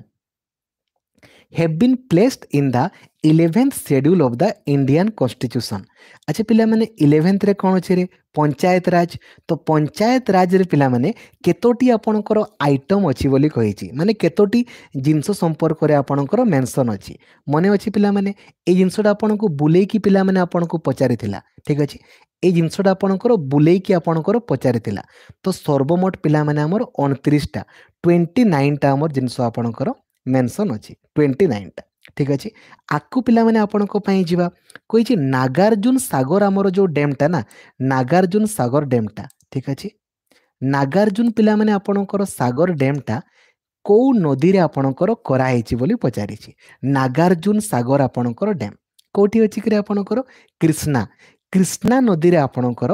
have been placed in the eleventh schedule of the Indian Constitution अच्छा पिलाମାନେ 11th रे कोन अछि पंचायत राज तो पंचायत राज रे पिलाମାନେ केतोटी आपनकर आइटम अछि बोली कहि छि माने केतोटी जिंस संपर्क रे आपनकर मेंशन अछि मने अछि पिलाମାନେ ए जिंसटा आपनकु बुले की पिलाମାନେ आपनकु पचारि ठीक अछि ए जिंसटा आपनकर बुले की आपनकर पचारि थिला तो सर्वमोट पिलाମାନେ हमर 29टा 29टा हमर जिंस आपनकर ମେନସନ୍ ଅଛି ଟ୍ୱେଣ୍ଟି ନାଇନଟା ଠିକ୍ ଅଛି ଆକୁ ପିଲାମାନେ ଆପଣଙ୍କ ପାଇଁ ଯିବା କହିଛି ନାଗାର୍ଜୁନ ସାଗର ଆମର ଯେଉଁ ଡ୍ୟାମ୍ଟା ନା ନାଗାର୍ଜୁନ ସାଗର ଡ୍ୟାମ୍ଟା ଠିକ୍ ଅଛି ନାଗାର୍ଜୁନ ପିଲାମାନେ ଆପଣଙ୍କର ସାଗର ଡ୍ୟାମ୍ଟା କେଉଁ ନଦୀରେ ଆପଣଙ୍କର କରାହେଇଛି ବୋଲି ପଚାରିଛି ନାଗାର୍ଜୁନ ସାଗର ଆପଣଙ୍କର ଡ୍ୟାମ୍ କେଉଁଠି ଅଛି କିରେ ଆପଣଙ୍କର କ୍ରିଷ୍ଣା କ୍ରିଷ୍ଣା ନଦୀରେ ଆପଣଙ୍କର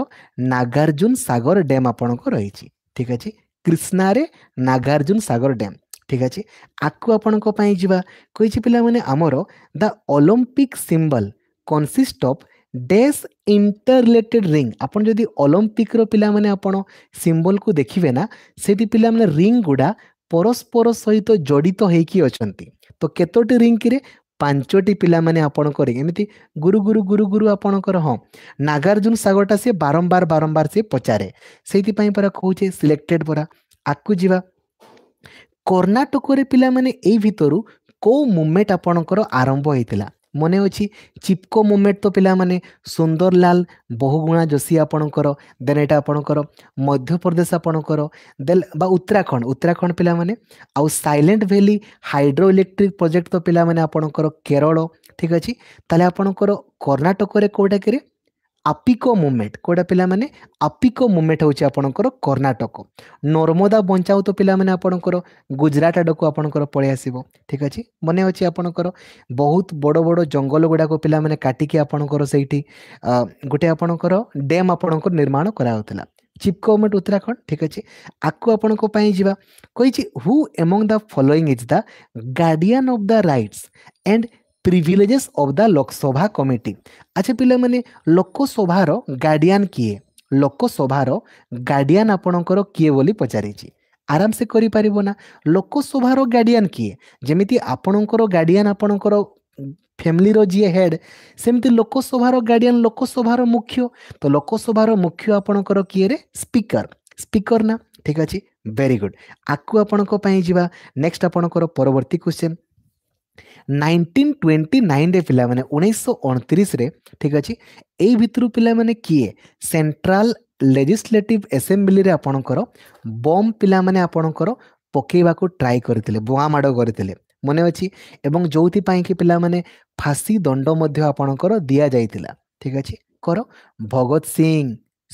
ନାଗାର୍ଜୁନ ସାଗର ଡ୍ୟାମ୍ ଆପଣଙ୍କ ରହିଛି ଠିକ୍ ଅଛି କ୍ରିଷ୍ଣାରେ ନାଗାର୍ଜୁନ ସାଗର ଡ୍ୟାମ୍ ଠିକ୍ ଅଛି ଆକୁ ଆପଣଙ୍କ ପାଇଁ ଯିବା କହିଛି ପିଲାମାନେ ଆମର the olympic symbol consist of these interrelated ring ଆପଣ ଯଦି ଅଲମ୍ପିକ୍ର ପିଲାମାନେ ଆପଣ ସିମ୍ବଲକୁ ଦେଖିବେ ନା ସେଠି ପିଲାମାନେ ରିଙ୍ଗ ଗୁଡ଼ା ପରସ୍ପର ସହିତ ଜଡ଼ିତ ହେଇକି ଅଛନ୍ତି ତ କେତୋଟି ରିଙ୍ଗ କିରେ ପାଞ୍ଚଟି ପିଲାମାନେ ଆପଣଙ୍କର ଏମିତି ଗୁରୁ ଗୁରୁ ଗୁରୁ ଗୁରୁ ଆପଣଙ୍କର ହଁ ନାଗାର୍ଜୁନ ସାଗରଟା ସିଏ ବାରମ୍ବାର ବାରମ୍ବାର ସିଏ ପଚାରେ ସେଇଥିପାଇଁ ପରା କହୁଛେ ସିଲେକ୍ଟେଡ୍ ପରା ଆଗକୁ ଯିବା କର୍ଣ୍ଣାଟକରେ ପିଲାମାନେ ଏଇ ଭିତରୁ କେଉଁ ମୁଭମେଣ୍ଟ ଆପଣଙ୍କର ଆରମ୍ଭ ହେଇଥିଲା ମନେ ଅଛି ଚିପକୋ ମୁଭମେଣ୍ଟ ତ ପିଲାମାନେ ସୁନ୍ଦରଲାଲ ବହୁଗୁଣା ଯୋଶୀ ଆପଣଙ୍କର ଦେନ୍ ଏଇଟା ଆପଣଙ୍କର ମଧ୍ୟପ୍ରଦେଶ ଆପଣଙ୍କର ଦେନ୍ ବା ଉତ୍ତରାଖଣ୍ଡ ଉତ୍ତରାଖଣ୍ଡ ପିଲାମାନେ ଆଉ Silent Valley hydro electric project ତ ପିଲାମାନେ ଆପଣଙ୍କର କେରଳ ଠିକ୍ ଅଛି ତାହେଲେ ଆପଣଙ୍କର କର୍ଣ୍ଣାଟକରେ କେଉଁଟାକିରେ ଆପିକୋ ମୁଭମେଣ୍ଟ କେଉଁଟା ପିଲାମାନେ ଆପିକୋ ମୁଭମେଣ୍ଟ ହେଉଛି ଆପଣଙ୍କର କର୍ଣ୍ଣାଟକ ନର୍ମଦା ବଞ୍ଚାଉତ ପିଲାମାନେ ଆପଣଙ୍କର ଗୁଜରାଟ ଆଡ଼କୁ ଆପଣଙ୍କର ପଳେଇ ଆସିବ ଠିକ୍ ଅଛି ମନେ ଅଛି ଆପଣଙ୍କର ବହୁତ ବଡ଼ ବଡ଼ ଜଙ୍ଗଲ ଗୁଡ଼ାକ ପିଲାମାନେ କାଟିକି ଆପଣଙ୍କର ସେଇଠି ଗୋଟେ ଆପଣଙ୍କର ଡ୍ୟାମ୍ ଆପଣଙ୍କର ନିର୍ମାଣ କରାଯାଉଥିଲା ଚିଫ୍ ଗଭର୍ଣ୍ଣମେଣ୍ଟ ଉତ୍ତରାଖଣ୍ଡ ଠିକ୍ ଅଛି ଆକୁ ଆପଣଙ୍କ ପାଇଁ ଯିବା କହିଛି who among the following is the guardian of the rights and privileges of the Lok Sabha committee ଆଚ୍ଛା ପିଲାମାନେ ଲୋକସଭାର ଗାର୍ଡ଼ିଆନ୍ କିଏ ଲୋକସଭାର ଗାର୍ଡ଼ିଆନ୍ ଆପଣଙ୍କର କିଏ ବୋଲି ପଚାରିଛି ଆରାମସେ କରିପାରିବ ନା ଲୋକସଭାର ଗାର୍ଡ଼ିଆନ୍ କିଏ ଯେମିତି ଆପଣଙ୍କର ଗାର୍ଡ଼ିଆନ୍ ଆପଣଙ୍କର ଫ୍ୟାମିଲିର ଯିଏ ହେଡ୍ ସେମିତି ଲୋକସଭାର ଗାର୍ଡ଼ିଆନ୍ ଲୋକସଭାର ମୁଖ୍ୟ ତ ଲୋକସଭାର ମୁଖ୍ୟ ଆପଣଙ୍କର କିଏରେ ସ୍ପିକର ସ୍ପିକର ନା ଠିକ୍ ଅଛି ଭେରି ଗୁଡ୍ ଆକୁ ଆପଣଙ୍କ ପାଇଁ ଯିବା ନେକ୍ସଟ ଆପଣଙ୍କର ପରବର୍ତ୍ତୀ କ୍ୱେଶ୍ଚନ୍ ନାଇଣ୍ଟିନ୍ ଟ୍ୱେଣ୍ଟି ନାଇନ୍ରେ ପିଲାମାନେ ଉଣେଇଶହ ଅଣତିରିଶରେ ଠିକ୍ ଅଛି ଏଇ ଭିତରୁ ପିଲାମାନେ କିଏ ସେଣ୍ଟ୍ରାଲ ଲେଜିସ୍ଲେଟିଭ୍ ଆସେମ୍ବ୍ଲିରେ ଆପଣଙ୍କର ବମ୍ ପିଲାମାନେ ଆପଣଙ୍କର ପକାଇବାକୁ ଟ୍ରାଏ କରିଥିଲେ ବୋମା ମାଡ଼ କରିଥିଲେ ମନେ ଅଛି ଏବଂ ଯେଉଁଥିପାଇଁକି ପିଲାମାନେ ଫାଶୀ ଦଣ୍ଡ ମଧ୍ୟ ଆପଣଙ୍କର ଦିଆଯାଇଥିଲା ଠିକ୍ ଅଛି କର ଭଗତ ସିଂ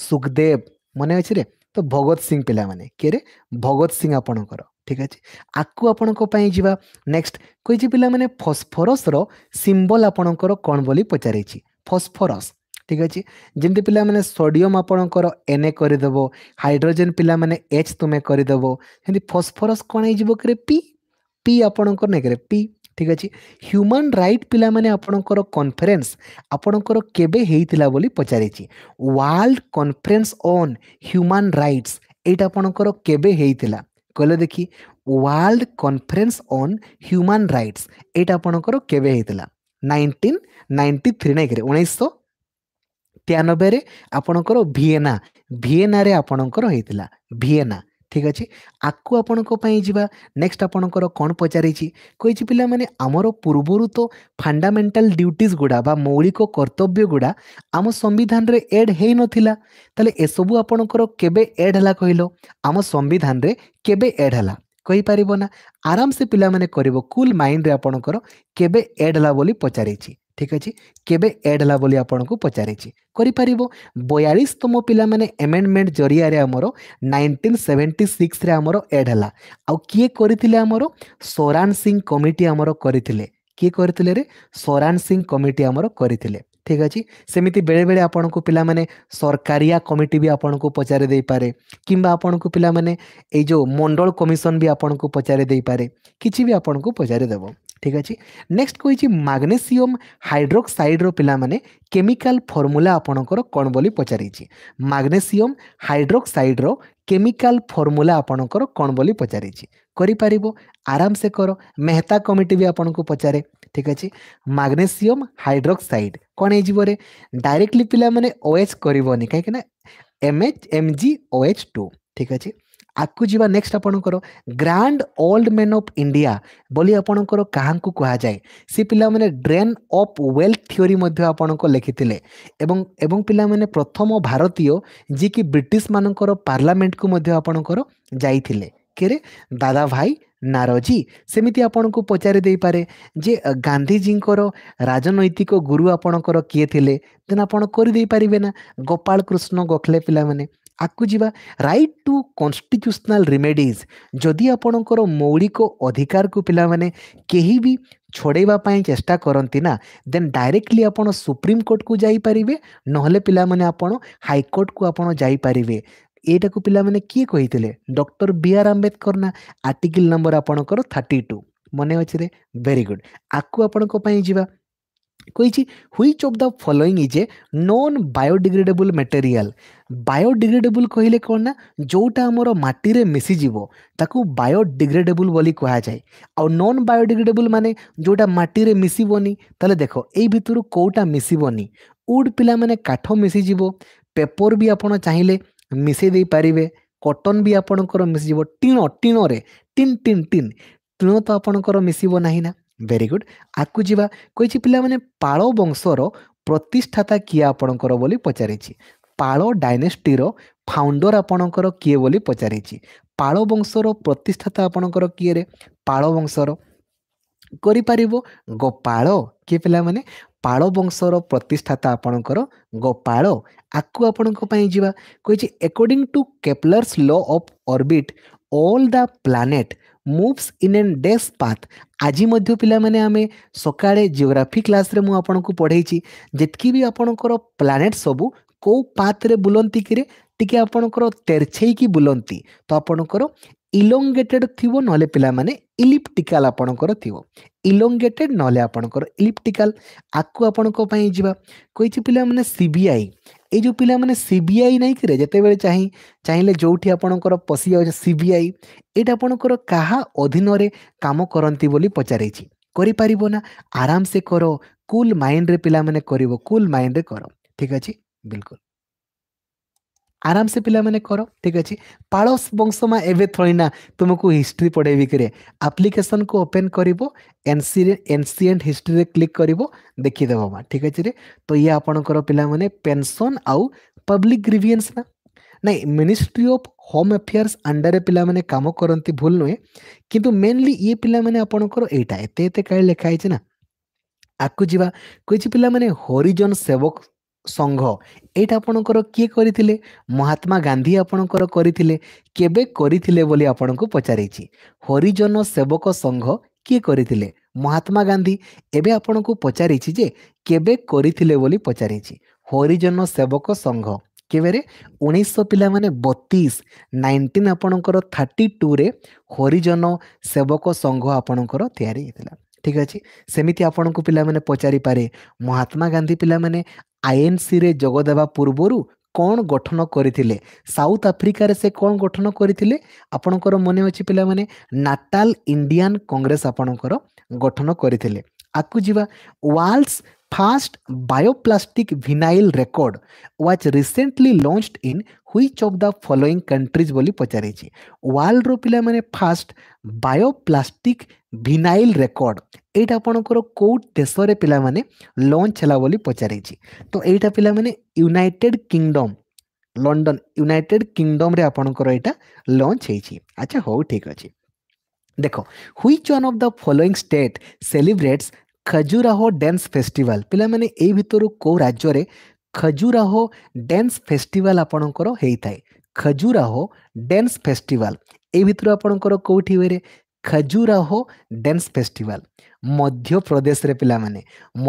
ସୁଖଦେବ ମନେ ଅଛି ରେ ତ ଭଗତ ସିଂ ପିଲାମାନେ କିଏରେ ଭଗତ ସିଂ ଆପଣଙ୍କର ଠିକ୍ ଅଛି ଆକୁ ଆପଣଙ୍କ ପାଇଁ ଯିବା ନେକ୍ସଟ କହିଛି ପିଲାମାନେ ଫସ୍ଫରସର ସିମ୍ବଲ ଆପଣଙ୍କର କ'ଣ ବୋଲି ପଚାରିଛି ଫସ୍ଫରସ ଠିକ୍ ଅଛି ଯେମିତି ପିଲାମାନେ ସୋଡ଼ିୟମ୍ ଆପଣଙ୍କର ଏନ୍ ଏ କରିଦେବ ହାଇଡ୍ରୋଜେନ୍ ପିଲାମାନେ ଏଚ୍ ତୁମେ କରିଦେବ ସେମିତି ଫସ୍ଫରସ୍ କ'ଣ ହେଇଯିବ କିରେ ପି ପି ଆପଣଙ୍କର ନେଇକରେ ପି ଠିକ୍ ଅଛି ହ୍ୟୁମାନ ରାଇଟ୍ ପିଲାମାନେ ଆପଣଙ୍କର କନଫରେନ୍ସ ଆପଣଙ୍କର କେବେ ହେଇଥିଲା ବୋଲି ପଚାରିଛି world conference on human rights ଏଇଟା ଆପଣଙ୍କର କେବେ ହେଇଥିଲା କହିଲେ ଦେଖି world conference on human rights ଏଇଟା ଆପଣଙ୍କର କେବେ ହେଇଥିଲା ନାଇନଟିନ୍ ନାଇଣ୍ଟି ଥ୍ରୀ ନାଇକରେ ଉଣେଇଶହ ତେୟାନବେରେ ଆପଣଙ୍କର ଭିଏନା ଭିଏନାରେ ଆପଣଙ୍କର ହେଇଥିଲା ଭିଏନା ঠিক ଅଛି ଆକୁ ଆପଣଙ୍କ ପାଇଁ ଯିବା ନେକ୍ସଟ ଆପଣଙ୍କର କ'ଣ ପଚାରିଛି କହିଛି ପିଲାମାନେ ଆମର ପୂର୍ବରୁ ତ ଫଣ୍ଡାମେଣ୍ଟାଲ ଡ୍ୟୁଟିଜ୍ ଗୁଡ଼ା ବା ମୌଳିକ କର୍ତ୍ତବ୍ୟ ଗୁଡ଼ା ଆମ ସମ୍ବିଧାନରେ ଏଡ୍ ହେଇନଥିଲା ତାହେଲେ ଏସବୁ ଆପଣଙ୍କର କେବେ ଏଡ୍ ହେଲା କହିଲ ଆମ ସମ୍ବିଧାନରେ କେବେ ଏଡ୍ ହେଲା କହିପାରିବ ନା ଆରାମସେ ପିଲାମାନେ କରିବ କୁଲ୍ ମାଇଣ୍ଡରେ ଆପଣଙ୍କର କେବେ ଏଡ୍ ହେଲା ବୋଲି ପଚାରିଛି ঠিক আছে কেবে এড হলা বলে আপনার পচারিছি করে বয়াশতম পিলা মানে এমেন্ডমেন্ট জরিয়া আমার নাইনটিন সেভেন্টি সিক্সরে আমার এড হলা আিয়ে করে আমার সোরান সিং কমিটি আমার করে କିଏ କରିଥିଲେ ରେ ସୋରାନ ସିଂ କମିଟି ଆମର କରିଥିଲେ ଠିକ୍ ଅଛି ସେମିତି ବେଳେବେଳେ ଆପଣଙ୍କୁ ପିଲାମାନେ ସରକାରିଆ କମିଟି ବି ଆପଣଙ୍କୁ ପଚାରି ଦେଇପାରେ କିମ୍ବା ଆପଣଙ୍କୁ ପିଲାମାନେ ଏଇ ଯେଉଁ ମଣ୍ଡଳ କମିଶନ ବି ଆପଣଙ୍କୁ ପଚାରି ଦେଇପାରେ କିଛି ବି ଆପଣଙ୍କୁ ପଚାରିଦେବ ঠিক আছে নেক্সট কইছি ম্যাগনেসিয়াম হাইড্রোক্সাইড্র পিলামানে কেমিকাল ফর্মুলা আপনার কোণ বলে পচারিছি ম্যাগনেসিয়াম হাইড্রোক্সাইড্র কেমিকাল ফর্মুলা আপনার কোণ বলে পচারিছি করিপারিব আরামসে কর মেহতা কমিটি বি আপনার পচারে ঠিক আছে ম্যাগনেসিয়াম হাইড্রোক্সাইড কোণ হয়ে রে ডাইরেক্টলি পিলা মানে ওএচ করবনি কিনা এমএচ এমজি ওএচ টু ঠিক আছে ଆଗକୁ ଯିବା ନେକ୍ସଟ ଆପଣଙ୍କର grand old man of India ବୋଲି ଆପଣଙ୍କର କାହାଙ୍କୁ କୁହାଯାଏ ସେ ପିଲାମାନେ ଡ୍ରେନ୍ ଅଫ୍ ୱେଲ୍ଥ ଥିଓରି ମଧ୍ୟ ଆପଣଙ୍କ ଲେଖିଥିଲେ ଏବଂ ଏବଂ ପିଲାମାନେ ପ୍ରଥମ ଭାରତୀୟ ଯିଏକି ବ୍ରିଟିଶମାନଙ୍କର ପାର୍ଲାମେଣ୍ଟକୁ ମଧ୍ୟ ଆପଣଙ୍କର ଯାଇଥିଲେ କିରେ ଦାଦା ଭାଇ ନାରଜୀ ସେମିତି ଆପଣଙ୍କୁ ପଚାରି ଦେଇପାରେ ଯେ ଗାନ୍ଧିଜୀଙ୍କର ରାଜନୈତିକ ଗୁରୁ ଆପଣଙ୍କର କିଏ ଥିଲେ ଦେନ୍ ଆପଣ କରିଦେଇପାରିବେ ନା ଗୋପାଳ କୃଷ୍ଣ ଗୋଖଲେ ପିଲାମାନେ ଆଗକୁ ଯିବା ରାଇଟ୍ ଟୁ କନଷ୍ଟିଚ୍ୟୁସନାଲ୍ ରିମେଡ଼ିଜ୍ ଯଦି ଆପଣଙ୍କର ମୌଳିକ ଅଧିକାରକୁ ପିଲାମାନେ କେହି ବି ଛଡ଼େଇବା ପାଇଁ ଚେଷ୍ଟା କରନ୍ତି ନା ଦେନ୍ ଡାଇରେକ୍ଟଲି ଆପଣ ସୁପ୍ରିମକୋର୍ଟକୁ ଯାଇପାରିବେ ନହେଲେ ପିଲାମାନେ ଆପଣ ହାଇକୋର୍ଟକୁ ଆପଣ ଯାଇପାରିବେ ଏଇଟାକୁ ପିଲାମାନେ କିଏ କହିଥିଲେ ଡକ୍ଟର ବି ଆର୍ ଆମ୍ବେଦକର ନା ଆର୍ଟିକିଲ୍ ନମ୍ବର ଆପଣଙ୍କର ଥାର୍ଟି ଟୁ ମନେ ଅଛିରେ ଭେରି ଗୁଡ଼୍ ଆକୁ ଆପଣଙ୍କ ପାଇଁ ଯିବା କହିଛି which of the following is a non biodegradable material biodegradable କହିଲେ କ'ଣ ନା ଯେଉଁଟା ଆମର ମାଟିରେ ମିଶିଯିବ ତାକୁ ବାୟୋଡିଗ୍ରେଡେବୁଲ୍ ବୋଲି କୁହାଯାଏ ଆଉ ନନ୍ ବାୟୋଡିଗ୍ରେଡେବୁଲ୍ ମାନେ ଯେଉଁଟା ମାଟିରେ ମିଶିବନି ତାହେଲେ ଦେଖ ଏଇ ଭିତରୁ କେଉଁଟା ମିଶିବନି ଉଡ୍ ପିଲାମାନେ କାଠ ମିଶିଯିବ ପେପର୍ ବି ଆପଣ ଚାହିଁଲେ ମିଶାଇ ଦେଇପାରିବେ କଟନ୍ ବି ଆପଣଙ୍କର ମିଶିଯିବ ଟିଣ ଟିଣରେ ଟିନ୍ ଟିନ୍ ଟିନ୍ ଟିଣ ତ ଆପଣଙ୍କର ମିଶିବ ନାହିଁ ନା ଭେରି ଗୁଡ୍ ଆକୁ ଯିବା କହିଛି ପିଲାମାନେ ପାଳ ବଂଶର ପ୍ରତିଷ୍ଠାତା କିଏ ଆପଣଙ୍କର ବୋଲି ପଚାରିଛି ପାଳ ଡାଇନେଷ୍ଟିର ଫାଉଣ୍ଡର ଆପଣଙ୍କର କିଏ ବୋଲି ପଚାରିଛି ପାଳ ବଂଶର ପ୍ରତିଷ୍ଠାତା ଆପଣଙ୍କର କିଏ ରେ ପାଳ ବଂଶର କରିପାରିବ ଗୋପାଳ କିଏ ପିଲାମାନେ ପାଳ ବଂଶର ପ୍ରତିଷ୍ଠାତା ଆପଣଙ୍କର ଗୋପାଳ ଆକୁ ଆପଣଙ୍କ ପାଇଁ ଯିବା କହିଛି according to Kepler's law of orbit all the planet moves in an this path ଆଜି ମଧ୍ୟ ପିଲାମାନେ ଆମେ ସକାଳେ ଜିଓଗ୍ରାଫି କ୍ଲାସ୍ରେ ମୁଁ ଆପଣଙ୍କୁ ପଢ଼େଇଛି ଯେତିକି ବି ଆପଣଙ୍କର ପ୍ଲାନେଟ୍ ସବୁ କେଉଁ ପାଥ୍ରେ ବୁଲନ୍ତି କିରେ ଟିକେ ଆପଣଙ୍କର ତେର୍ଛେଇକି ବୁଲନ୍ତି ତ ଆପଣଙ୍କର ଇଲୋଙ୍ଗେଟେଡ୍ ଥିବ ନହେଲେ ପିଲାମାନେ ଇଲିପ୍ଟିକାଲ୍ ଆପଣଙ୍କର ଥିବ ଇଲୋଙ୍ଗେଟେଡ୍ ନହେଲେ ଆପଣଙ୍କର ଇଲିପ୍ଟିକାଲ୍ ଆକୁ ଆପଣଙ୍କ ପାଇଁ ଯିବା କହିଛି ପିଲାମାନେ ସି ବି ଆଇ ଏଇ ଯେଉଁ ପିଲାମାନେ ସି ବି ଆଇ ନାହିଁ କିରେ ଯେତେବେଳେ ଚାହିଁ ଚାହିଁଲେ ଯେଉଁଠି ଆପଣଙ୍କର ପଶିଯାଉଛି ସି ବି ଆଇ ଏଇଟା ଆପଣଙ୍କର କାହା ଅଧୀନରେ କାମ କରନ୍ତି ବୋଲି ପଚାରିଛି କରିପାରିବ ନା ଆରାମସେ କର କୁଲ୍ ମାଇଣ୍ଡରେ ପିଲାମାନେ କରିବ କୁଲ୍ ମାଇଣ୍ଡରେ କର ଠିକ୍ ଅଛି ବିଲକୁଲ आराम से पाने कर ठीक अच्छे पाड़स वंशमा एवं थोड़ीना तुमको हिस्ट्री पढ़े पढ़ेबिक आप्लिकेसन को ओपेन कर एनसीएंट हिस्ट्री क्लिक कर देखीदेव ठीक अच्छे तो ये आपणकर पाने पेनसन आउ पब्लिक ग्रीवियंस ना ना ministry of home affairs under पाने काम करती भूल नुहे कि मेनली ये पाने आपणकर ये कहीं लिखाही ना आपको जी कई पाने हरिजन सेवक ସଂଘ ଏଇଟା ଆପଣଙ୍କର କିଏ କରିଥିଲେ ମହାତ୍ମା ଗାନ୍ଧୀ ଆପଣଙ୍କର କରିଥିଲେ କେବେ କରିଥିଲେ ବୋଲି ଆପଣଙ୍କୁ ପଚାରିଛି ହରିଜନ ସେବକ ସଂଘ କିଏ କରିଥିଲେ ମହାତ୍ମା ଗାନ୍ଧୀ ଏବେ ଆପଣଙ୍କୁ ପଚାରିଛି ଯେ କେବେ କରିଥିଲେ ବୋଲି ପଚାରିଛି ହରିଜନ ସେବକ ସଂଘ କେବେରେ ଉଣେଇଶହ ପିଲାମାନେ ବତିଶ ନାଇଣ୍ଟିନ୍ ଆପଣଙ୍କର ଥାର୍ଟି ଟୁରେ ହରିଜନ ସେବକ ସଂଘ ଆପଣଙ୍କର ତିଆରି ହେଇଥିଲା ঠিক ଅଛି ସେମିତି ଆପଣଙ୍କୁ ପିଲାମାନେ ପଚାରିପାରେ ମହାତ୍ମା ଗାନ୍ଧୀ ପିଲାମାନେ ଆଇଏନ୍ସିରେ ଯୋଗ ଦେବା ପୂର୍ବରୁ କ'ଣ ଗଠନ କରିଥିଲେ ସାଉଥ୍ ଆଫ୍ରିକାରେ ସେ କ'ଣ ଗଠନ କରିଥିଲେ ଆପଣଙ୍କର ମନେ ଅଛି ପିଲାମାନେ ନାଟାଲ ଇଣ୍ଡିଆନ୍ କଂଗ୍ରେସ ଆପଣଙ୍କର ଗଠନ କରିଥିଲେ ଆଗକୁ ଯିବା ୱାଲ୍ସ Fast bioplastic vinyl record was recently launched in which of the following countries ବୋଲି ପଚାରିଛି ୱାର୍ଲଡର ପିଲାମାନେ ଫାଷ୍ଟ ବାୟୋପ୍ଲାଷ୍ଟିକ୍ ଭିନାଇଲ୍ ରେକର୍ଡ଼ ଏଇଟା ଆପଣଙ୍କର କେଉଁ ଦେଶରେ ପିଲାମାନେ ଲଞ୍ଚ ହେଲା ବୋଲି ପଚାରିଛି ତ ଏଇଟା ପିଲାମାନେ ୟୁନାଇଟେଡ୍ କିଙ୍ଗଡମ୍ ଲଣ୍ଡନ ୟୁନାଇଟେଡ୍ କିଙ୍ଗଡମ୍ରେ ଆପଣଙ୍କର ଏଇଟା ଲଞ୍ଚ ହେଇଛି ଆଚ୍ଛା ହଉ ଠିକ୍ ଅଛି ଦେଖ which one of the following state celebrates Khajuraho dance festival पे भितर कौ राज्य खजुराहो डांस फेस्टिवल आपणकर खजुराहो डांस फेस्टिवल यूर आपणकर कौटि हुए खजुराहो डांस फेस्टिवल मध्य प्रदेश रे पे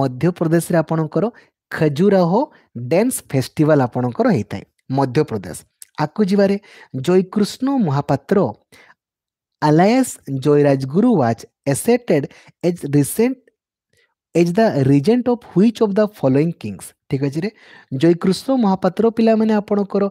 मध्य प्रदेश रे आपणकर खजुराहो डांस फेस्टिवल आपणकर मध्य प्रदेश आपको Jay Krishna Mahapatra alias Jayrajguru was acted as regent as the regent of which of the following kings ଠିକ୍ ଅଛି ରେ ଜୟକୃଷ୍ଣ ମହାପାତ୍ର ପିଲାମାନେ ଆପଣଙ୍କର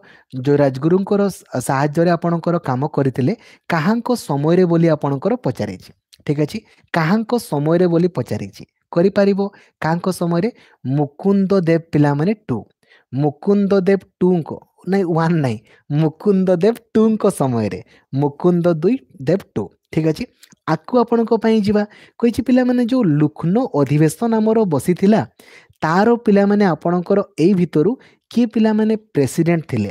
ଯେଉଁ ରାଜଗୁରୁଙ୍କର ସାହାଯ୍ୟରେ ଆପଣଙ୍କର କାମ କରିଥିଲେ କାହାଙ୍କ ସମୟରେ ବୋଲି ଆପଣଙ୍କର ପଚାରିଛି ଠିକ୍ ଅଛି କାହାଙ୍କ ସମୟରେ ବୋଲି ପଚାରିଛି କରିପାରିବ କାହାଙ୍କ ସମୟରେ ମୁକୁନ୍ଦ ଦେବ ପିଲାମାନେ ଟୁ ମୁକୁନ୍ଦ ଦେବ ଟୁଙ୍କ ନାଇଁ ୱାନ୍ ନାଇଁ ମୁକୁନ୍ଦ ଦେବ ଟୁଙ୍କ ସମୟରେ ମୁକୁନ୍ଦ ଦୁଇ ଦେବ ଟୁ ଠିକ୍ ଅଛି ଆକୁ ଆପଣଙ୍କ ପାଇଁ ଯିବା କହିଛି ପିଲାମାନେ ଯେଉଁ ଲୁକ୍ନୋ ଅଧିବେଶନ ଆମର ବସିଥିଲା ତାର ପିଲାମାନେ ଆପଣଙ୍କର ଏଇ ଭିତରୁ କିଏ ପିଲାମାନେ ପ୍ରେସିଡେଣ୍ଟ ଥିଲେ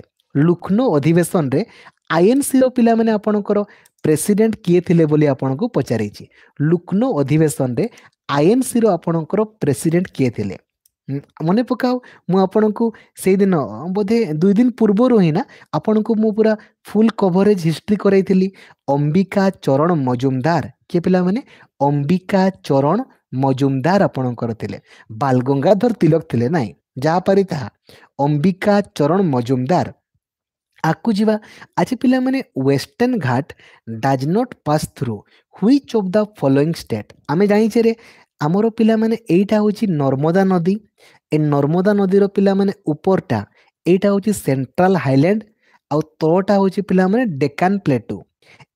ଲୁକ୍ନୋ ଅଧିବେଶନରେ ଆଇଏନ୍ସିର ପିଲାମାନେ ଆପଣଙ୍କର ପ୍ରେସିଡେଣ୍ଟ କିଏ ଥିଲେ ବୋଲି ଆପଣଙ୍କୁ ପଚାରିଛି ଲୁକ୍ନୋ ଅଧିବେଶନରେ ଆଇଏନ୍ସିର ଆପଣଙ୍କର ପ୍ରେସିଡେଣ୍ଟ କିଏ ଥିଲେ ମନେ ପକାଉ ମୁଁ ଆପଣଙ୍କୁ ସେଇଦିନ ବୋଧେ ଦୁଇ ଦିନ ପୂର୍ବରୁ ହିଁ ନା ଆପଣଙ୍କୁ ମୁଁ ପୁରା ଫୁଲ୍ କଭରେଜ୍ ହିଷ୍ଟ୍ରି କରାଇଥିଲି ଅମ୍ବିକା ଚରଣ ମଜୁମଦାର କିଏ ପିଲାମାନେ ଅମ୍ବିକା ଚରଣ ମଜୁମଦାର ଆପଣଙ୍କର ଥିଲେ ବାଲ ଗଙ୍ଗାଧର ତିଲକ ଥିଲେ ନାଇଁ ଯାହାପାରି ତାହା ଅମ୍ବିକା ଚରଣ ମଜୁମଦାର ଆଗକୁ ଯିବା ଆଜି ପିଲାମାନେ western Ghat does not pass through which of the following state ଆମେ ଜାଣିଛେ ରେ ଆମର ପିଲାମାନେ ଏଇଟା ହେଉଛି ନର୍ମଦା ନଦୀ ଏ ନର୍ମଦା ନଦୀର ପିଲାମାନେ ଉପରଟା ଏଇଟା ହେଉଛି ସେଣ୍ଟ୍ରାଲ ହାଇଲ୍ୟାଣ୍ଡ ଆଉ ତଳଟା ହେଉଛି ପିଲାମାନେ ଡେକାନ୍ ପ୍ଲେଟୁ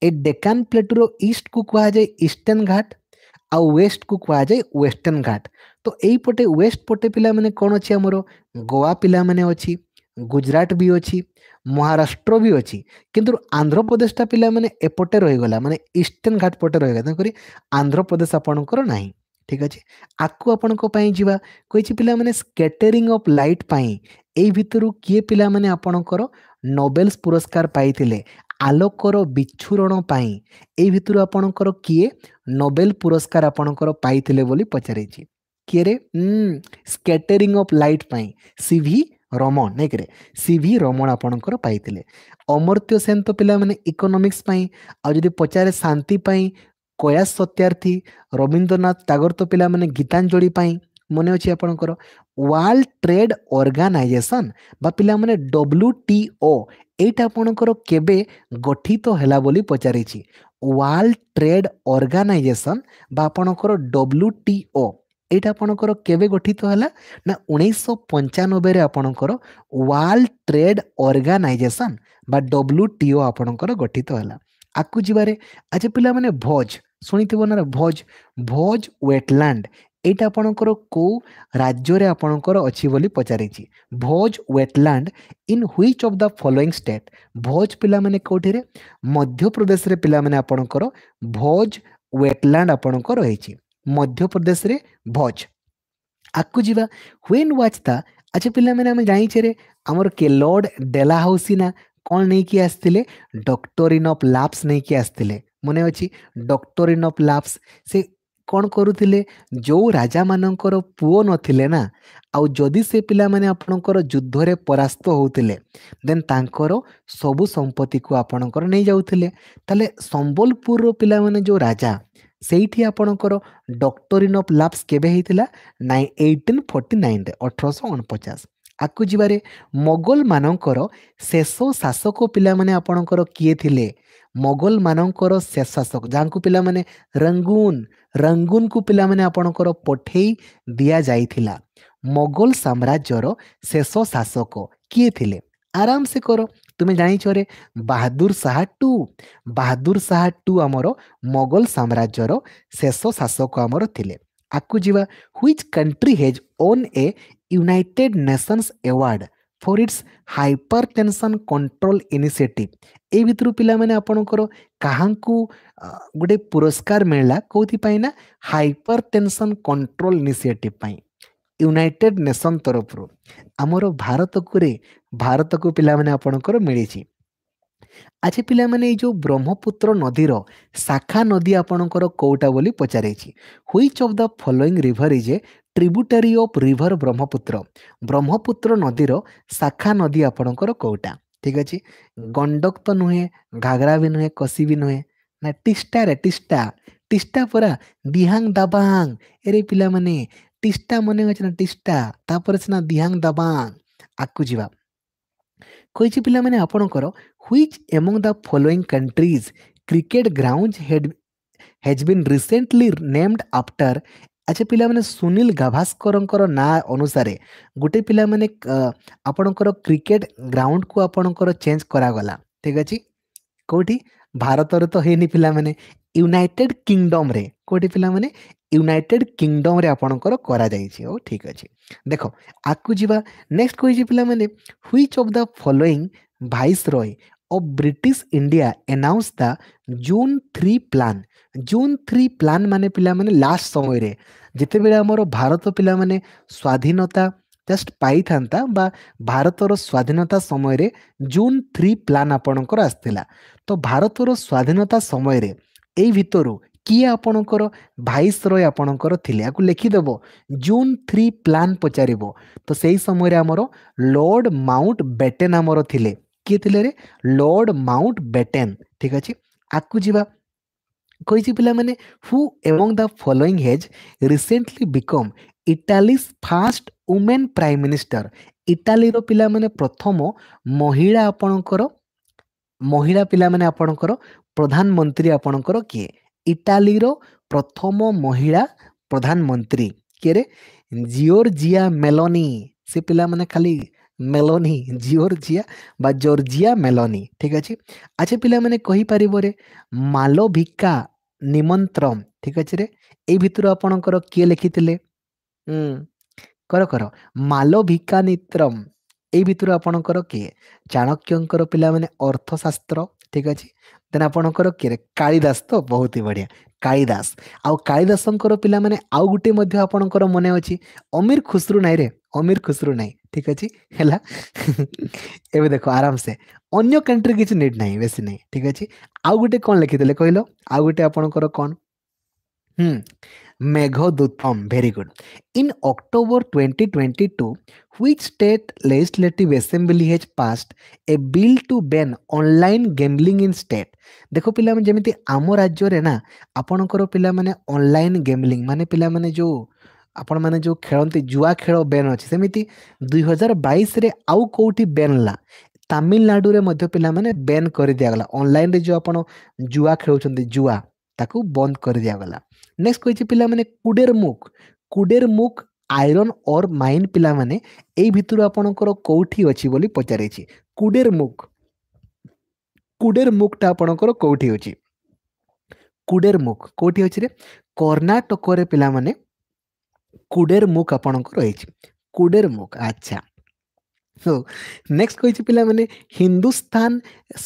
ଏ ଡେକାନ୍ ପ୍ଲେଟୁର ଇଷ୍ଟକୁ କୁହାଯାଏ ଇଷ୍ଟର୍ଣ୍ଣ ଘାଟ ଆଉ ୱେଷ୍ଟକୁ କୁହାଯାଏ ୱେଷ୍ଟର୍ଣ୍ଣ ଘାଟ ତ ଏଇପଟେ ୱେଷ୍ଟ ପଟେ ପିଲାମାନେ କ'ଣ ଅଛି ଆମର ଗୋଆ ପିଲାମାନେ ଅଛି ଗୁଜୁରାଟ ବି ଅଛି ମହାରାଷ୍ଟ୍ର ବି ଅଛି କିନ୍ତୁ ଆନ୍ଧ୍ରପ୍ରଦେଶଟା ପିଲାମାନେ ଏପଟେ ରହିଗଲା ମାନେ ଇଷ୍ଟର୍ଣ୍ଣ ଘାଟ ପଟେ ରହିଗଲା ତେଣୁକରି ଆନ୍ଧ୍ରପ୍ରଦେଶ ଆପଣଙ୍କର ନାହିଁ ଠିକ୍ ଅଛି ଆକୁ ଆପଣଙ୍କ ପାଇଁ ଯିବା କହିଛି ପିଲାମାନେ ସ୍କେଟରିଂ ଅଫ୍ ଲାଇଟ୍ ପାଇଁ ଏଇ ଭିତରୁ କିଏ ପିଲାମାନେ ଆପଣଙ୍କର ନୋବେଲ୍ସ ପୁରସ୍କାର ପାଇଥିଲେ ଆଲୋକର ବିଚ୍ଛୁରଣ ପାଇଁ ଏଇ ଭିତରୁ ଆପଣଙ୍କର କିଏ ନୋବେଲ ପୁରସ୍କାର ଆପଣଙ୍କର ପାଇଥିଲେ ବୋଲି ପଚାରିଛି କିଏରେ ସ୍କେଟରିଂ ଅଫ୍ ଲାଇଟ୍ ପାଇଁ ସି ଭି ରମଣ ନାଇଁକିରେ ସି ଭି ରମଣ ଆପଣଙ୍କର ପାଇଥିଲେ ଅମର୍ତ୍ତ୍ୟ ସେନ୍ ତ ପିଲାମାନେ ଇକୋନୋମିକ୍ସ ପାଇଁ ଆଉ ଯଦି ପଚାରେ ଶାନ୍ତି ପାଇଁ କୈଳାସ ସତ୍ୟାର୍ଥୀ ରବୀନ୍ଦ୍ରନାଥ ଟାଗୋର ତ ପିଲାମାନେ ଗୀତାଞ୍ଜଳି ପାଇଁ ମନେ ଅଛି ଆପଣଙ୍କର ୱାର୍ଲଡ ଟ୍ରେଡ୍ ଅର୍ଗାନାଇଜେସନ୍ ବା ପିଲାମାନେ ଡବ୍ଲ୍ୟୁ ଟି ଓ ଏଇଟା ଆପଣଙ୍କର କେବେ ଗଠିତ ହେଲା ବୋଲି ପଚାରିଛି ୱାର୍ଲଡ ଟ୍ରେଡ୍ ଅର୍ଗାନାଇଜେସନ୍ ବା ଆପଣଙ୍କର ଡବ୍ଲ୍ୟୁ ଟି ଓ ଏଇଟା ଆପଣଙ୍କର କେବେ ଗଠିତ ହେଲା ନା ଉଣେଇଶହ ପଞ୍ଚାନବେରେ ଆପଣଙ୍କର ୱାର୍ଲଡ ଟ୍ରେଡ୍ ଅର୍ଗାନାଇଜେସନ୍ ବା ଡବ୍ଲ୍ୟୁ ଟି ଓ ଆପଣଙ୍କର ଗଠିତ ହେଲା ଆଗକୁ ଯିବାରେ ଆଜି ପିଲାମାନେ ଭୋଜ शुणी ना भोज भोज व्वेटलैंड यहाँ आपणकर कौ राज्य आपणकर अच्छी पचार Bhoj wetland in which of the following state Bhoj पाने कौटी मध्यप्रदेश पाने भोज वेटलैंड आपणकर रही में भोज आपको जावा हेन व्वाच था अच्छा पिलाने जाचे आमर के लर्ड डेलाहाउसीना कौन नहीं कि आसते डक्टोरीन अफ लाब्स नहीं कि आसते ମନେ ଅଛି ଡକ୍ଟର ଇନ୍ ଅଫ୍ ଲାପ୍ସ ସେ କ'ଣ କରୁଥିଲେ ଯେଉଁ ରାଜାମାନଙ୍କର ପୁଅ ନଥିଲେ ନା ଆଉ ଯଦି ସେ ପିଲାମାନେ ଆପଣଙ୍କର ଯୁଦ୍ଧରେ ପରାସ୍ତ ହେଉଥିଲେ ଦେନ୍ ତାଙ୍କର ସବୁ ସମ୍ପତ୍ତିକୁ ଆପଣଙ୍କର ନେଇଯାଉଥିଲେ ତାହେଲେ ସମ୍ବଲପୁରର ପିଲାମାନେ ଯେଉଁ ରାଜା ସେଇଠି ଆପଣଙ୍କର ଡକ୍ଟର ଇନ୍ ଅଫ୍ ଲାପ୍ସ କେବେ ହେଇଥିଲା ନାଇଁ ଏଇଟିନ୍ ଫର୍ଟି ନାଇନରେ ଅଠରଶହ ଅଣପଚାଶ ଆକୁ ଯିବାରେ ମୋଗଲମାନଙ୍କର ଶେଷ ଶାସକ ପିଲାମାନେ ଆପଣଙ୍କର କିଏ ଥିଲେ मोगल मान शेष शासक जहाँ को पाने रंगून रंगून को पाने पठे दि जा मोगल साम्राज्यर शेष शासक किए थे आराम से कर तुम्हें जाचरे बहादुर Shah to Bahadur Shah to आमर मोगल साम्राज्यर शेष शासक आम थे आपको जावा which country hedge own A United Nations award for it's hyper hypertension control initiative ଏଇ ଭିତରୁ ପିଲାମାନେ ଆପଣଙ୍କର କାହାଙ୍କୁ ଗୋଟେ ପୁରସ୍କାର ମିଳିଲା କେଉଁଥିପାଇଁ ନା ହାଇପର୍ ଟେନସନ୍ କଣ୍ଟ୍ରୋଲ ଇନିସିଏଟିଭ୍ ପାଇଁ ୟୁନାଇଟେଡ୍ ନେସନ୍ ତରଫରୁ ଆମର ଭାରତକୁ ରେ ଭାରତକୁ ପିଲାମାନେ ଆପଣଙ୍କର ମିଳିଛି ଆଜି ପିଲାମାନେ ଏଇ ଯେଉଁ ବ୍ରହ୍ମପୁତ୍ର ନଦୀର ଶାଖା ନଦୀ ଆପଣଙ୍କର କେଉଁଟା ବୋଲି ପଚାରିଛି which of the following tributary of river Brahmaputra Brahmaputra ନଦୀର ଶାଖା ନଦୀ ଆପଣଙ୍କର କେଉଁଟା ଠିକ୍ ଅଛି ଗଣ୍ଡକ ତ ନୁହେଁ ଘାଗରା ବି ନୁହେଁ କଷି ବି ନୁହେଁ ନା ଟିଷ୍ଟାରେ ଟିଷ୍ଟା ଟିଷ୍ଟା ପରା ଦିହାଙ୍ଗ ଦାବାଙ୍ଗ ଏରେ ପିଲାମାନେ ଟିଷ୍ଟା ମନେ ଅଛି ନା ଟିଷ୍ଟା ତାପରେ ସିନା ଦିହାଙ୍ଗ ଦାବାଙ୍ଗ ଆଗକୁ ଯିବା କହିଛି ପିଲାମାନେ ଆପଣଙ୍କର which among the following countries cricket ground had has been recently named after ଆଚ୍ଛା ପିଲାମାନେ ସୁନୀଲ ଗାଭାସ୍କରଙ୍କର ନାଁ ଅନୁସାରେ ଗୋଟେ ପିଲାମାନେ ଆପଣଙ୍କର କ୍ରିକେଟ୍ ଗ୍ରାଉଣ୍ଡକୁ ଆପଣଙ୍କର ଚେଞ୍ଜ କରାଗଲା ଠିକ୍ ଅଛି କେଉଁଠି ଭାରତରେ ତ ହେଇନି ପିଲାମାନେ ୟୁନାଇଟେଡ୍ କିଙ୍ଗଡମ୍ରେ କେଉଁଠି ପିଲାମାନେ ୟୁନାଇଟେଡ୍ କିଙ୍ଗଡମ୍ରେ ଆପଣଙ୍କର କରାଯାଇଛି ହଉ ଠିକ୍ ଅଛି ଦେଖ ଆଗକୁ ଯିବା ନେକ୍ସଟ କହିଛି ପିଲାମାନେ which of the following viceroy of British India announce the June three plan June three plan ମାନେ ପିଲାମାନେ ଲାଷ୍ଟ ସମୟରେ ଯେତେବେଳେ ଆମର ଭାରତ ପିଲାମାନେ ସ୍ଵାଧୀନତା ଜଷ୍ଟ ପାଇଥାନ୍ତା ବା ଭାରତର ସ୍ୱାଧୀନତା ସମୟରେ ଜୁନ୍ ଥ୍ରୀ ପ୍ଲାନ୍ ଆପଣଙ୍କର ଆସିଥିଲା ତ ଭାରତର ସ୍ୱାଧୀନତା ସମୟରେ ଏଇ ଭିତରୁ କିଏ ଆପଣଙ୍କର ଭାଇସ୍ ରୟ ଆପଣଙ୍କର ଥିଲେ ଆକୁ ଲେଖିଦେବ ଜୁନ୍ ଥ୍ରୀ ପ୍ଲାନ୍ ପଚାରିବ ତ ସେଇ ସମୟରେ ଆମର ଲର୍ଡ ମାଉଣ୍ଟ ବେଟେନ୍ ଆମର ଥିଲେ କିଏ ଥିଲେ ରେ ଲର୍ଡ ମାଉଣ୍ଟ ବେଟେନ୍ ଠିକ୍ ଅଛି ଆକୁ ଯିବା କହିଛି ପିଲାମାନେ ହୁ ଏବଂ the following has recently become Italy's first woman prime minister ଇଟାଲୀର ପିଲାମାନେ ପ୍ରଥମ ମହିଳା ଆପଣଙ୍କର ମହିଳା ପିଲାମାନେ ଆପଣଙ୍କର ପ୍ରଧାନମନ୍ତ୍ରୀ ଆପଣଙ୍କର କିଏ ଇଟାଲୀର ପ୍ରଥମ ମହିଳା ପ୍ରଧାନମନ୍ତ୍ରୀ କିଏରେ ଜିଓର୍ ଜିଆ ମେଲୋନି ସେ ପିଲାମାନେ ଖାଲି ମେଲୋନି ଜିଓର୍ଜିଆ ବା ଜର୍ଜିଆ ମେଲୋନି ଠିକ୍ ଅଛି ଆଚ୍ଛା ପିଲାମାନେ କହିପାରିବରେ ମାଲଭିକା ନିମନ୍ତ୍ରମ ଠିକ୍ ଅଛିରେ ଏଇ ଭିତରୁ ଆପଣଙ୍କର କିଏ ଲେଖିଥିଲେ କର କର ମାଲଭିକା ନିତ୍ରମ ଏଇ ଭିତରୁ ଆପଣଙ୍କର କିଏ ଚାଣକ୍ୟଙ୍କର ପିଲାମାନେ ଅର୍ଥଶାସ୍ତ୍ର ঠিক ଅଛି ଦେନ୍ ଆପଣଙ୍କର କିଏ କାଳିଦାସ ତ ବହୁତ ହି ବଢ଼ିଆ କାଳିଦାସ ଆଉ କାଳିଦାସଙ୍କର ପିଲାମାନେ ଆଉ ଗୋଟିଏ ମଧ୍ୟ ଆପଣଙ୍କର ମନେ ଅଛି ଅମୀର ଖୁସରୁ ନାଇଁରେ ଅମୀର ଖୁସରୁ ନାଇଁ ଠିକ ଅଛି ହେଲା ଏବେ ଦେଖ ଆରାମସେ ଅନ୍ୟ କଣ୍ଟ୍ରି କିଛି ନିଡ୍ ନାହିଁ ବେଶୀ ନାହିଁ ଠିକ ଅଛି ଆଉ ଗୋଟେ କ'ଣ ଲେଖିଦେଲେ କହିଲ ଆଉ ଗୋଟେ ଆପଣଙ୍କର କ'ଣ ହୁଁ Meghadutam. Very good. In October 2022, which state legislative assembly has passed a bill to ban online gambling in state? ଦେଖ ପିଲାମାନେ ଯେମିତି ଆମ ରାଜ୍ୟରେ ନା ଆପଣଙ୍କର ପିଲାମାନେ ଅନଲାଇନ୍ ଗେମ୍ଲିଂ ମାନେ ପିଲାମାନେ ଯେଉଁ ଆପଣମାନେ ଯେଉଁ ଖେଳନ୍ତି ଜୁଆ ଖେଳ ବେନ୍ ଅଛି ସେମିତି ଦୁଇହଜାର ବାଇଶରେ ଆଉ କେଉଁଠି ବେନ୍ ହେଲା ତାମିଲନାଡ଼ୁରେ ମଧ୍ୟ ପିଲାମାନେ ବେନ୍ କରିଦିଆଗଲା ଅନଲାଇନ୍ରେ ଯେଉଁ ଆପଣ ଜୁଆ ଖେଳୁଛନ୍ତି ଜୁଆ ତାକୁ ବନ୍ଦ କରିଦିଆଗଲା ନେକ୍ସଟ କହିଛି ପିଲାମାନେ କୁଡେର ମୁକ୍ କୁଡେର ମୁକ୍ ଆଇରନ୍ ଅର୍ ମାଇନ୍ ପିଲାମାନେ ଏଇ ଭିତରୁ ଆପଣଙ୍କର କେଉଁଠି ଅଛି ବୋଲି ପଚାରିଛି କୁଡେର ମୁକ୍ କୁଡେର ମୁକ୍ଟା ଆପଣଙ୍କର କେଉଁଠି ଅଛି କୁଡେର ମୁକ୍ କେଉଁଠି ଅଛି ରେ କର୍ଣ୍ଣାଟକରେ ପିଲାମାନେ କୁଡେର ମୁକ୍ ଆପଣଙ୍କର ରହିଛି କୁଡେର ମୁକ୍ ଆଚ୍ଛା ନେକ୍ସଟ କହିଛି ପିଲାମାନେ ହିନ୍ଦୁସ୍ତାନ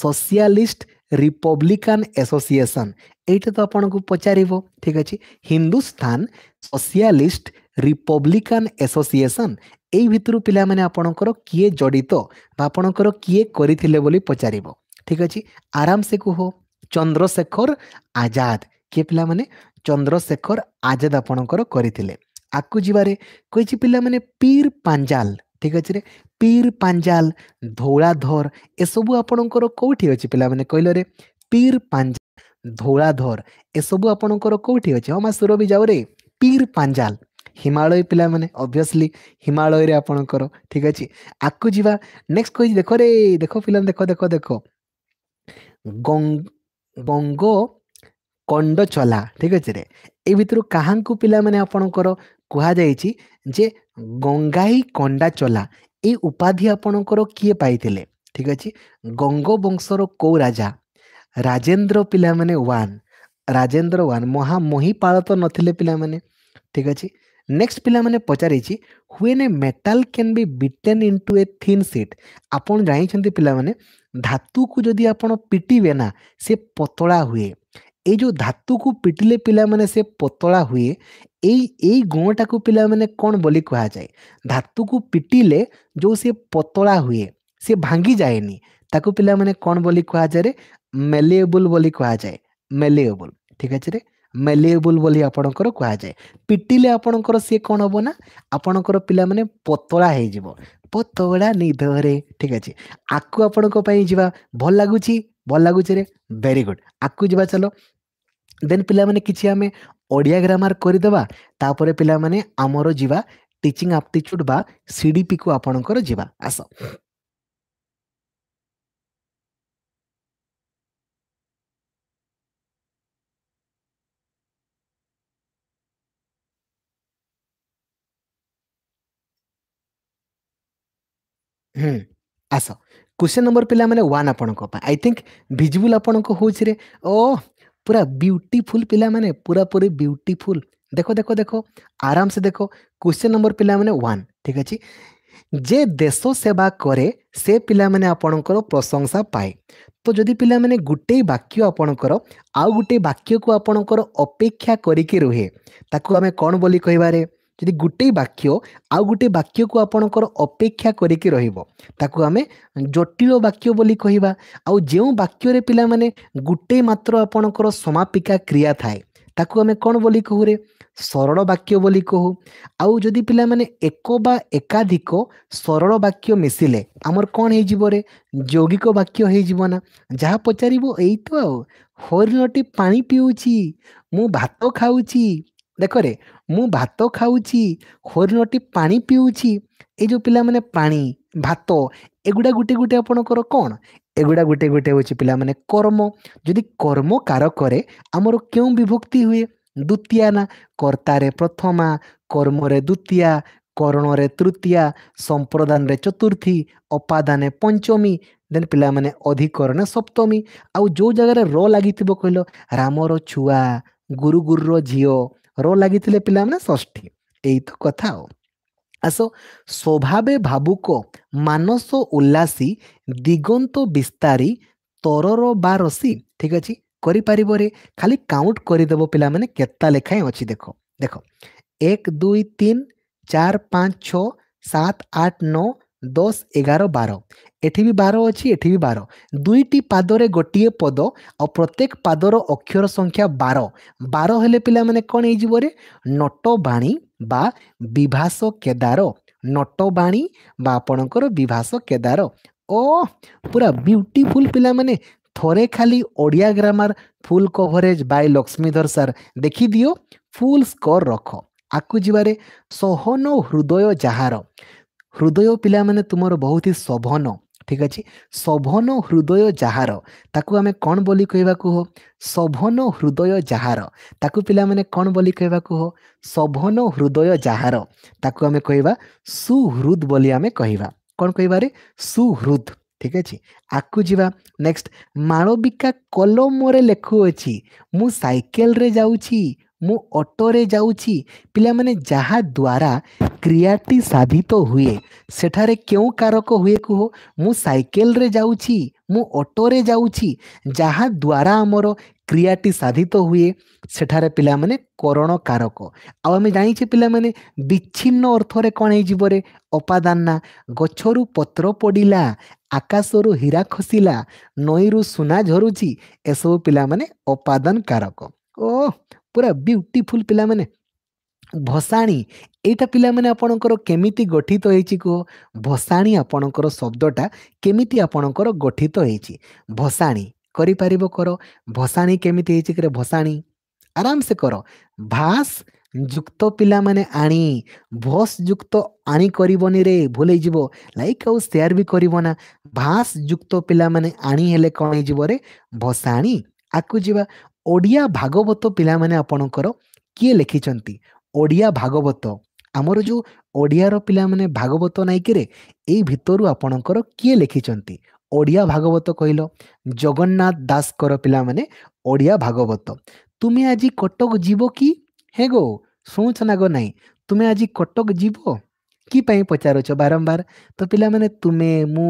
ସୋସିଆଲିଷ୍ଟ ରିପବ୍ଲିକାନ୍ ଏସୋସିଏସନ୍ ଏଇଟା ତ ଆପଣଙ୍କୁ ପଚାରିବ ଠିକ୍ ଅଛି ହିନ୍ଦୁସ୍ତାନ ସୋସିଆଲିଷ୍ଟ ରିପବ୍ଲିକାନ୍ ଏସୋସିଏସନ୍ ଏଇ ଭିତରୁ ପିଲାମାନେ ଆପଣଙ୍କର କିଏ ଜଡ଼ିତ ବା ଆପଣଙ୍କର କିଏ କରିଥିଲେ ବୋଲି ପଚାରିବ ଠିକ୍ ଅଛି ଆରାମସେ କୁହ ଚନ୍ଦ୍ରଶେଖର ଆଜାଦ କିଏ ପିଲାମାନେ ଚନ୍ଦ୍ରଶେଖର ଆଜାଦ ଆପଣଙ୍କର କରିଥିଲେ ଆଗକୁ ଯିବାରେ କହିଛି ପିଲାମାନେ ପୀର ପାଞ୍ଜାଲ ঠিক ଅଛି ରେ ପୀର ପାଞ୍ଜାଲ ଧଉଳାଧର ଏସବୁ ଆପଣଙ୍କର କେଉଁଠି ଅଛି ପିଲାମାନେ କହିଲରେ ପୀର ପାଞ୍ଜାଲ ଧଉଳାଧର ଏସବୁ ଆପଣଙ୍କର କେଉଁଠି ଅଛି ହଁ ମା ସୁରଭି ଯାଉରେ ପୀର ପାଞ୍ଜାଲ ହିମାଳୟ ପିଲାମାନେ ଅବଭିୟସଲି ହିମାଳୟରେ ଆପଣଙ୍କର ଠିକ ଅଛି ଆଗକୁ ଯିବା ନେକ୍ସଟ କହିଛି ଦେଖ ରେ ଦେଖ ପିଲାମାନେ ଦେଖ ଦେଖ ଦେଖ ଗଙ୍ଗ କଣ୍ଡଚଲା ଠିକ ଅଛି ରେ ଏ ଭିତରୁ କାହାଙ୍କୁ ପିଲାମାନେ ଆପଣଙ୍କର କୁହାଯାଇଛି ଯେ ଗଙ୍ଗାଇ କଣ୍ଡାଚଲା ଏଇ ଉପାଧି ଆପଣଙ୍କର କିଏ ପାଇଥିଲେ ଠିକ ଅଛି ଗଙ୍ଗବଂଶର କୋଉ ରାଜା ରାଜେନ୍ଦ୍ର ପିଲାମାନେ ୱାନ୍ ରାଜେନ୍ଦ୍ର ୱାନ୍ ମହାମହିପାଳ ତ ନଥିଲେ ପିଲାମାନେ ଠିକ ଅଛି ନେକ୍ସଟ ପିଲାମାନେ ପଚାରିଛି when a metal can be beaten into a thin sheet ଆପଣ ଜାଣିଛନ୍ତି ପିଲାମାନେ ଧାତୁକୁ ଯଦି ଆପଣ ପିଟିବେ ନା ସେ ପତଳା ହୁଏ ଏଇ ଯେଉଁ ଧାତୁକୁ ପିଟିଲେ ପିଲାମାନେ ସେ ପତଳା ହୁଏ ଏଇ ଏଇ ଗୁଣଟାକୁ ପିଲାମାନେ କ'ଣ ବୋଲି କୁହାଯାଏ ଧାତୁକୁ ପିଟିଲେ ଯେଉଁ ସେ ପତଳା ହୁଏ ସେ ଭାଙ୍ଗିଯାଏନି ତାକୁ ପିଲାମାନେ କ'ଣ ବୋଲି କୁହାଯାଏ ମେଲିଏବୁଲ୍ ବୋଲି କୁହାଯାଏ ମେଲିଏବୁଲ୍ ଠିକ୍ ଅଛି ରେ ମେଲିଏବୁଲ୍ ବୋଲି ଆପଣଙ୍କର କୁହାଯାଏ ପିଟିଲେ ଆପଣଙ୍କର ସିଏ କ'ଣ ହେବ ନା ଆପଣଙ୍କର ପିଲାମାନେ ପତଳା ହେଇଯିବ ପତଳା ନିଧରେ ଠିକ୍ ଅଛି ଆକୁ ଆପଣଙ୍କ ପାଇଁ ଯିବା ଭଲ ଲାଗୁଛି ଭଲ ଲାଗୁଛି ରେ ଭେରି ଗୁଡ୍ ଆକୁ ଯିବା ଚାଲ ଦେନ୍ ପିଲାମାନେ କିଛି ଆମେ ଓଡ଼ିଆ ଗ୍ରାମାର କରିଦେବା ତାପରେ ପିଲାମାନେ ଆମର ଯିବା ଟିଚିଂ ଆପ୍ଟିଚ୍ୟୁଡ୍ ବା ସିଡିପିକୁ ଆପଣଙ୍କର ଯିବା ଆସ ହୁଁ ଆସ क्वेश्चन ନମ୍ବର ପିଲାମାନେ ୱାନ୍ ଆପଣଙ୍କ आपण ଆଇ थिंक ଭିଜୁବୁଲ୍ ଆପଣଙ୍କ हो रे पूरा ब्यूटीफुल पिला मैंने पूरा पूरी ब्यूटीफुल देखो देखो देखो आराम से देखो क्वेश्चन नंबर पिला मैंने वन ठीक अच्छे जे देश सेवा करे से पिला मैंने आपणकर प्रशंसा पाए तो जदि पिला मैंने गोटे वाक्य आपणकर आउ गोटे वाक्य को आपणकर अपेक्षा करके रुहे आम कौन बोली कहबारे ଯଦି ଗୋଟେ ବାକ୍ୟ ଆଉ ଗୋଟେ ବାକ୍ୟକୁ ଆପଣଙ୍କର ଅପେକ୍ଷା କରିକି ରହିବ ତାକୁ ଆମେ ଜଟିଳ ବାକ୍ୟ ବୋଲି କହିବା ଆଉ ଯେଉଁ ବାକ୍ୟରେ ପିଲାମାନେ ଗୋଟେ ମାତ୍ର ଆପଣଙ୍କର ସମାପିକା କ୍ରିୟା ଥାଏ ତାକୁ ଆମେ କ'ଣ ବୋଲି କହୁରେ ସରଳ ବାକ୍ୟ ବୋଲି କହୁ ଆଉ ଯଦି ପିଲାମାନେ ଏକ ବା ଏକାଧିକ ସରଳ ବାକ୍ୟ ମିଶିଲେ ଆମର କ'ଣ ହେଇଯିବ ରେ ଯୌଗିକ ବାକ୍ୟ ହେଇଯିବ ନା ଯାହା ପଚାରିବ ଏଇ ତ ଆଉ ହରିଣଟି ପାଣି ପିଉଛି ମୁଁ ଭାତ ଖାଉଛି ଦେଖରେ ମୁଁ ଭାତ ଖାଉଛି ହରିଣଟି ପାଣି ପିଉଛି ଏ ଯେଉଁ ପିଲାମାନେ ପାଣି ଭାତ ଏଗୁଡ଼ା ଗୋଟେ ଗୋଟେ ଆପଣଙ୍କର କ'ଣ ଏଗୁଡ଼ା ଗୋଟେ ଗୋଟେ ହେଉଛି ପିଲାମାନେ କର୍ମ ଯଦି କର୍ମ କରେ ଆମର କେଉଁ ବିଭକ୍ତି ହୁଏ ଦ୍ୱିତୀୟା ନା କର୍ତ୍ତାରେ ପ୍ରଥମା କର୍ମରେ ଦ୍ୱିତୀୟା କରଣରେ ତୃତୀୟା ସମ୍ପ୍ରଦାନରେ ଚତୁର୍ଥୀ ଅପାଦାନେ ପଞ୍ଚମୀ ଦେନ୍ ପିଲାମାନେ ଅଧିକରଣେ ସପ୍ତମୀ ଆଉ ଯେଉଁ ଜାଗାରେ ର ଲାଗିଥିବ କହିଲ ରାମର ଛୁଆ ଗୁରୁ ଗୁରୁର ଝିଅ ର ଲାଗିଥିଲେ ପିଲାମାନେ ଷଷ୍ଠୀ ଏଇ ତ କଥା ଆଉ ଆସ ସ୍ୱଭାବେ ଭାବୁକ ମାନସ ଉଲ୍ଲାସୀ ଦିଗନ୍ତ ବିସ୍ତାରୀ ତରର ବା ରସି ଠିକ ଅଛି କରିପାରିବ ରେ ଖାଲି କାଉଣ୍ଟ କରିଦେବ ପିଲାମାନେ କେତେ ଲେଖାଏଁ ଅଛି ଦେଖ ଦେଖ ଏକ ଦୁଇ ତିନି ଚାରି ପାଞ୍ଚ ଛଅ ସାତ ଆଠ ନଅ ଦଶ ଏଗାର ବାର ଏଠି ବି ବାର ଅଛି ଏଠି ବି ବାର ଦୁଇଟି ପାଦରେ ଗୋଟିଏ ପଦ ଆଉ ପ୍ରତ୍ୟେକ ପାଦର ଅକ୍ଷର ସଂଖ୍ୟା ବାର ବାର ହେଲେ ପିଲାମାନେ କ'ଣ ହେଇଯିବ ରେ ନଟବାଣୀ ବା ବିଭାସ କେଦାର ନଟବାଣୀ ବା ଆପଣଙ୍କର ବିଭାସ କେଦାର ଓ ପୁରା ବ୍ୟୁଟିଫୁଲ୍ ପିଲାମାନେ ଥରେ ଖାଲି Odia grammar full coverage by Lakshmidhar sir ଦେଖିଦିଅ ଫୁଲ୍ ସ୍କୋର୍ ରଖ ଆକୁ ଯିବାରେ ସହନ ହୃଦୟ ଯାହାର ହୃଦୟ ପିଲାମାନେ ତୁମର ବହୁତ ହି ଶୋଭନ ଠିକ ଅଛି ଶୋଭନ ହୃଦୟ ଯାହାର ତାକୁ ଆମେ କ'ଣ ବୋଲି କହିବା କୁହ ଶୋଭନ ହୃଦୟ ଯାହାର ତାକୁ ପିଲାମାନେ କ'ଣ ବୋଲି କହିବା କୁହ ଶୋଭନ ହୃଦୟ ଯାହାର ତାକୁ ଆମେ କହିବା ସୁହୃଦ ବୋଲି ଆମେ କହିବା କ'ଣ କହିବାରେ ସୁହୃଦ ଠିକ ଅଛି ଆଗକୁ ଯିବା ନେକ୍ସଟ ମାଳବିକା କଲମରେ ଲେଖୁଅଛି ମୁଁ ସାଇକେଲରେ ଯାଉଛି ମୁଁ ଅଟୋରେ ଯାଉଛି ପିଲାମାନେ ଯାହା ଦ୍ୱାରା କ୍ରିୟାଟି ସାଧିତ ହୁଏ ସେଠାରେ କେଉଁ କାରକ ହୁଏ କୁହ ମୁଁ ସାଇକେଲରେ ଯାଉଛି ମୁଁ ଅଟୋରେ ଯାଉଛି ଯାହା ଦ୍ୱାରା ଆମର କ୍ରିୟାଟି ସାଧିତ ହୁଏ ସେଠାରେ ପିଲାମାନେ କରଣ କାରକ ଆଉ ଆମେ ଜାଣିଛେ ପିଲାମାନେ ବିଚ୍ଛିନ୍ନ ଅର୍ଥରେ କ'ଣ ହେଇଯିବରେ ନା ଗଛରୁ ପତ୍ର ପଡ଼ିଲା ଆକାଶରୁ ହୀରା ଖସିଲା ନଈରୁ ସୁନା ଝରୁଛି ଏସବୁ ପିଲାମାନେ ଅପାଦାନ କାରକ ଓ ପୁରା ବ୍ୟୁଟିଫୁଲ୍ ପିଲାମାନେ ଭସାଣି ଏଇଟା ପିଲାମାନେ ଆପଣଙ୍କର କେମିତି ଗଠିତ ହେଇଛି କୁହ ଭସାଣି ଆପଣଙ୍କର ଶବ୍ଦଟା କେମିତି ଆପଣଙ୍କର ଗଠିତ ହେଇଛି ଭସାଣି କରିପାରିବ କର ଭସାଣି କେମିତି ହେଇଛି କିରେ ଭସାଣି ଆରାମସେ କର ଭାସ୍ ଯୁକ୍ତ ପିଲାମାନେ ଆଣି ଭସ୍ ଯୁକ୍ତ ଆଣି କରିବନିରେ ଭୁଲ ହେଇଯିବ ଲାଇକ୍ ଆଉ ସେୟାର ବି କରିବ ନା ଭାସ୍ ଯୁକ୍ତ ପିଲାମାନେ ଆଣି ହେଲେ କ'ଣ ହେଇଯିବ ରେ ଭସାଣି ଆକୁ ଯିବା ଓଡ଼ିଆ ଭାଗବତ ପିଲାମାନେ ଆପଣଙ୍କର କିଏ ଲେଖିଛନ୍ତି ଓଡ଼ିଆ ଭାଗବତ ଆମର ଯେଉଁ ଓଡ଼ିଆର ପିଲାମାନେ ଭାଗବତ ନାଇକିରେ ଏଇ ଭିତରୁ ଆପଣଙ୍କର କିଏ ଲେଖିଛନ୍ତି ଓଡ଼ିଆ ଭାଗବତ କହିଲ ଜଗନ୍ନାଥ ଦାସଙ୍କର ପିଲାମାନେ ଓଡ଼ିଆ ଭାଗବତ ତୁମେ ଆଜି କଟକ ଯିବ କି ହେ ଗୋ ଶୁଣୁଛ ନା ଗୋ ନାହିଁ ତୁମେ ଆଜି କଟକ ଯିବ କିପାଇଁ ପଚାରୁଛ ବାରମ୍ବାର ତ ପିଲାମାନେ ତୁମେ ମୁଁ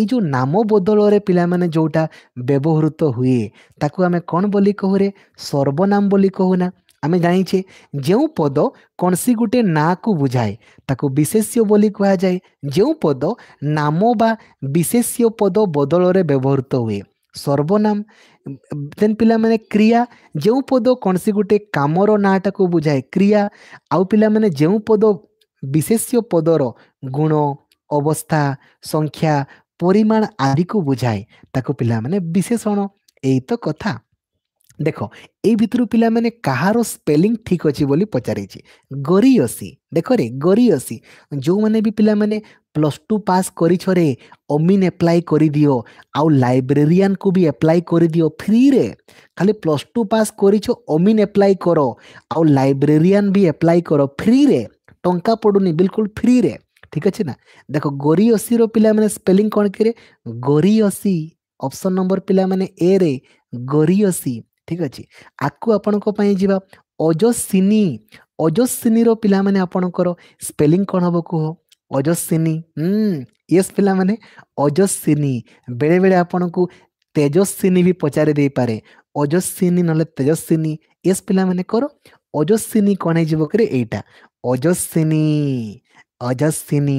ଏଇ ଯେଉଁ ନାମ ବଦଳରେ ପିଲାମାନେ ଯେଉଁଟା ବ୍ୟବହୃତ ହୁଏ ତାକୁ ଆମେ କ'ଣ ବୋଲି କହୁରେ ସର୍ବନାମ ବୋଲି କହୁନା ଆମେ ଜାଣିଛେ ଯେଉଁ ପଦ କୌଣସି ଗୋଟେ ନାଁକୁ ବୁଝାଏ ତାକୁ ବିଶେଷ୍ୟ ବୋଲି କୁହାଯାଏ ଯେଉଁ ପଦ ନାମ ବା ବିଶେଷ୍ୟ ପଦ ବଦଳରେ ବ୍ୟବହୃତ ହୁଏ ସର୍ବନାମ ଦେନ୍ ପିଲାମାନେ କ୍ରିୟା ଯେଉଁ ପଦ କୌଣସି ଗୋଟେ କାମର ନାଁଟାକୁ ବୁଝାଏ କ୍ରିୟା ଆଉ ପିଲାମାନେ ଯେଉଁ ପଦ ବିଶେଷ୍ୟ ପଦର ଗୁଣ ଅବସ୍ଥା ସଂଖ୍ୟା ପରିମାଣ ଆଦିକୁ ବୁଝାଏ ତାକୁ ପିଲାମାନେ ବିଶେଷଣ ଏଇ ତ କଥା ଦେଖ ଏଇ ଭିତରୁ ପିଲାମାନେ କାହାର ସ୍ପେଲିଂ ଠିକ୍ ଅଛି ବୋଲି ପଚାରିଛି ଗରିୟସି ଦେଖରେ ଗରିୟସି ଯେଉଁମାନେ ବି ପିଲାମାନେ ପ୍ଲସ୍ ଟୁ ପାସ୍ କରିଛରେ ଅମିନ୍ ଆପ୍ଲାଏ କରିଦିଅ ଆଉ ଲାଇବ୍ରେରିଆନ୍କୁ ବି ଆପ୍ଲାଏ କରିଦିଅ ଫ୍ରିରେ ଖାଲି ପ୍ଲସ୍ ଟୁ ପାସ୍ କରିଛ ଅମିନ୍ ଆପ୍ଲାଏ କର ଆଉ ଲାଇବ୍ରେରିଆନ୍ ବି ଆପ୍ଲାଏ କର ଫ୍ରିରେ ଟଙ୍କା ପଡ଼ୁନି ବିଲକୁଲ ଫ୍ରିରେ ଠିକ୍ ଅଛି ନା ଦେଖ ଗୋରିଅସିର ପିଲାମାନେ ସ୍ପେଲିଂ କ'ଣ କିରେ ଗୋରିଅସି ଅପସନ୍ ନମ୍ବର ପିଲାମାନେ ଏରେ ଗୋରିଅସି ଠିକ୍ ଅଛି ଆକୁ ଆପଣଙ୍କ ପାଇଁ ଯିବା ଅଜସ୍ୱିନୀ ଅଜସ୍ୱିନୀର ପିଲାମାନେ ଆପଣଙ୍କର ସ୍ପେଲିଂ କ'ଣ ହେବ କୁହ ଅଜସ୍ୱିନୀ ୟେସ୍ ପିଲାମାନେ ଅଜସ୍ୱିନୀ ବେଳେବେଳେ ଆପଣଙ୍କୁ ତେଜସ୍ୱିନୀ ବି ପଚାରି ଦେଇପାରେ ଅଜସ୍ୱିନୀ ନହେଲେ ତେଜସ୍ୱିନୀ ୟେସ୍ ପିଲାମାନେ କର অজস্বিনী କ'ଣ ହେଇଯିବ କିରେ ଏଇଟା ଅଜସ୍ୱିନୀ ଅଜସ୍ୱିନୀ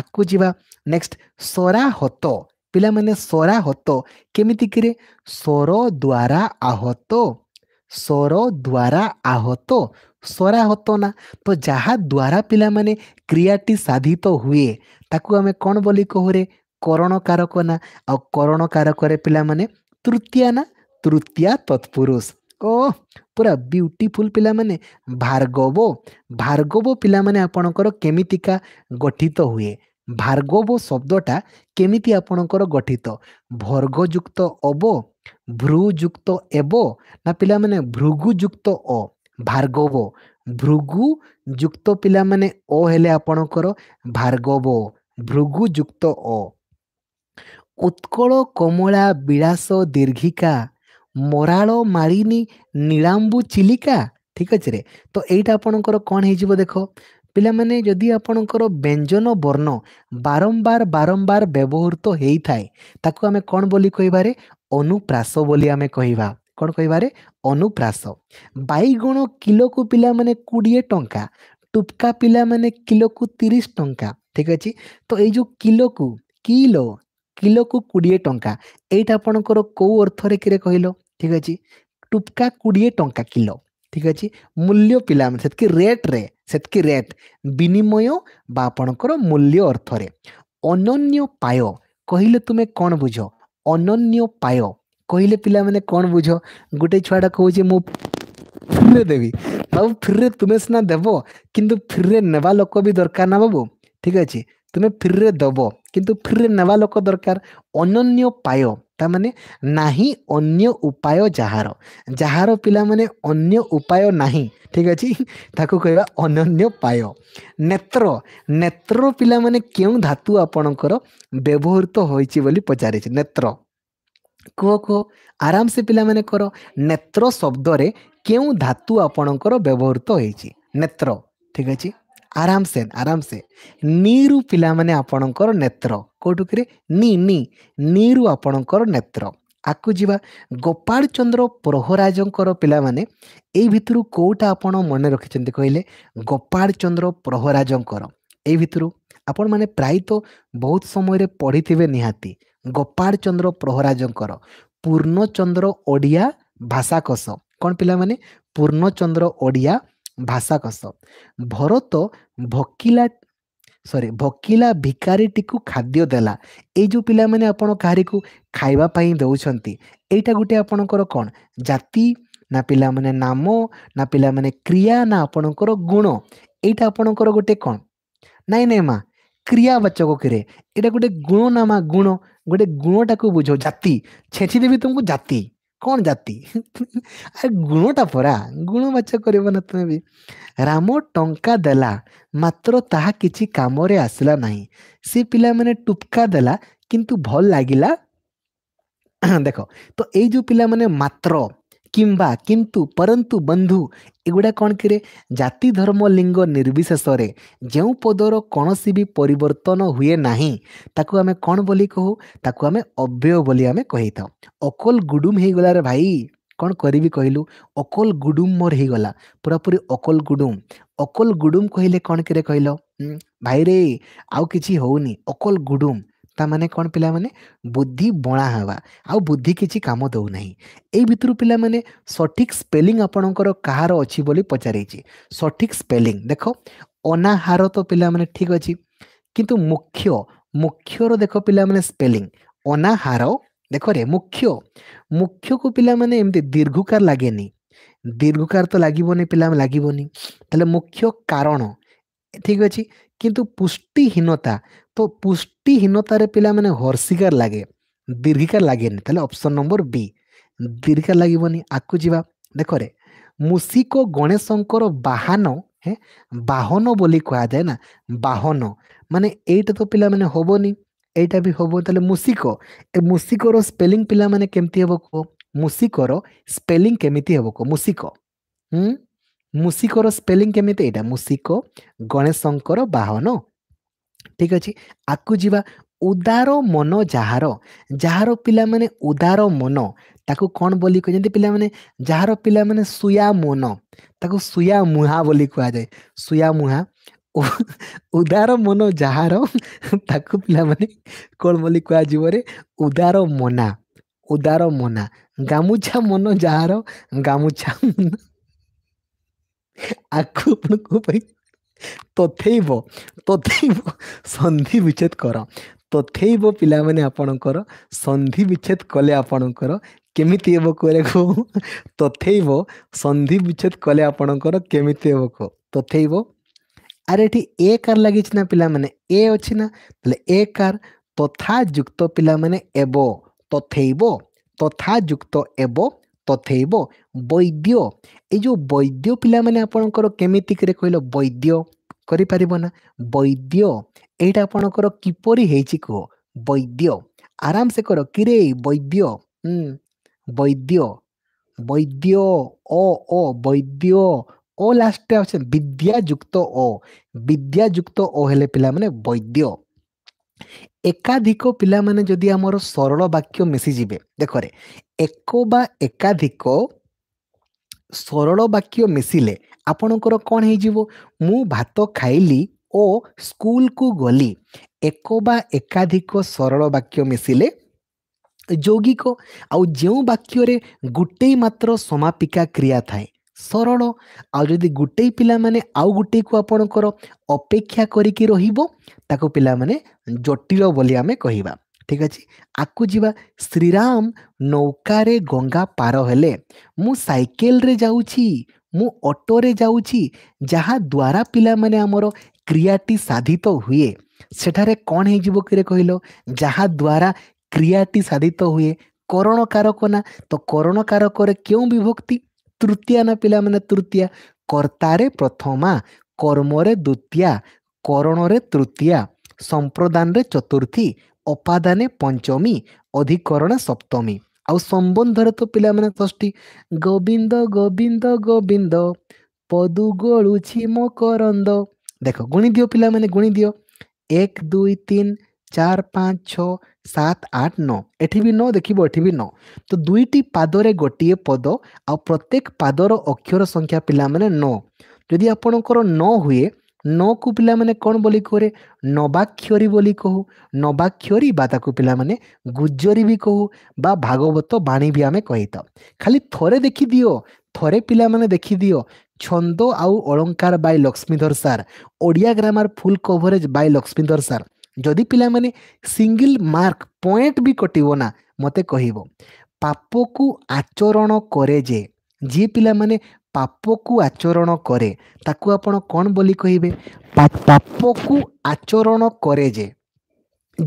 ଆକୁ ଯିବା ନେକ୍ସଟ ସରାହତ ପିଲାମାନେ ସରାହତ କେମିତି କିରେ ସ୍ୱର ଦ୍ୱାରା ଆହତ ସ୍ୱର ଦ୍ୱାରା ଆହତ ସରାହତ ନା ତ ଯାହା ଦ୍ୱାରା ପିଲାମାନେ କ୍ରିୟାଟି ସାଧିତ ହୁଏ ତାକୁ ଆମେ କ'ଣ ବୋଲି କହୁରେ କରଣକାରକ ନା ଆଉ କରଣ କାରକରେ ପିଲାମାନେ ତୃତୀୟା ନା ତୃତୀୟା ତତ୍ପୁରୁଷ ଓ ପୁରା ବିୟୁଟିଫୁଲ୍ ପିଲାମାନେ ଭାର୍ଗବ ଭାର୍ଗବ ପିଲାମାନେ ଆପଣଙ୍କର କେମିତିକା ଗଠିତ ହୁଏ ଭାର୍ଗବ ଶବ୍ଦଟା କେମିତି ଆପଣଙ୍କର ଗଠିତ ଭର୍ଗଯୁକ୍ତ ଅବ ଭ୍ରୁଯୁକ୍ତ ଏବ ନା ପିଲାମାନେ ଭୃଗୁଯୁକ୍ତ ଅ ଭାର୍ଗବ ଭୃଗୁ ଯୁକ୍ତ ପିଲାମାନେ ଅ ହେଲେ ଆପଣଙ୍କର ଭାର୍ଗବ ଭୃଗୁ ଯୁକ୍ତ ଅ ଉତ୍କଳ କମଳା ବିଳାସ ଦୀର୍ଘିକା মরাল মাଳିনী ନୀଳାମ୍ବୁ ଚିଲିକା ଠିକ୍ ଅଛି ରେ ତ ଏଇଟା ଆପଣଙ୍କର କ'ଣ ହେଇଯିବ ଦେଖ ପିଲାମାନେ ଯଦି ଆପଣଙ୍କର ବ୍ୟଞ୍ଜନ ବର୍ଣ୍ଣ ବାରମ୍ବାର ବାରମ୍ବାର ବ୍ୟବହୃତ ହେଇଥାଏ ତାକୁ ଆମେ କ'ଣ ବୋଲି କହିବାରେ ଅନୁପ୍ରାସ ବୋଲି ଆମେ କହିବା କ'ଣ କହିବାରେ ଅନୁପ୍ରାସ ବାଇଗଣ କିଲୋକୁ ପିଲାମାନେ କୋଡ଼ିଏ ଟଙ୍କା ଟୁପ୍କା ପିଲାମାନେ କିଲୋକୁ ତିରିଶ ଟଙ୍କା ଠିକ୍ ଅଛି ତ ଏଇ ଯେଉଁ କିଲୋକୁ କିଲୋ କିଲୋକୁ କୋଡ଼ିଏ ଟଙ୍କା ଏଇଟା ଆପଣଙ୍କର କେଉଁ ଅର୍ଥରେ କିରେ କହିଲ ঠিক ଅଛି ଟୁପକା କୋଡ଼ିଏ ଟଙ୍କା କିଲୋ ଠିକ ଅଛି ମୂଲ୍ୟ ପିଲାମାନେ ସେତିକି ରେଟ୍ରେ ସେତିକି ରେଟ୍ ବିନିମୟ ବା ଆପଣଙ୍କର ମୂଲ୍ୟ ଅର୍ଥରେ ଅନନ୍ୟ ପାୟ କହିଲେ ତୁମେ କ'ଣ ବୁଝ ଅନନ୍ୟ ପାୟ କହିଲେ ପିଲାମାନେ କ'ଣ ବୁଝ ଗୋଟେ ଛୁଆଟା କହୁଛି ମୁଁ ଫ୍ରିରେ ଦେବି ଆଉ ଫ୍ରିରେ ତୁମେ ସିନା ଦେବ କିନ୍ତୁ ଫ୍ରିରେ ନେବା ଲୋକ ବି ଦରକାର ନା ବାବୁ ଠିକ ଅଛି तुम्हें फ्री दब कि फिर नवा लोक दरकार अन्य पाय ताने ना ही अन्य उपाय जार जार पाने अन्य उपाय ना ठीक अच्छे ताको कह अन्य पाय नेत्र नेत्र पाने के धातु आपणकर व्यवहृत होली पचारे नेत्र कह कह आराम से पाने कर नेत्र शब्द रे क्यों धातु आपणकर व्यवहृत होत्र ठीक अच्छे आराम से आराम से नीरु ପିଲାମାନେ ଆପଣଙ୍କର ନେତ୍ର କୋଉଠୁ କିରେ ନି ନି ନିରୁ ଆପଣଙ୍କର ନେତ୍ର ଆଗକୁ ଯିବା ଗୋପାଳ ଚନ୍ଦ୍ର ପ୍ରହରାଜଙ୍କର ପିଲାମାନେ ଏଇ ଭିତରୁ କେଉଁଟା ଆପଣ ମନେ ରଖିଛନ୍ତି କହିଲେ ଗୋପାଳ ଚନ୍ଦ୍ର ପ୍ରହରାଜଙ୍କର ଏଇ ଭିତରୁ ଆପଣମାନେ ପ୍ରାୟତଃ ବହୁତ ସମୟରେ ପଢ଼ିଥିବେ ନିହାତି ଗୋପାଳ ଚନ୍ଦ୍ର ପ୍ରହରାଜଙ୍କର ପୂର୍ଣ୍ଣଚନ୍ଦ୍ର ଓଡ଼ିଆ ଭାଷାକୋଷ କ'ଣ ପିଲାମାନେ ପୂର୍ଣ୍ଣଚନ୍ଦ୍ର ଓଡ଼ିଆ ଭାଷାକଷ ଭରତ ଭକିଲା ସରି ଭକିଲା ଭିକାରୀଟିକୁ ଖାଦ୍ୟ ଦେଲା ଏଇ ଯେଉଁ ପିଲାମାନେ ଆପଣ କାହାରିକୁ ଖାଇବା ପାଇଁ ଦେଉଛନ୍ତି ଏଇଟା ଗୋଟେ ଆପଣଙ୍କର କ'ଣ ଜାତି ନା ପିଲାମାନେ ନାମ ନା ପିଲାମାନେ କ୍ରିୟା ନା ଆପଣଙ୍କର ଗୁଣ ଏଇଟା ଆପଣଙ୍କର ଗୋଟେ କ'ଣ ନାଇଁ ନାଇଁ ମା କ୍ରିୟାବାଚକ କିରେ ଏଇଟା ଗୋଟେ ଗୁଣ ନା ମା ଗୁଣ ଗୋଟେ ଗୁଣଟାକୁ ବୁଝ ଜାତି ଛେଚି ଦେବି ତୁମକୁ ଜାତି କ'ଣ ଜାତି ଆରେ ଗୁଣଟା ପରା ଗୁଣବାଚକ କରିବ ନା ତୁମେ ବି ରାମ ଟଙ୍କା ଦେଲା ମାତ୍ର ତାହା କିଛି କାମରେ ଆସିଲା ନାହିଁ ସେ ପିଲାମାନେ ଟୁପକା ଦେଲା କିନ୍ତୁ ଭଲ ଲାଗିଲା ଦେଖ ତ ଏଇ ଯେଉଁ ପିଲାମାନେ ମାତ୍ର କିମ୍ବା କିନ୍ତୁ ପରନ୍ତୁ ବନ୍ଧୁ ଏଗୁଡ଼ା କ'ଣ କିରେ ଜାତି ଧର୍ମ ଲିଙ୍ଗ ନିର୍ବିଶେଷରେ ଯେଉଁ ପଦର କୌଣସି ବି ପରିବର୍ତ୍ତନ ହୁଏ ନାହିଁ ତାକୁ ଆମେ କ'ଣ ବୋଲି କହୁ ତାକୁ ଆମେ ଅବ୍ୟୟ ବୋଲି ଆମେ କହିଥାଉ ଅକଲ ଗୁଡୁମ ହେଇଗଲାରେ ଭାଇ କ'ଣ କରିବି କହିଲୁ ଅକଲ ଗୁଡୁମ ମୋର ହେଇଗଲା ପୁରାପୁରି ଅକଲ ଗୁଡୁମ ଅକଲ ଗୁଡୁମ କହିଲେ କ'ଣ କିରେ କହିଲ ଭାଇରେ ଆଉ କିଛି ହେଉନି ଅକଲ ଗୁଡୁମ ତାମାନେ କ'ଣ ପିଲାମାନେ ବୁଦ୍ଧି ବଣା ହେବା ଆଉ ବୁଦ୍ଧି କିଛି କାମ ଦେଉନାହିଁ ଏଇ ଭିତରୁ ପିଲାମାନେ ସଠିକ୍ ସ୍ପେଲିଂ ଆପଣଙ୍କର କାହାର ଅଛି ବୋଲି ପଚାରିଛି ସଠିକ୍ ସ୍ପେଲିଂ ଦେଖ ଅନାହାର ତ ପିଲାମାନେ ଠିକ୍ ଅଛି କିନ୍ତୁ ମୁଖ୍ୟ ମୁଖ୍ୟର ଦେଖ ପିଲାମାନେ ସ୍ପେଲିଂ ଅନାହାର ଦେଖରେ ମୁଖ୍ୟ ମୁଖ୍ୟକୁ ପିଲାମାନେ ଏମିତି ଦୀର୍ଘକାର ଲାଗେନି ଦୀର୍ଘକାର ତ ଲାଗିବନି ପିଲାମାନେ ଲାଗିବନି ତାହେଲେ ମୁଖ୍ୟ କାରଣ ଠିକ୍ ଅଛି କିନ୍ତୁ ପୁଷ୍ଟିହୀନତା তো পুষ্টিহীনতার পিলামানে হর্ষিকার লাগে দীর্ঘিকার লাগেনি তাহলে অপশন নম্বর বি দীর্ঘিকার লাগবনি আকু যা দেখরে মুসিক গণেশঙ্কর বাহান হ্যাঁ বাহন বলে কুহযায় না বাহন মানে এইটা তো পিলামানে হবনি এইটা বি হব তাহলে মুসিক এ মুসিকর স্পেলিং পিলামানে কেমতি হব কো মুসিকর স্পেলিং কেমিতি হব কো মুসিক হুম মুসিকর স্পেলিং কেমিতি এটা মুসিক গণেশঙ্কর বাহন ଠିକ ଅଛି ଆକୁ ଯିବା ଉଦାର ମନ ଯାହାର ଯାହାର ପିଲାମାନେ ଉଦାର ମନ ତାକୁ କ'ଣ ବୋଲି କହିଛନ୍ତି ପିଲାମାନେ ଯାହାର ପିଲାମାନେ ସୁୟା ମନ ତାକୁ ସୁୟା ମୁହାଁ ବୋଲି କୁହାଯାଏ ସୁୟା ମୁହାଁ ଉଦାର ମନ ଯାହାର ତାକୁ ପିଲାମାନେ କ'ଣ ବୋଲି କୁହାଯିବ ରେ ଉଦାର ମନା ଉଦାର ମନା ଗାମୁଛା ମନ ଯାହାର ଗାମୁଛା ମନ ଆକୁ ଆପଣଙ୍କ ପାଇଁ ତଥେଇବ ତଥେଇବ ସନ୍ଧି ବିଚ୍ଛେଦ କର ତଥେଇବ ପିଲାମାନେ ଆପଣଙ୍କର ସନ୍ଧି ବିଚ୍ଛେଦ କଲେ ଆପଣଙ୍କର କେମିତି ହେବ କରିବାକୁ ତଥେଇବ ସନ୍ଧି ବିଚ୍ଛେଦ କଲେ ଆପଣଙ୍କର କେମିତି ହେବ କୁହ ତଥେଇବ ଆରେ ଏଠି ଏ କାର ଲାଗିଛି ନା ପିଲାମାନେ ଏ ଅଛି ନା ତାହେଲେ ଏ କାର ତଥା ଯୁକ୍ତ ପିଲାମାନେ ହେବ ତଥେଇବ ତଥା ଯୁକ୍ତ ହେବ ତଥେଇବ ବୈଦ୍ୟ ଏଇ ଯେଉଁ ବୈଦ୍ୟ ପିଲାମାନେ ଆପଣଙ୍କର କେମିତିକରେ କହିଲ ବୈଦ୍ୟ କରିପାରିବ ନା ବୈଦ୍ୟ ଏଇଟା ଆପଣଙ୍କର କିପରି ହେଇଛି କୁହ ବୈଦ୍ୟ ଆରାମସେ କର କିରେ ବୈଦ୍ୟ ହୁଁ ବୈଦ୍ୟ ବୈଦ୍ୟ ଅ ଅ ବୈଦ୍ୟ ଅ ଲାଷ୍ଟରେ ଅଛି ବିଦ୍ୟାଯୁକ୍ତ ଅ ବିଦ୍ୟାଯୁକ୍ତ ଅ ହେଲେ ପିଲାମାନେ ବୈଦ୍ୟ ଏକାଧିକ ପିଲାମାନେ ଯଦି ଆମର ସରଳ ବାକ୍ୟ ମିଶିଯିବେ ଦେଖରେ ଏକ ବା ଏକାଧିକ ସରଳ ବାକ୍ୟ ମିଶିଲେ ଆପଣଙ୍କର କ'ଣ ହେଇଯିବ ମୁଁ ଭାତ ଖାଇଲି ଓ ସ୍କୁଲକୁ ଗଲି ଏକ ବା ଏକାଧିକ ସରଳ ବାକ୍ୟ ମିଶିଲେ ଯୌଗିକ ଆଉ ଯେଉଁ ବାକ୍ୟରେ ଗୋଟିଏ ମାତ୍ର ସମାପିକା କ୍ରିୟା ଥାଏ ସରଳ ଆଉ ଯଦି ଗୋଟିଏ ପିଲାମାନେ ଆଉ ଗୋଟିଏକୁ ଆପଣଙ୍କର ଅପେକ୍ଷା କରିକି ରହିବ ତାକୁ ପିଲାମାନେ ଜଟିଳ ବୋଲି ଆମେ କହିବା ଠିକ୍ ଅଛି ଆକୁ ଯିବା ଶ୍ରୀରାମ ନୌକାରେ ଗଙ୍ଗା ପାର ହେଲେ ମୁଁ ସାଇକେଲରେ ଯାଉଛି ମୁଁ ଅଟୋରେ ଯାଉଛି ଯାହାଦ୍ୱାରା ପିଲାମାନେ ଆମର କ୍ରିୟାଟି ସାଧିତ ହୁଏ ସେଠାରେ କ'ଣ ହେଇଯିବ କିରେ କହିଲ ଯାହାଦ୍ୱାରା କ୍ରିୟାଟି ସାଧିତ ହୁଏ କରଣକାରକ ନା ତ କରଣକାରକରେ କେଉଁ ବିଭକ୍ତି ତୃତୀୟା ନା ପିଲାମାନେ ତୃତୀୟା କର୍ତ୍ତାରେ ପ୍ରଥମା କର୍ମରେ ଦ୍ୱିତୀୟା କରଣରେ ତୃତୀୟା ସମ୍ପ୍ରଦାନରେ ଚତୁର୍ଥୀ ଅପାଦାନେ ପଞ୍ଚମୀ ଅଧିକରଣ ସପ୍ତମୀ ଆଉ ସମ୍ବନ୍ଧରେ ତ ପିଲାମାନେ ଷଷ୍ଠୀ ଗୋବିନ୍ଦ ଗୋବିନ୍ଦ ଗୋବିନ୍ଦ ପଦୁ ଗୋଳୁଛି ମକରନ୍ଦ ଦେଖ ଗୁଣି ଦିଅ ପିଲାମାନେ ଗୁଣି ଦିଅ ଏକ ଦୁଇ ତିନି চার পাঁচ ছ সাত আট ন এটি বি ন দেখিব এটি বি ন ତ ଦୁଇଟି ପାଦରେ ଗୋଟିଏ ପଦ ଆଉ ପ୍ରତ୍ୟେକ ପାଦର ଅକ୍ଷର ସଂଖ୍ୟା ପିଲାମାନେ ନ ଯଦି ଆପଣଙ୍କର ନ ହୁଏ ନକୁ ପିଲାମାନେ କ'ଣ ବୋଲି କହେ ନବାକ୍ଷରୀ ବୋଲି କହୁ ନବାକ୍ଷରୀ ବା ତାକୁ ପିଲାମାନେ ଗୁଜରୀ ବି କହୁ ବା ଭାଗବତ ବାଣୀ ବି ଆମେ କହିଥାଉ ଖାଲି ଥରେ ଦେଖିଦିଅ ଥରେ ପିଲାମାନେ ଦେଖିଦିଅ ଛନ୍ଦ ଆଉ ଅଳଙ୍କାର by Lakshmidhar sir Odia grammar full coverage by Lakshmidhar sir ଯଦି ପିଲାମାନେ ସିଙ୍ଗିଲ୍ ମାର୍କ ପଏଣ୍ଟ ବି କଟିବ ନା ମୋତେ କହିବ ପାପକୁ ଆଚରଣ କରେ ଯେ ଯିଏ ପିଲାମାନେ ପାପକୁ ଆଚରଣ କରେ ତାକୁ ଆପଣ କ'ଣ ବୋଲି କହିବେ ପାପକୁ ଆଚରଣ କରେ ଯେ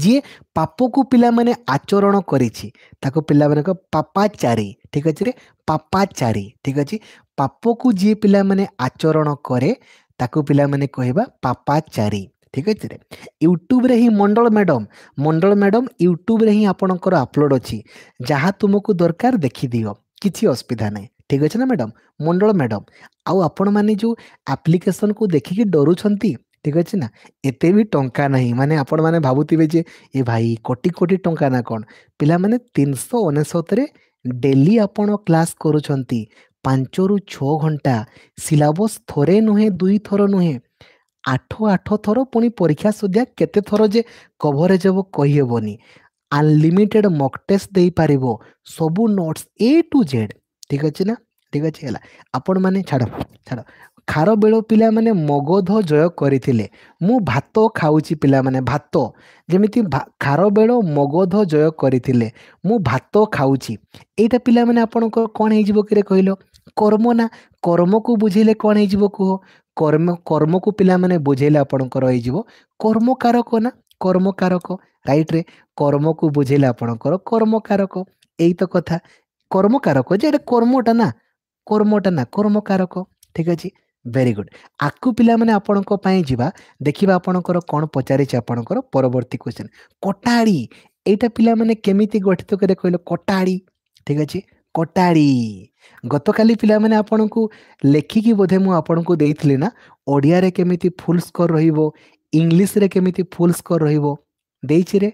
ଯିଏ ପାପକୁ ପିଲାମାନେ ଆଚରଣ କରିଛି ତାକୁ ପିଲାମାନଙ୍କ ପାପାଚାରୀ ଠିକ୍ ଅଛି ରେ ପାପାଚାରୀ ଠିକ୍ ଅଛି ପାପକୁ ଯିଏ ପିଲାମାନେ ଆଚରଣ କରେ ତାକୁ ପିଲାମାନେ କହିବା ପାପାଚାରୀ ঠিক ଅଛି ରେ ୟୁଟ୍ୟୁବରେ ହିଁ ମଣ୍ଡଳ ମ୍ୟାଡ଼ମ୍ ମଣ୍ଡଳ ମ୍ୟାଡ଼ମ୍ ୟୁଟ୍ୟୁବରେ ହିଁ ଆପଣଙ୍କର ଅପଲୋଡ଼ ଅଛି ଯାହା ତୁମକୁ ଦରକାର ଦେଖିଦିଅ କିଛି ଅସୁବିଧା ନାହିଁ ଠିକ୍ ଅଛି ନା ମ୍ୟାଡ଼ମ୍ ମଣ୍ଡଳ ମ୍ୟାଡ଼ମ୍ ଆଉ ଆପଣମାନେ ଯେଉଁ ଆପ୍ଲିକେସନ୍କୁ ଦେଖିକି ଡରୁଛନ୍ତି ଠିକ୍ ଅଛି ନା ଏତେ ବି ଟଙ୍କା ନାହିଁ ମାନେ ଆପଣମାନେ ଭାବୁଥିବେ ଯେ ଏ ଭାଇ କୋଟି କୋଟି ଟଙ୍କା ନା କ'ଣ ପିଲାମାନେ ତିନିଶହ ଅନେଶତରେ ଡେଲି ଆପଣ କ୍ଲାସ୍ କରୁଛନ୍ତି ପାଞ୍ଚରୁ ଛଅ ଘଣ୍ଟା ସିଲାବସ୍ ଥରେ ନୁହେଁ ଦୁଇଥର ନୁହେଁ ଆଠ ଆଠ ଥର ପୁଣି ପରୀକ୍ଷା ସୁଦ୍ଧା କେତେ ଥର ଯେ କଭରେଜ୍ ହେବ କହିହେବନି ଅନଲିମିଟେଡ୍ ମକ୍ ଟେଷ୍ଟ ଦେଇପାରିବ ସବୁ ନୋଟ୍ସ ଏ ଟୁ ଜେଡ୍ ଠିକ୍ ଅଛି ନା ଠିକ୍ ଅଛି ହେଲା ଆପଣମାନେ ଛାଡ଼ ଛାଡ଼ ଖାର ବେଳ ପିଲାମାନେ ମଗଧ ଜୟ କରିଥିଲେ ମୁଁ ଭାତ ଖାଉଛି ପିଲାମାନେ ଭାତ ଯେମିତି ଖାର ବେଳ ମଗଧ ଜୟ କରିଥିଲେ ମୁଁ ଭାତ ଖାଉଛି ଏଇଟା ପିଲାମାନେ ଆପଣଙ୍କର କ'ଣ ହେଇଯିବ କିରେ କହିଲ କର୍ମ ନା କର୍ମକୁ ବୁଝିଲେ କ'ଣ ହେଇଯିବ କୁହ କର୍ମ କର୍ମକୁ ପିଲାମାନେ ବୁଝେଇଲେ ଆପଣଙ୍କର ହେଇଯିବ କର୍ମକାରକ ନା କର୍ମକାରକ ରାଇଟ୍ରେ କର୍ମକୁ ବୁଝେଇଲେ ଆପଣଙ୍କର କର୍ମକାରକ ଏଇ ତ କଥା କର୍ମକାରକ ଯେ ଏଇଟା କର୍ମଟା ନା କର୍ମଟା ନା କର୍ମକାରକ ଠିକ ଅଛି ଭେରି ଗୁଡ୍ ଆକୁ ପିଲାମାନେ ଆପଣଙ୍କ ପାଇଁ ଯିବା ଦେଖିବା ଆପଣଙ୍କର କ'ଣ ପଚାରିଛି ଆପଣଙ୍କର ପରବର୍ତ୍ତୀ କ୍ୱେଶ୍ଚନ୍ କଟାଳି ଏଇଟା ପିଲାମାନେ କେମିତି ଗଠିତ କରେ କହିଲେ କଟାଳି ଠିକ ଅଛି କଟାଳି ଗତକାଲି ପିଲାମାନେ ଆପଣଙ୍କୁ ଲେଖିକି ବୋଧେ ମୁଁ ଆପଣଙ୍କୁ ଦେଇଥିଲି ନା ଓଡ଼ିଆରେ କେମିତି ଫୁଲ୍ ସ୍କୋର୍ ରହିବ ଇଂଲିଶରେ କେମିତି ଫୁଲ୍ ସ୍କୋର୍ ରହିବ ଦେଇଛିରେ